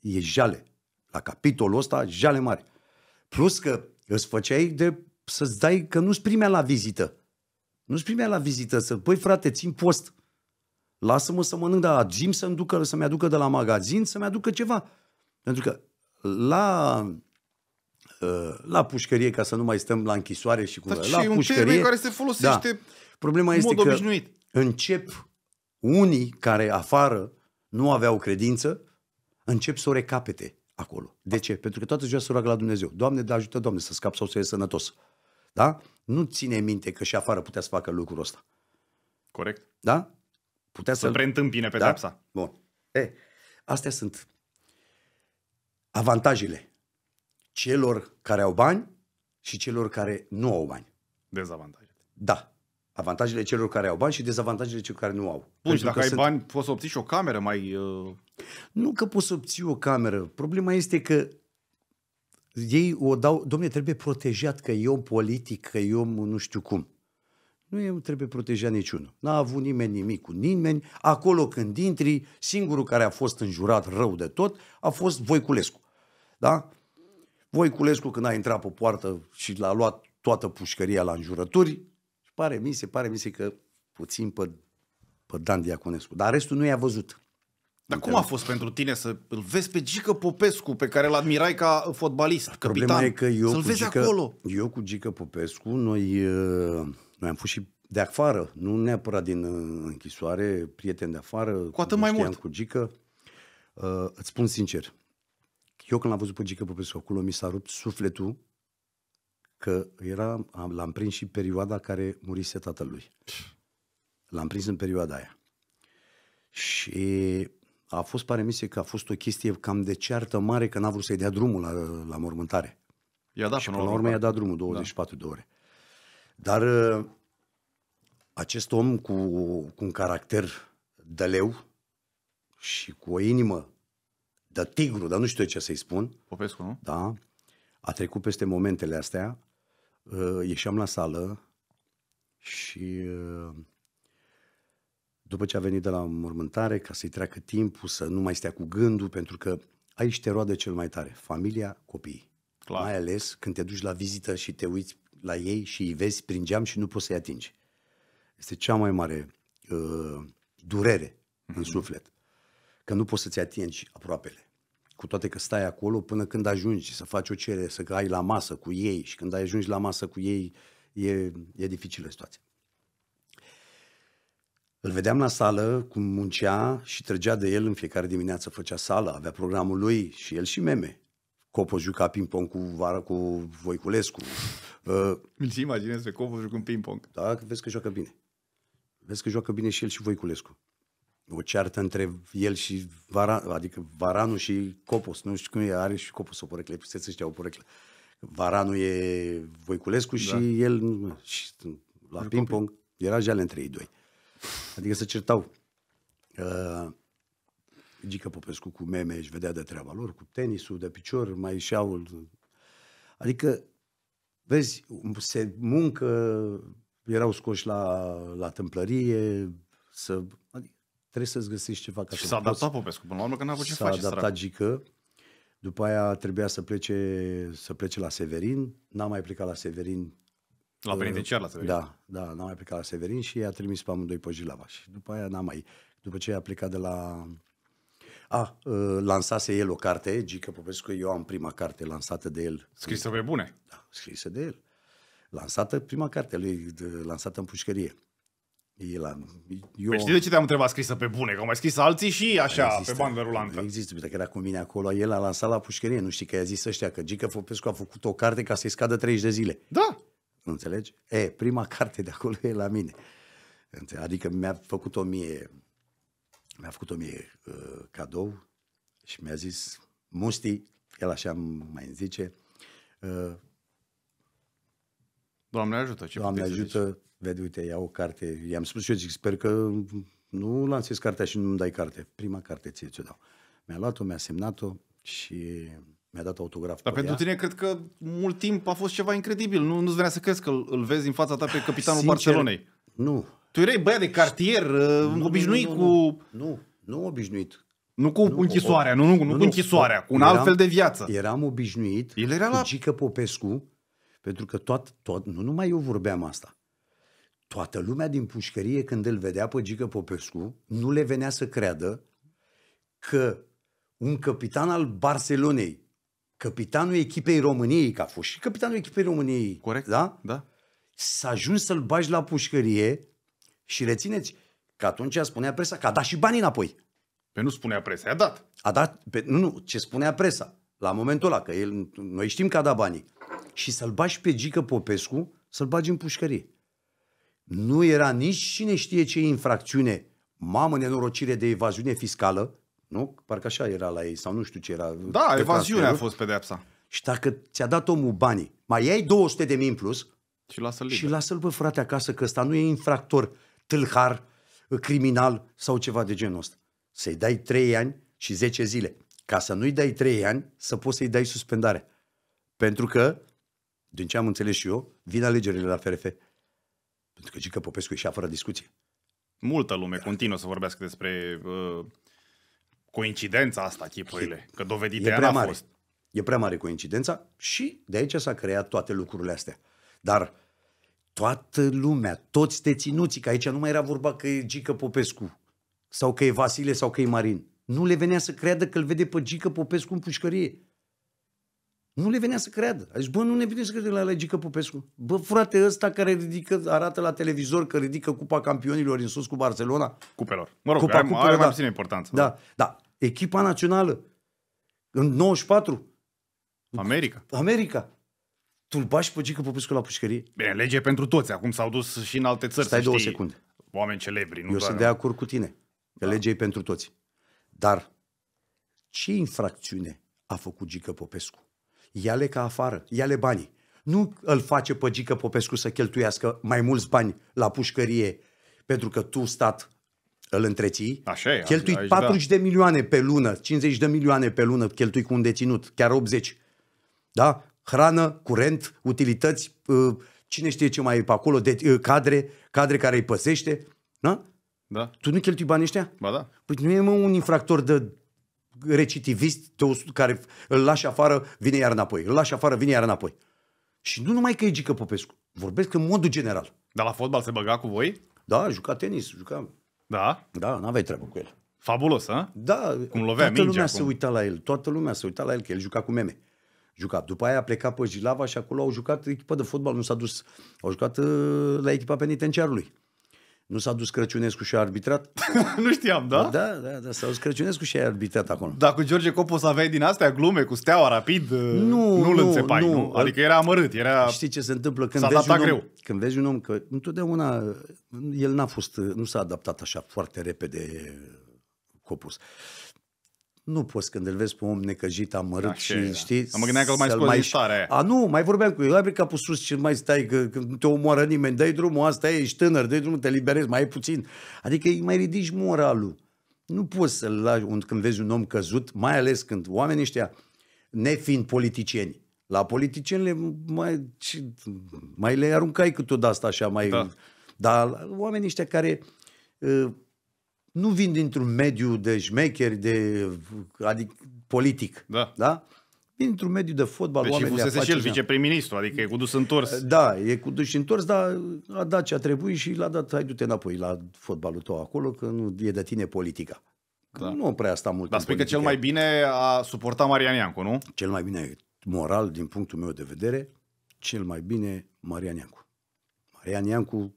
e jale. La capitolul ăsta, jale mari. Plus că îți făceai de să-ți dai că nu-ți primea la vizită. Nu-ți primea la vizită să, păi frate, țin post. Lasă-mă să mănânc dar zim să-mi, ducă, să-mi aducă de la magazin, să-mi aducă ceva. Pentru că la uh, la pușcărie, ca să nu mai stăm la închisoare și cu... Dar la și pușcărie, un care se folosește da. Problema este mod că obișnuit. încep unii care afară nu aveau credință, încep să o recapete acolo. De ce? Pentru că toată ziua se roagă la Dumnezeu. Doamne, da, ajută Doamne să scap sau să iei sănătos. Da? Nu ține minte că și afară putea să facă lucrul ăsta. Corect. Da? Putea să... Să preîntâmpine pe Da? Bun. E, astea sunt avantajele celor care au bani și celor care nu au bani. Dezavantajele. Da. Avantajele celor care au bani și dezavantajele celor care nu au. Bun, și dacă ai sunt... bani, poți să obții și o cameră mai... Uh... Nu că poți să obții o cameră. Problema este că ei o dau, domne, trebuie protejat că eu politic, că eu nu știu cum. Nu e, trebuie protejat niciunul. N-a avut nimeni nimic cu nimeni. Acolo când intri, singurul care a fost înjurat rău de tot a fost Voiculescu. Da? Voiculescu când a intrat pe poartă și l-a luat toată pușcăria la înjurături, pare mi se, pare mi se că puțin pe, pe Dan Diaconescu. Dar restul nu i-a văzut. Dar cum a fost pentru tine să îl vezi pe Gică Popescu, pe care îl admirai ca fotbalist, capitan? Problema e că eu, să-l vezi Gică, acolo. eu cu Gică Popescu, noi, uh, noi am fost și de afară, nu neapărat din uh, închisoare, prieteni de afară. Cu atât mai mult. Cu Gică, uh, îți spun sincer, eu când l-am văzut pe Gică Popescu acolo, mi s-a rupt sufletul că era, l-am prins și perioada care murise tatălui. L-am prins în perioada aia. Și a fost pare mise că a fost o chestie cam de ceartă mare că n-a vrut să-i dea drumul la, la mormântare. I-a dat și până la urmă i-a dat drumul 24 da. de ore. Dar uh, acest om cu, cu un caracter da-leu și cu o inimă de tigru, dar nu știu ce să-i spun. Popescu, nu? Da. A trecut peste momentele astea. Uh, ieșeam la sală și uh, după ce a venit de la mormântare, ca să-i treacă timpul, să nu mai stea cu gândul, pentru că aici te roade cel mai tare, familia, copiii. Clar. Mai ales când te duci la vizită și te uiți la ei și îi vezi prin geam și nu poți să-i atingi. Este cea mai mare uh, durere mm-hmm. în mhm. suflet, că nu poți să-ți atingi aproapele cu toate că stai acolo până când ajungi să faci o cerere, să ai la masă cu ei și când ajungi la masă cu ei e, e dificilă situația. Îl vedeam la sală cum muncea și trăgea de el în fiecare dimineață, făcea sală, avea programul lui și el și meme. Copos juca ping-pong cu, vara, cu Voiculescu. *laughs* Uh, Îl imaginez pe Copos jucând ping-pong. Da, vezi că joacă bine. Vezi că joacă bine și el și Voiculescu o ceartă între el și Varan, adică Varanu și Copos, nu știu cum e, are și Copos o poreclă, puteți să știa o poreclă. Varanu e Voiculescu da. și el și la ping-pong copii. era jale între ei doi. Adică se certau. Uh, Gică Popescu cu meme își vedea de treaba lor, cu tenisul de picior, mai ieșeau... Adică, vezi, se muncă, erau scoși la, la tâmplărie, să... Adică, Trebuie să-ți găsești ceva. Ca și s-a adaptat Popescu, până la urmă, că n-a avut ce face. S-a adaptat Gică, după aia trebuia să plece, să plece la Severin, n-a mai plecat la Severin. La uh, penitenciar la Severin. Da, da, n-a mai plecat la Severin și i-a trimis pe amândoi pe Jilava. Și după aia n-a mai, după ce a plecat de la... A, uh, lansase el o carte, Gică Popescu, eu am prima carte lansată de el. Scrisă pe bune. Da, scrisă de el. Lansată, prima carte lui, lansată în pușcărie. Elan. Păi eu... Păi știi de ce te-am întrebat scrisă pe bune? Că au mai scris alții și așa, există, pe bandă rulantă. Există, uite că era cu mine acolo, el a lansat la pușcărie, nu știi că i-a zis ăștia că Gică Popescu a făcut o carte ca să-i scadă 30 de zile. Da. Nu înțelegi? E, prima carte de acolo e la mine. Adică mi-a făcut o mie, mi-a făcut o mie uh, cadou și mi-a zis, Musti, el așa mai zice, uh, Doamne ajută, ce Doamne ajută, vede, uite, iau o carte, i-am spus și eu, zic, sper că nu lansez cartea și nu-mi dai carte. Prima carte ție ți-o dau. Mi-a luat-o, mi-a semnat-o și mi-a dat autograf. Dar pe pentru ea. tine cred că mult timp a fost ceva incredibil. Nu, nu-ți venea să crezi că îl vezi în fața ta pe capitanul Sincer, Barcelonei. Nu. Tu erai băiat de cartier, nu, obișnuit nu, nu, nu, cu... Nu, nu obișnuit. Nu cu nu, închisoarea, o, nu, nu, nu, nu cu închisoarea, cu un eram, alt fel de viață. Eram obișnuit El era la... cu Gică Popescu, pentru că tot, tot, nu numai eu vorbeam asta. Toată lumea din pușcărie, când îl vedea pe Gică Popescu, nu le venea să creadă că un capitan al Barcelonei, capitanul echipei României, că a fost și capitanul echipei României, Corect. Da? da? S-a ajuns să-l bagi la pușcărie și rețineți că atunci spunea presa că a dat și banii înapoi. Pe nu spunea presa, a dat. A dat, pe, nu, nu, ce spunea presa la momentul ăla, că el, noi știm că a dat banii. Și să-l bagi pe Gică Popescu, să-l bagi în pușcărie nu era nici cine știe ce infracțiune, mamă nenorocire de evaziune fiscală, nu? Parcă așa era la ei sau nu știu ce era. Da, evaziunea a fost pedepsa. Și dacă ți-a dat omul banii, mai ai 200 de mii în plus și lasă-l, și lasă-l pe frate acasă că ăsta nu e infractor, tâlhar, criminal sau ceva de genul ăsta. Să-i dai 3 ani și 10 zile. Ca să nu-i dai 3 ani, să poți să-i dai suspendare. Pentru că, din ce am înțeles și eu, vin alegerile la FRF. Pentru că Gică Popescu ieșea fără discuție. Multă lume da. continuă să vorbească despre uh, coincidența asta, chipurile, că dovedite ea n-a fost. E prea mare coincidența și de aici s-a creat toate lucrurile astea. Dar toată lumea, toți deținuții, că aici nu mai era vorba că e Gică Popescu sau că e Vasile sau că e Marin. Nu le venea să creadă că îl vede pe Gică Popescu în pușcărie. Nu le venea să creadă. A zis, bă, nu ne vine să credem la Legică Popescu. Bă, frate, ăsta care ridică, arată la televizor că ridică Cupa Campionilor în sus cu Barcelona. Cupelor. Mă rog, Cupa, are, cupelor, are mai da. puțină importanță. Da. da, da. Echipa națională. În 94. America. America. tu bași pe Gică Popescu la pușcărie? Bine, lege pentru toți. Acum s-au dus și în alte țări. Stai două știi, secunde. Oameni celebri. Nu Eu sunt de acord cu tine. Că da. legea e pentru toți. Dar ce infracțiune a făcut Gică Popescu? ia-le ca afară, ia-le banii. Nu îl face pe Gică Popescu să cheltuiască mai mulți bani la pușcărie pentru că tu, stat, îl întreții. Așa e. Cheltui aici, 40 da. de milioane pe lună, 50 de milioane pe lună cheltui cu un deținut, chiar 80. Da? Hrană, curent, utilități, uh, cine știe ce mai e pe acolo, de, uh, cadre, cadre care îi păsește. Da? Da. Tu nu cheltui banii ăștia? Ba da. Păi nu e mă un infractor de recitivist, care îl lași afară, vine iar înapoi. Îl lași afară, vine iar înapoi. Și nu numai că e Gică Popescu. Vorbesc în modul general. Dar la fotbal se băga cu voi? Da, juca tenis, juca... Da? Da, n-aveai treabă cu el. Fabulos, a? Da, cum lovea toată lumea acum. se uita la el, toată lumea se uita la el, că el juca cu meme. Juca. După aia a plecat pe Jilava și acolo au jucat echipa de fotbal, nu s-a dus. Au jucat uh, la echipa penitenciarului. Nu s-a dus Crăciunescu și a arbitrat? *laughs* nu știam, da? Da, da, da, s-a dus Crăciunescu și a arbitrat acolo. Dar cu George Copos aveai din astea glume cu steaua rapid? Uh, nu, nu nu, înțepai, nu. nu. Adică era amărât, era... Știi ce se întâmplă când vezi, un om, greu. când vezi un om că întotdeauna uh, el n-a fost, uh, nu s-a adaptat așa foarte repede Copos. Uh, nu poți când îl vezi pe un om necăjit, amărât Așa, și da. știi... Am gândeam că îl mai scoți mai... starea A, nu, mai vorbeam cu el, ai că pus sus și mai stai, că, că nu te omoară nimeni, dai drumul, asta e, ești tânăr, dai drumul, te liberezi, mai ai puțin. Adică îi mai ridici moralul. Nu poți să-l lași când vezi un om căzut, mai ales când oamenii ăștia, nefiind politicieni, la politicieni le mai, mai le aruncai cât tot asta așa, mai... Da. Dar oamenii ăștia care ă, nu vin dintr-un mediu de șmecheri, de, adică politic. Da. da? Dintr-un mediu de fotbal, deci oamenii fusese și el viceprim-ministru, adică e cu dus întors. Da, e cu dus întors, dar a dat ce a trebuit și l-a dat, hai du-te înapoi la fotbalul tău acolo, că nu e de tine politica. Că da. Nu prea asta mult. Dar spui că cel mai bine a suportat Marian Iancu, nu? Cel mai bine, moral, din punctul meu de vedere, cel mai bine Marian Iancu. Marian Iancu...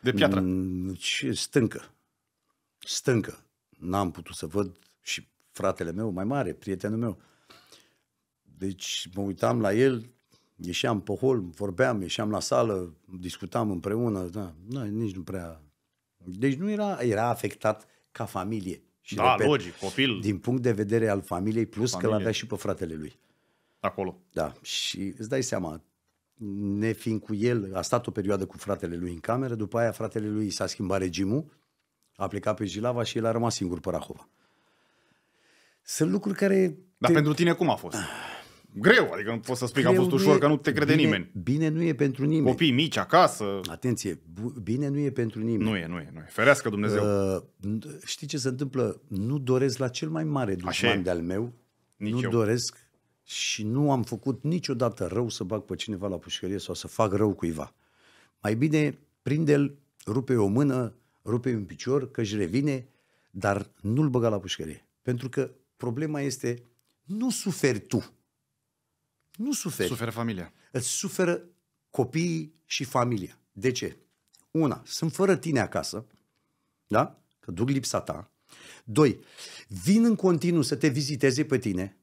De piatră. Mm, stâncă stâncă. N-am putut să văd și fratele meu mai mare, prietenul meu. Deci mă uitam la el, ieșeam pe hol, vorbeam, ieșeam la sală, discutam împreună, da, nu, nici nu prea... Deci nu era, era afectat ca familie. Și da, repet, logic, copil. Din punct de vedere al familiei, plus familie. că l-avea și pe fratele lui. Acolo. Da, și îți dai seama, ne fiind cu el, a stat o perioadă cu fratele lui în cameră, după aia fratele lui s-a schimbat regimul a plecat pe Jilava și el a rămas singur pe Rahova. Sunt lucruri care... Dar te... pentru tine cum a fost? Greu, adică nu poți să spui că a fost ușor, e... că nu te crede bine, nimeni. Bine nu e pentru nimeni. Copii mici, acasă. Atenție, bine nu e pentru nimeni. Nu e, nu e, nu e. Ferească Dumnezeu. Uh, știi ce se întâmplă? Nu doresc la cel mai mare dușman de-al meu. Nici nu eu. doresc și nu am făcut niciodată rău să bag pe cineva la pușcărie sau să fac rău cuiva. Mai bine prinde-l, rupe o mână, rupe un picior, că își revine, dar nu-l băga la pușcărie. Pentru că problema este, nu suferi tu. Nu suferi. Suferă familia. Îți suferă copiii și familia. De ce? Una, sunt fără tine acasă, da? Că duc lipsa ta. Doi, vin în continuu să te viziteze pe tine.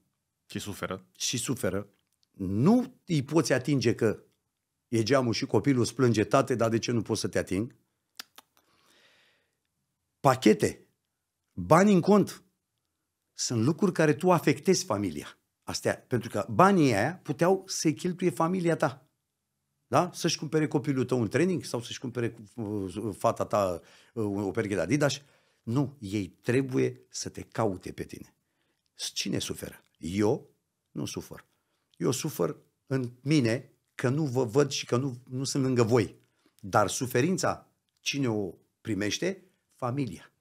Și suferă. Și suferă. Nu îi poți atinge că e geamul și copilul îți plânge, tate, dar de ce nu poți să te ating? pachete, bani în cont. Sunt lucruri care tu afectezi familia. Astea, pentru că banii aia puteau să-i cheltuie familia ta. Da? Să-și cumpere copilul tău un training sau să-și cumpere uh, fata ta uh, o perche de Adidas. Nu, ei trebuie să te caute pe tine. Cine suferă? Eu nu sufăr. Eu sufăr în mine că nu vă văd și că nu, nu sunt lângă voi. Dar suferința, cine o primește, familia.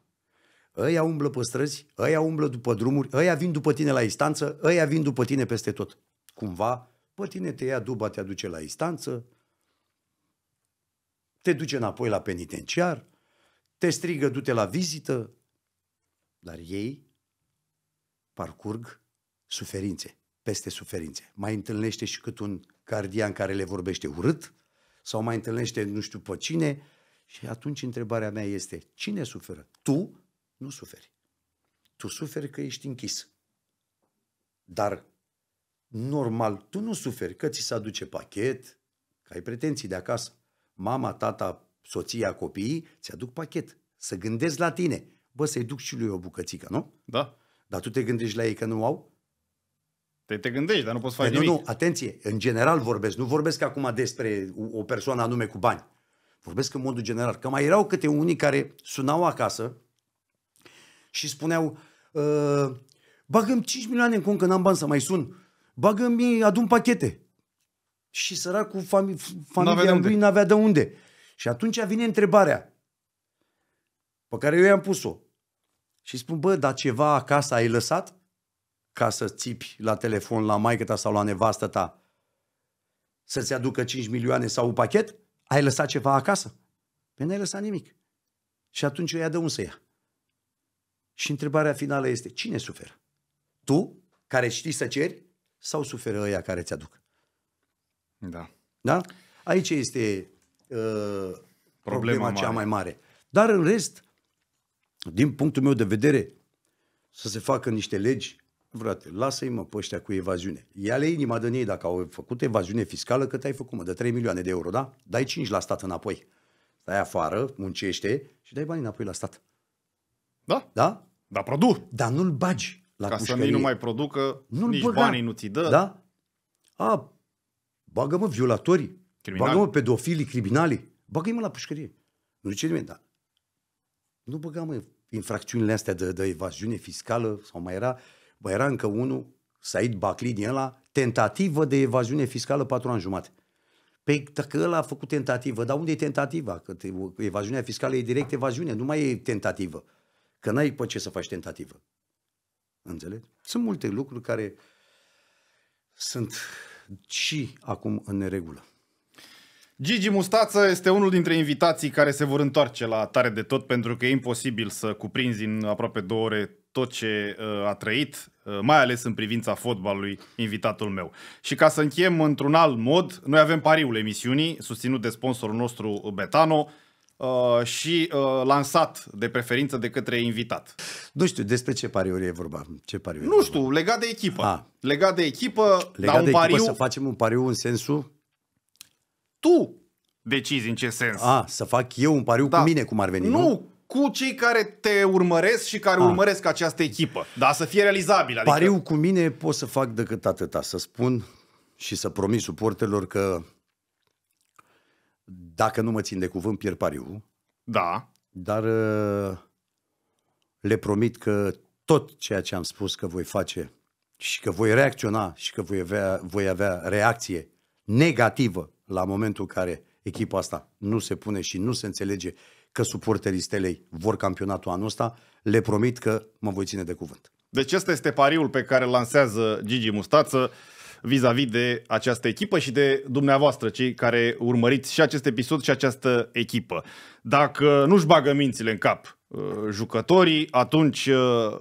Ăia umblă pe străzi, ăia umblă după drumuri, ăia vin după tine la instanță, ăia vin după tine peste tot. Cumva, pe tine te ia duba, te aduce la instanță, te duce înapoi la penitenciar, te strigă, du-te la vizită, dar ei parcurg suferințe, peste suferințe. Mai întâlnește și cât un cardian care le vorbește urât, sau mai întâlnește nu știu pe cine, și atunci întrebarea mea este, cine suferă? Tu nu suferi. Tu suferi că ești închis. Dar, normal, tu nu suferi că ți se aduce pachet, că ai pretenții de acasă. Mama, tata, soția, copiii, ți-aduc pachet. Să gândesc la tine. Bă, să-i duc și lui o bucățică, nu? Da. Dar tu te gândești la ei că nu au? Te, te gândești, dar nu poți păi face nimic. Nu, nu, atenție, în general vorbesc. Nu vorbesc acum despre o persoană anume cu bani. Vorbesc în modul general. Că mai erau câte unii care sunau acasă și spuneau uh, bagăm 5 milioane în cont că n-am bani să mai sun. bagăm mi adun pachete. Și săracul fami- familia lui n-avea de unde. Și atunci vine întrebarea pe care eu i-am pus-o. Și spun, bă, dar ceva acasă ai lăsat? Ca să țipi la telefon la maică ta sau la nevastă ta să-ți aducă 5 milioane sau un pachet? Ai lăsat ceva acasă? Păi n-ai lăsat nimic. Și atunci o ia de unde să ia? Și întrebarea finală este, cine suferă? Tu, care știi să ceri, sau suferă ăia care ți-aduc? Da. Da? Aici este uh, problema, problema mare. cea mai mare. Dar în rest, din punctul meu de vedere, să se facă niște legi Frate, lasă-i mă pe ăștia cu evaziune. Ia-le inima de ei dacă au făcut evaziune fiscală, cât ai făcut mă, de 3 milioane de euro, da? Dai 5 la stat înapoi. Stai afară, muncește și dai bani înapoi la stat. Da? Da? Da, produ. Dar nu-l bagi la Ca pușcărie. să nu mai producă, nu nici băga. banii nu ți dă. Da? A, bagă-mă violatorii, criminali. bagă-mă pedofilii, criminali, bagă-i mă la pușcărie. Nu zice nimeni, da. Nu băga mă infracțiunile astea de, de evaziune fiscală sau mai era Bă, era încă unul, Said Bacli din ăla, tentativă de evaziune fiscală patru ani jumate. Păi dacă ăla a făcut tentativă, dar unde e tentativa? Că evaziunea fiscală e direct evaziune, nu mai e tentativă. Că n-ai pe ce să faci tentativă. Înțeleg? Sunt multe lucruri care sunt și acum în neregulă. Gigi Mustață este unul dintre invitații care se vor întoarce la Tare de Tot pentru că e imposibil să cuprinzi în aproape două ore tot ce uh, a trăit, uh, mai ales în privința fotbalului, invitatul meu. Și ca să încheiem într-un alt mod, noi avem pariul emisiunii, susținut de sponsorul nostru uh, Betano, și lansat de preferință de către invitat. Nu știu despre ce pariuri e vorba. Ce pariuri nu știu, vorba. legat de echipă. A. Ah. Legat de echipă, legat dar un pariu... echipă să facem un pariu în sensul? Tu decizi în ce sens. A, ah, să fac eu un pariu da. cu mine, cum ar veni, nu? Nu, cu cei care te urmăresc și care A. Ah. urmăresc această echipă. Da, să fie realizabil. Adică... Pariu cu mine pot să fac decât atâta, să spun și să promit suporterilor că dacă nu mă țin de cuvânt, pierd pariu. Da. Dar uh, le promit că tot ceea ce am spus că voi face și că voi reacționa și că voi avea, voi avea reacție negativă la momentul în care echipa asta nu se pune și nu se înțelege că suporterii stelei vor campionatul anul ăsta. Le promit că mă voi ține de cuvânt. Deci ăsta este pariul pe care lansează Gigi Mustață vis-a-vis de această echipă și de dumneavoastră, cei care urmăriți și acest episod și această echipă. Dacă nu-și bagă mințile în cap uh, jucătorii, atunci uh,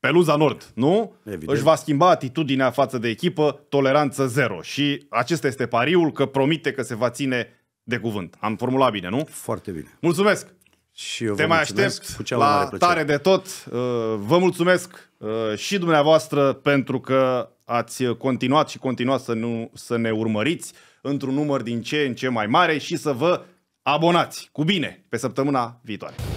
Peluza Nord, nu? Evident. Își va schimba atitudinea față de echipă, toleranță zero. Și acesta este pariul că promite că se va ține de cuvânt. Am formulat bine, nu? Foarte bine. Mulțumesc! Și eu Te mai aștept cu cea la mare tare de tot. Uh, vă mulțumesc uh, și dumneavoastră pentru că ați continuat și continuați să, nu, să ne urmăriți într-un număr din ce în ce mai mare și să vă abonați cu bine pe săptămâna viitoare.